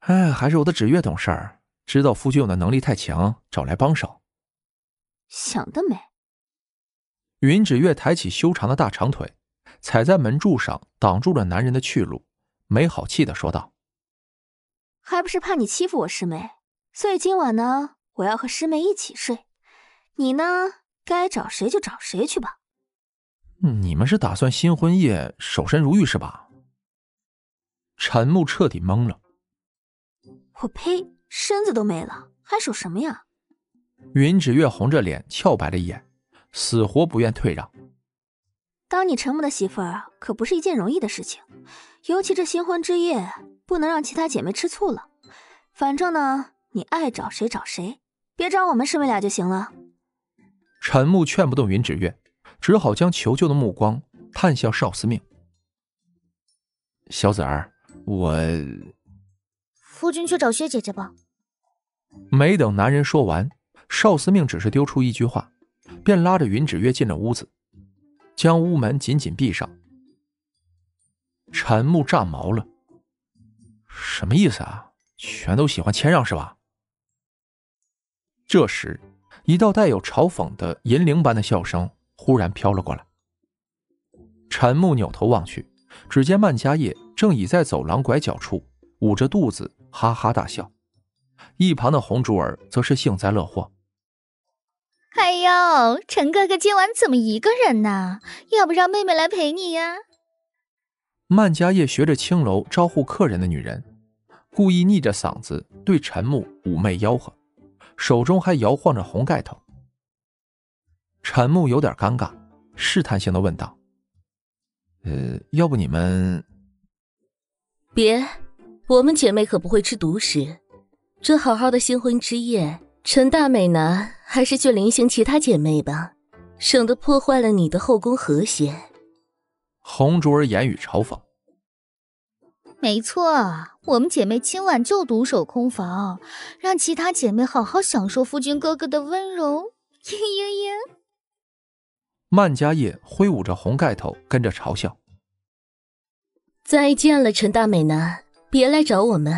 哎，还是我的芷月懂事，知道夫君我的能力太强，找来帮手。”想得美！云芷月抬起修长的大长腿，踩在门柱上，挡住了男人的去路，没好气的说道：“还不是怕你欺负我师妹，所以今晚呢，我要和师妹一起睡。”你呢？该找谁就找谁去吧。你们是打算新婚夜守身如玉是吧？陈木彻底懵了。我呸！身子都没了，还守什么呀？云芷月红着脸俏白了一眼，死活不愿退让。当你陈木的媳妇儿可不是一件容易的事情，尤其这新婚之夜不能让其他姐妹吃醋了。反正呢，你爱找谁找谁，别找我们师妹俩就行了。陈木劝不动云芷月，只好将求救的目光探向少司命。小子儿，我。夫君去找薛姐姐吧。没等男人说完，邵司命只是丢出一句话，便拉着云芷月进了屋子，将屋门紧紧闭上。陈木炸毛了，什么意思啊？全都喜欢谦让是吧？这时。一道带有嘲讽的银铃般的笑声忽然飘了过来。陈木扭头望去，只见曼加叶正倚在走廊拐角处，捂着肚子哈哈大笑。一旁的红珠儿则是幸灾乐祸：“哎呦，陈哥哥今晚怎么一个人呢？要不让妹妹来陪你呀？”曼加叶学着青楼招呼客人的女人，故意逆着嗓子对陈木妩媚吆喝。手中还摇晃着红盖头，陈木有点尴尬，试探性的问道：“呃，要不你们别，我们姐妹可不会吃独食，这好好的新婚之夜，陈大美男还是去临行其他姐妹吧，省得破坏了你的后宫和谐。”洪卓儿言语嘲讽。没错，我们姐妹今晚就独守空房，让其他姐妹好好享受夫君哥哥的温柔。嘤嘤嘤！曼家业挥舞着红盖头，跟着嘲笑。再见了，陈大美男，别来找我们。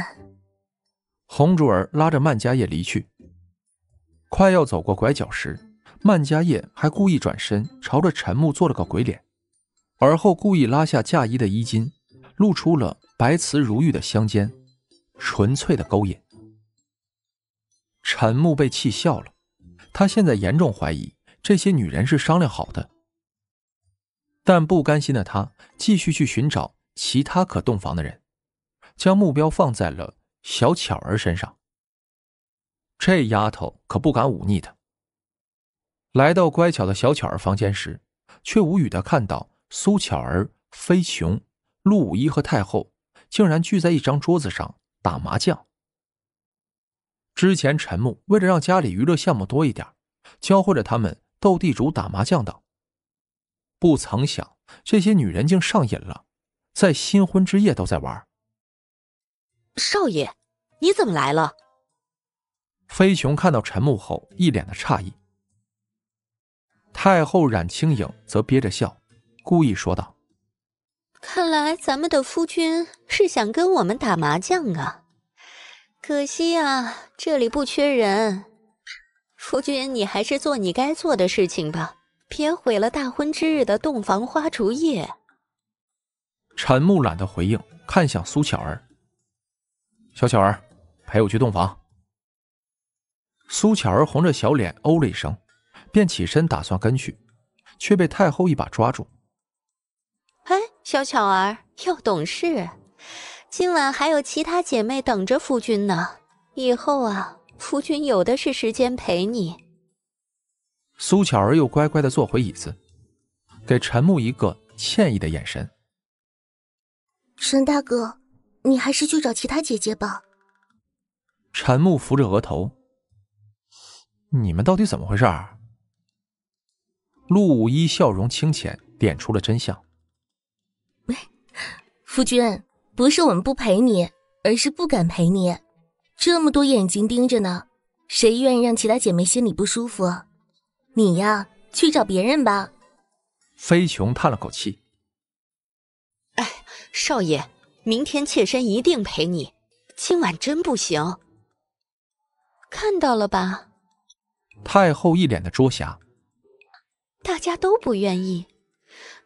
红竹儿拉着曼家业离去。快要走过拐角时，曼家业还故意转身朝着陈木做了个鬼脸，而后故意拉下嫁衣的衣襟，露出了。白瓷如玉的香肩，纯粹的勾引。陈木被气笑了，他现在严重怀疑这些女人是商量好的，但不甘心的他继续去寻找其他可洞房的人，将目标放在了小巧儿身上。这丫头可不敢忤逆他。来到乖巧的小巧儿房间时，却无语的看到苏巧儿、飞琼、陆五一和太后。竟然聚在一张桌子上打麻将。之前陈木为了让家里娱乐项目多一点，教会了他们斗地主、打麻将等。不曾想这些女人竟上瘾了，在新婚之夜都在玩。少爷，你怎么来了？飞熊看到陈木后，一脸的诧异。太后冉清影则憋着笑，故意说道。看来咱们的夫君是想跟我们打麻将啊！可惜啊，这里不缺人。夫君，你还是做你该做的事情吧，别毁了大婚之日的洞房花烛夜。陈木懒的回应，看向苏巧儿：“小巧儿，陪我去洞房。”苏巧儿红着小脸哦了一声，便起身打算跟去，却被太后一把抓住。哎，小巧儿要懂事。今晚还有其他姐妹等着夫君呢。以后啊，夫君有的是时间陪你。苏巧儿又乖乖的坐回椅子，给陈木一个歉意的眼神。陈大哥，你还是去找其他姐姐吧。陈木扶着额头，你们到底怎么回事？陆五一笑容清浅，点出了真相。夫君，不是我们不陪你，而是不敢陪你。这么多眼睛盯着呢，谁愿意让其他姐妹心里不舒服？你呀，去找别人吧。飞熊叹了口气。哎，少爷，明天妾身一定陪你。今晚真不行。看到了吧？太后一脸的捉狭。大家都不愿意，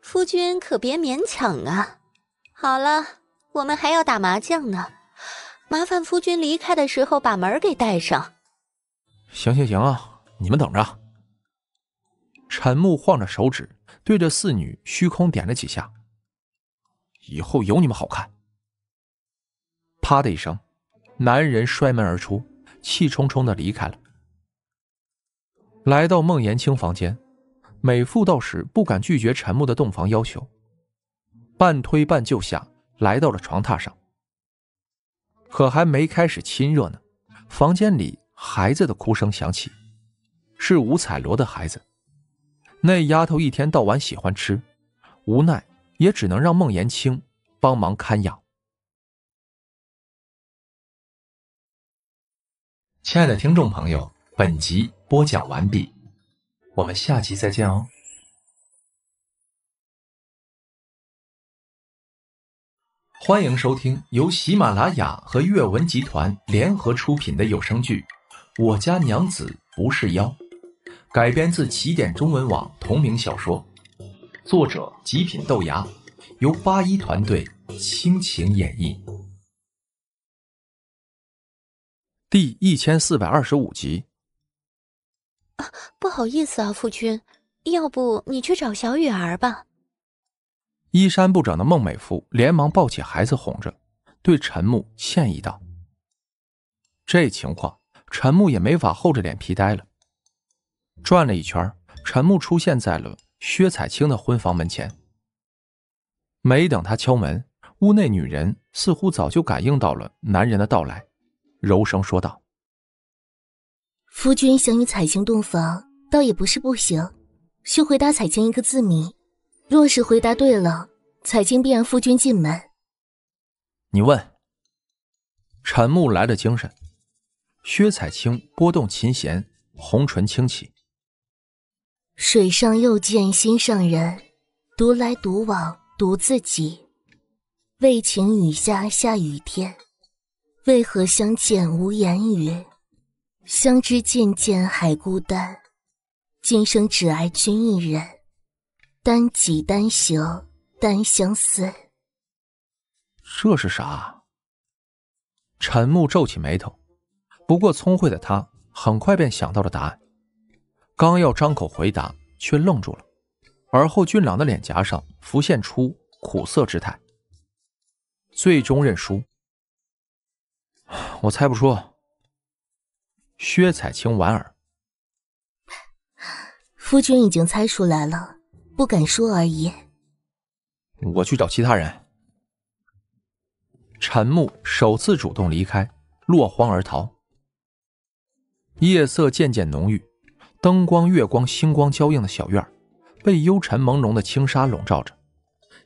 夫君可别勉强啊。好了，我们还要打麻将呢，麻烦夫君离开的时候把门给带上。行行行啊，你们等着。陈木晃着手指，对着四女虚空点了几下，以后有你们好看。啪的一声，男人摔门而出，气冲冲的离开了。来到孟延青房间，美妇道士不敢拒绝陈木的洞房要求。半推半就下来到了床榻上，可还没开始亲热呢，房间里孩子的哭声响起，是吴彩罗的孩子。那丫头一天到晚喜欢吃，无奈也只能让孟延青帮忙看养。亲爱的听众朋友，本集播讲完毕，我们下集再见哦。欢迎收听由喜马拉雅和阅文集团联合出品的有声剧《我家娘子不是妖》，改编自起点中文网同名小说，作者极品豆芽，由八一团队倾情演绎。第一千四百二十五集。啊，不好意思啊，夫君，要不你去找小雨儿吧。衣衫不整的孟美富连忙抱起孩子哄着，对陈木歉意道：“这情况，陈木也没法厚着脸皮待了。”转了一圈，陈木出现在了薛彩青的婚房门前。没等他敲门，屋内女人似乎早就感应到了男人的到来，柔声说道：“夫君想与彩青洞房，倒也不是不行，需回答彩青一个字谜。”若是回答对了，彩青便让夫君进门。你问。陈木来了精神。薛彩青拨动琴弦，红唇轻启。水上又见心上人，独来独往独自己。为情雨下下雨天，为何相见无言语？相知渐渐还孤单，今生只爱君一人。单骑单行，单相思，这是啥？陈木皱起眉头，不过聪慧的他很快便想到了答案，刚要张口回答，却愣住了，而后俊朗的脸颊上浮现出苦涩之态，最终认输。我猜不出。薛彩清莞尔，夫君已经猜出来了。不敢说而已。我去找其他人。陈木首次主动离开，落荒而逃。夜色渐渐浓郁，灯光、月光、星光交映的小院被幽沉朦胧的轻纱笼罩着，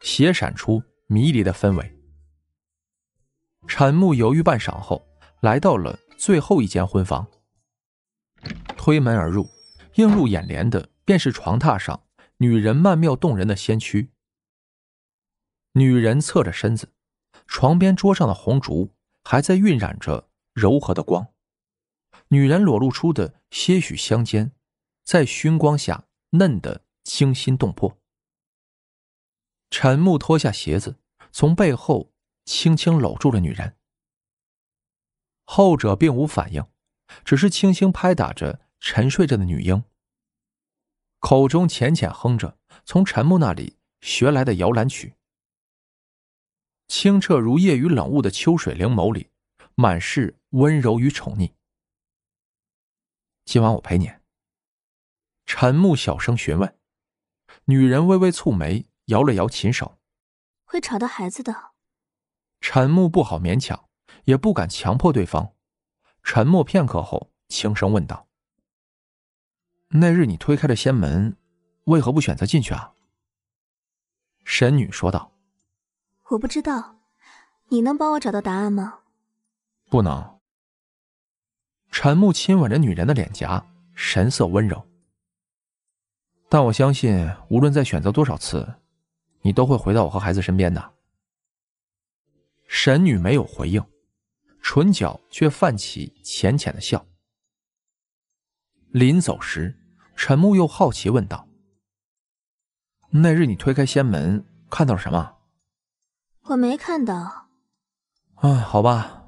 斜闪出迷离的氛围。陈木犹豫半晌后，来到了最后一间婚房，推门而入，映入眼帘的便是床榻上。女人曼妙动人的仙躯。女人侧着身子，床边桌上的红烛还在晕染着柔和的光。女人裸露出的些许香肩，在熏光下嫩得惊心动魄。陈木脱下鞋子，从背后轻轻搂住了女人。后者并无反应，只是轻轻拍打着沉睡着的女婴。口中浅浅哼着从陈木那里学来的摇篮曲，清澈如夜雨冷雾的秋水灵眸里满是温柔与宠溺。今晚我陪你。”陈木小声询问。女人微微蹙眉，摇了摇琴手：“会吵到孩子的。”陈木不好勉强，也不敢强迫对方，沉默片刻后轻声问道。那日你推开了仙门，为何不选择进去啊？神女说道：“我不知道，你能帮我找到答案吗？”不能。陈木亲吻着女人的脸颊，神色温柔。但我相信，无论再选择多少次，你都会回到我和孩子身边的。神女没有回应，唇角却泛起浅浅的笑。临走时。陈木又好奇问道：“那日你推开仙门，看到了什么？”“我没看到。”“啊，好吧。”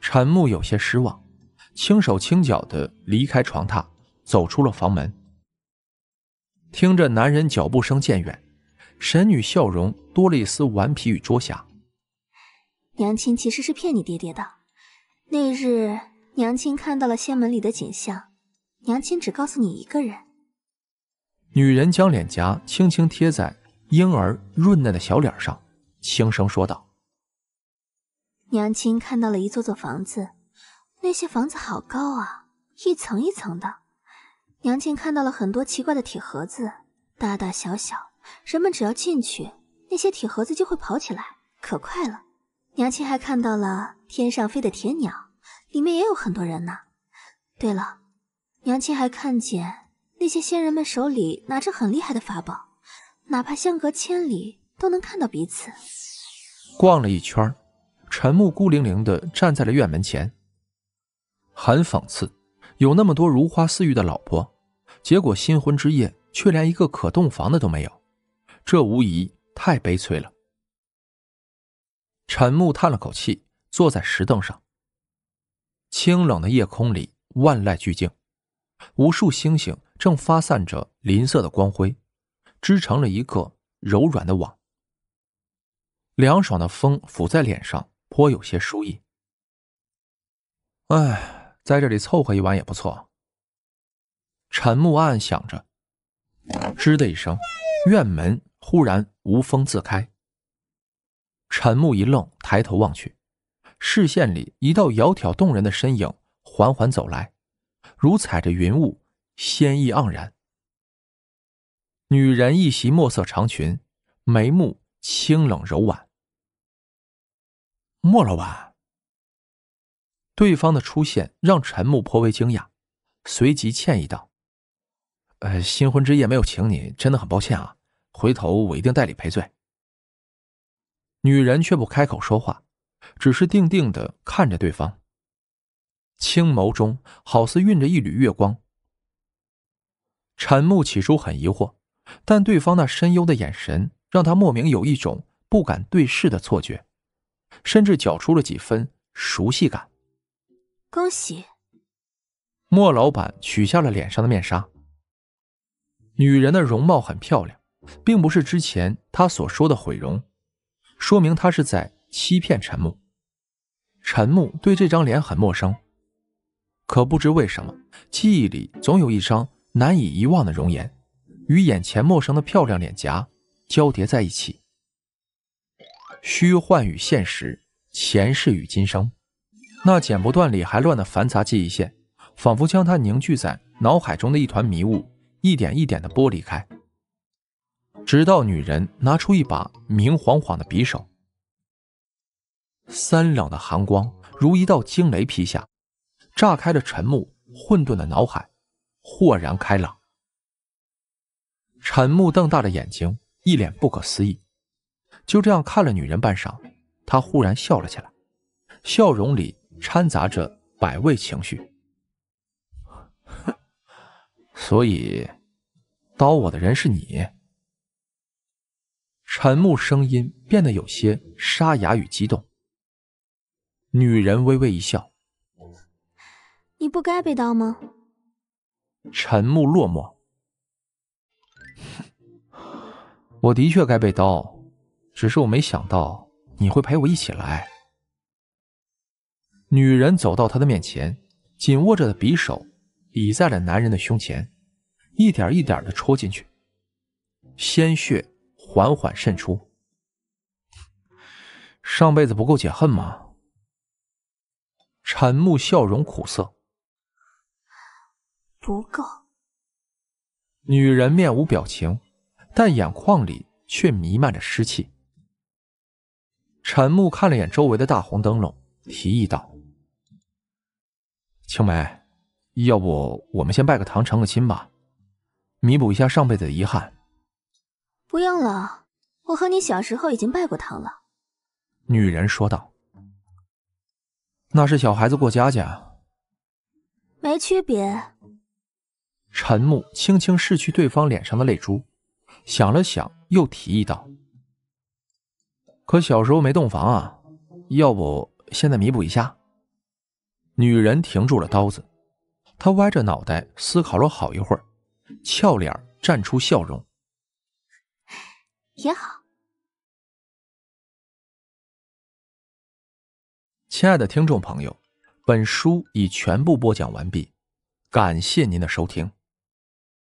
陈木有些失望，轻手轻脚的离开床榻，走出了房门。听着男人脚步声渐远，神女笑容多了一丝顽皮与捉狭。“娘亲其实是骗你爹爹的。那日娘亲看到了仙门里的景象。”娘亲只告诉你一个人。女人将脸颊轻轻贴在婴儿润嫩的小脸上，轻声说道：“娘亲看到了一座座房子，那些房子好高啊，一层一层的。娘亲看到了很多奇怪的铁盒子，大大小小，人们只要进去，那些铁盒子就会跑起来，可快了。娘亲还看到了天上飞的铁鸟，里面也有很多人呢。对了。”娘亲还看见那些仙人们手里拿着很厉害的法宝，哪怕相隔千里都能看到彼此。逛了一圈，陈木孤零零地站在了院门前。很讽刺，有那么多如花似玉的老婆，结果新婚之夜却连一个可洞房的都没有，这无疑太悲催了。陈木叹了口气，坐在石凳上。清冷的夜空里，万籁俱静。无数星星正发散着银色的光辉，织成了一个柔软的网。凉爽的风拂在脸上，颇有些舒意。唉，在这里凑合一晚也不错。陈木暗暗想着。吱的一声，院门忽然无风自开。陈木一愣，抬头望去，视线里一道窈窕动人的身影缓缓走来。如踩着云雾，仙意盎然。女人一袭墨色长裙，眉目清冷柔婉。莫老板，对方的出现让陈木颇为惊讶，随即歉意道：“呃，新婚之夜没有请你，真的很抱歉啊，回头我一定代你赔罪。”女人却不开口说话，只是定定的看着对方。青眸中好似蕴着一缕月光。陈木起初很疑惑，但对方那深幽的眼神让他莫名有一种不敢对视的错觉，甚至搅出了几分熟悉感。恭喜，莫老板取下了脸上的面纱。女人的容貌很漂亮，并不是之前他所说的毁容，说明他是在欺骗陈木。陈木对这张脸很陌生。可不知为什么，记忆里总有一张难以遗忘的容颜，与眼前陌生的漂亮脸颊交叠在一起。虚幻与现实，前世与今生，那剪不断、理还乱的繁杂记忆线，仿佛将他凝聚在脑海中的一团迷雾，一点一点地剥离开。直到女人拿出一把明晃晃的匕首，三两的寒光如一道惊雷劈下。炸开了陈木混沌的脑海，豁然开朗。陈木瞪大了眼睛，一脸不可思议。就这样看了女人半晌，他忽然笑了起来，笑容里掺杂着百味情绪。[laughs] 所以，刀我的人是你。陈木声音变得有些沙哑与激动。女人微微一笑。你不该被刀吗？沉木落寞。[laughs] 我的确该被刀，只是我没想到你会陪我一起来。女人走到他的面前，紧握着的匕首倚在了男人的胸前，一点一点的戳进去，鲜血缓缓渗出。上辈子不够解恨吗？沉木笑容苦涩。不够。女人面无表情，但眼眶里却弥漫着湿气。陈木看了眼周围的大红灯笼，提议道：“青梅，要不我们先拜个堂，成个亲吧，弥补一下上辈子的遗憾。”“不用了，我和你小时候已经拜过堂了。”女人说道，“那是小孩子过家家，没区别。”陈木轻轻拭去对方脸上的泪珠，想了想，又提议道：“可小时候没洞房啊，要不现在弥补一下？”女人停住了刀子，她歪着脑袋思考了好一会儿，俏脸绽出笑容：“也好。”亲爱的听众朋友，本书已全部播讲完毕，感谢您的收听。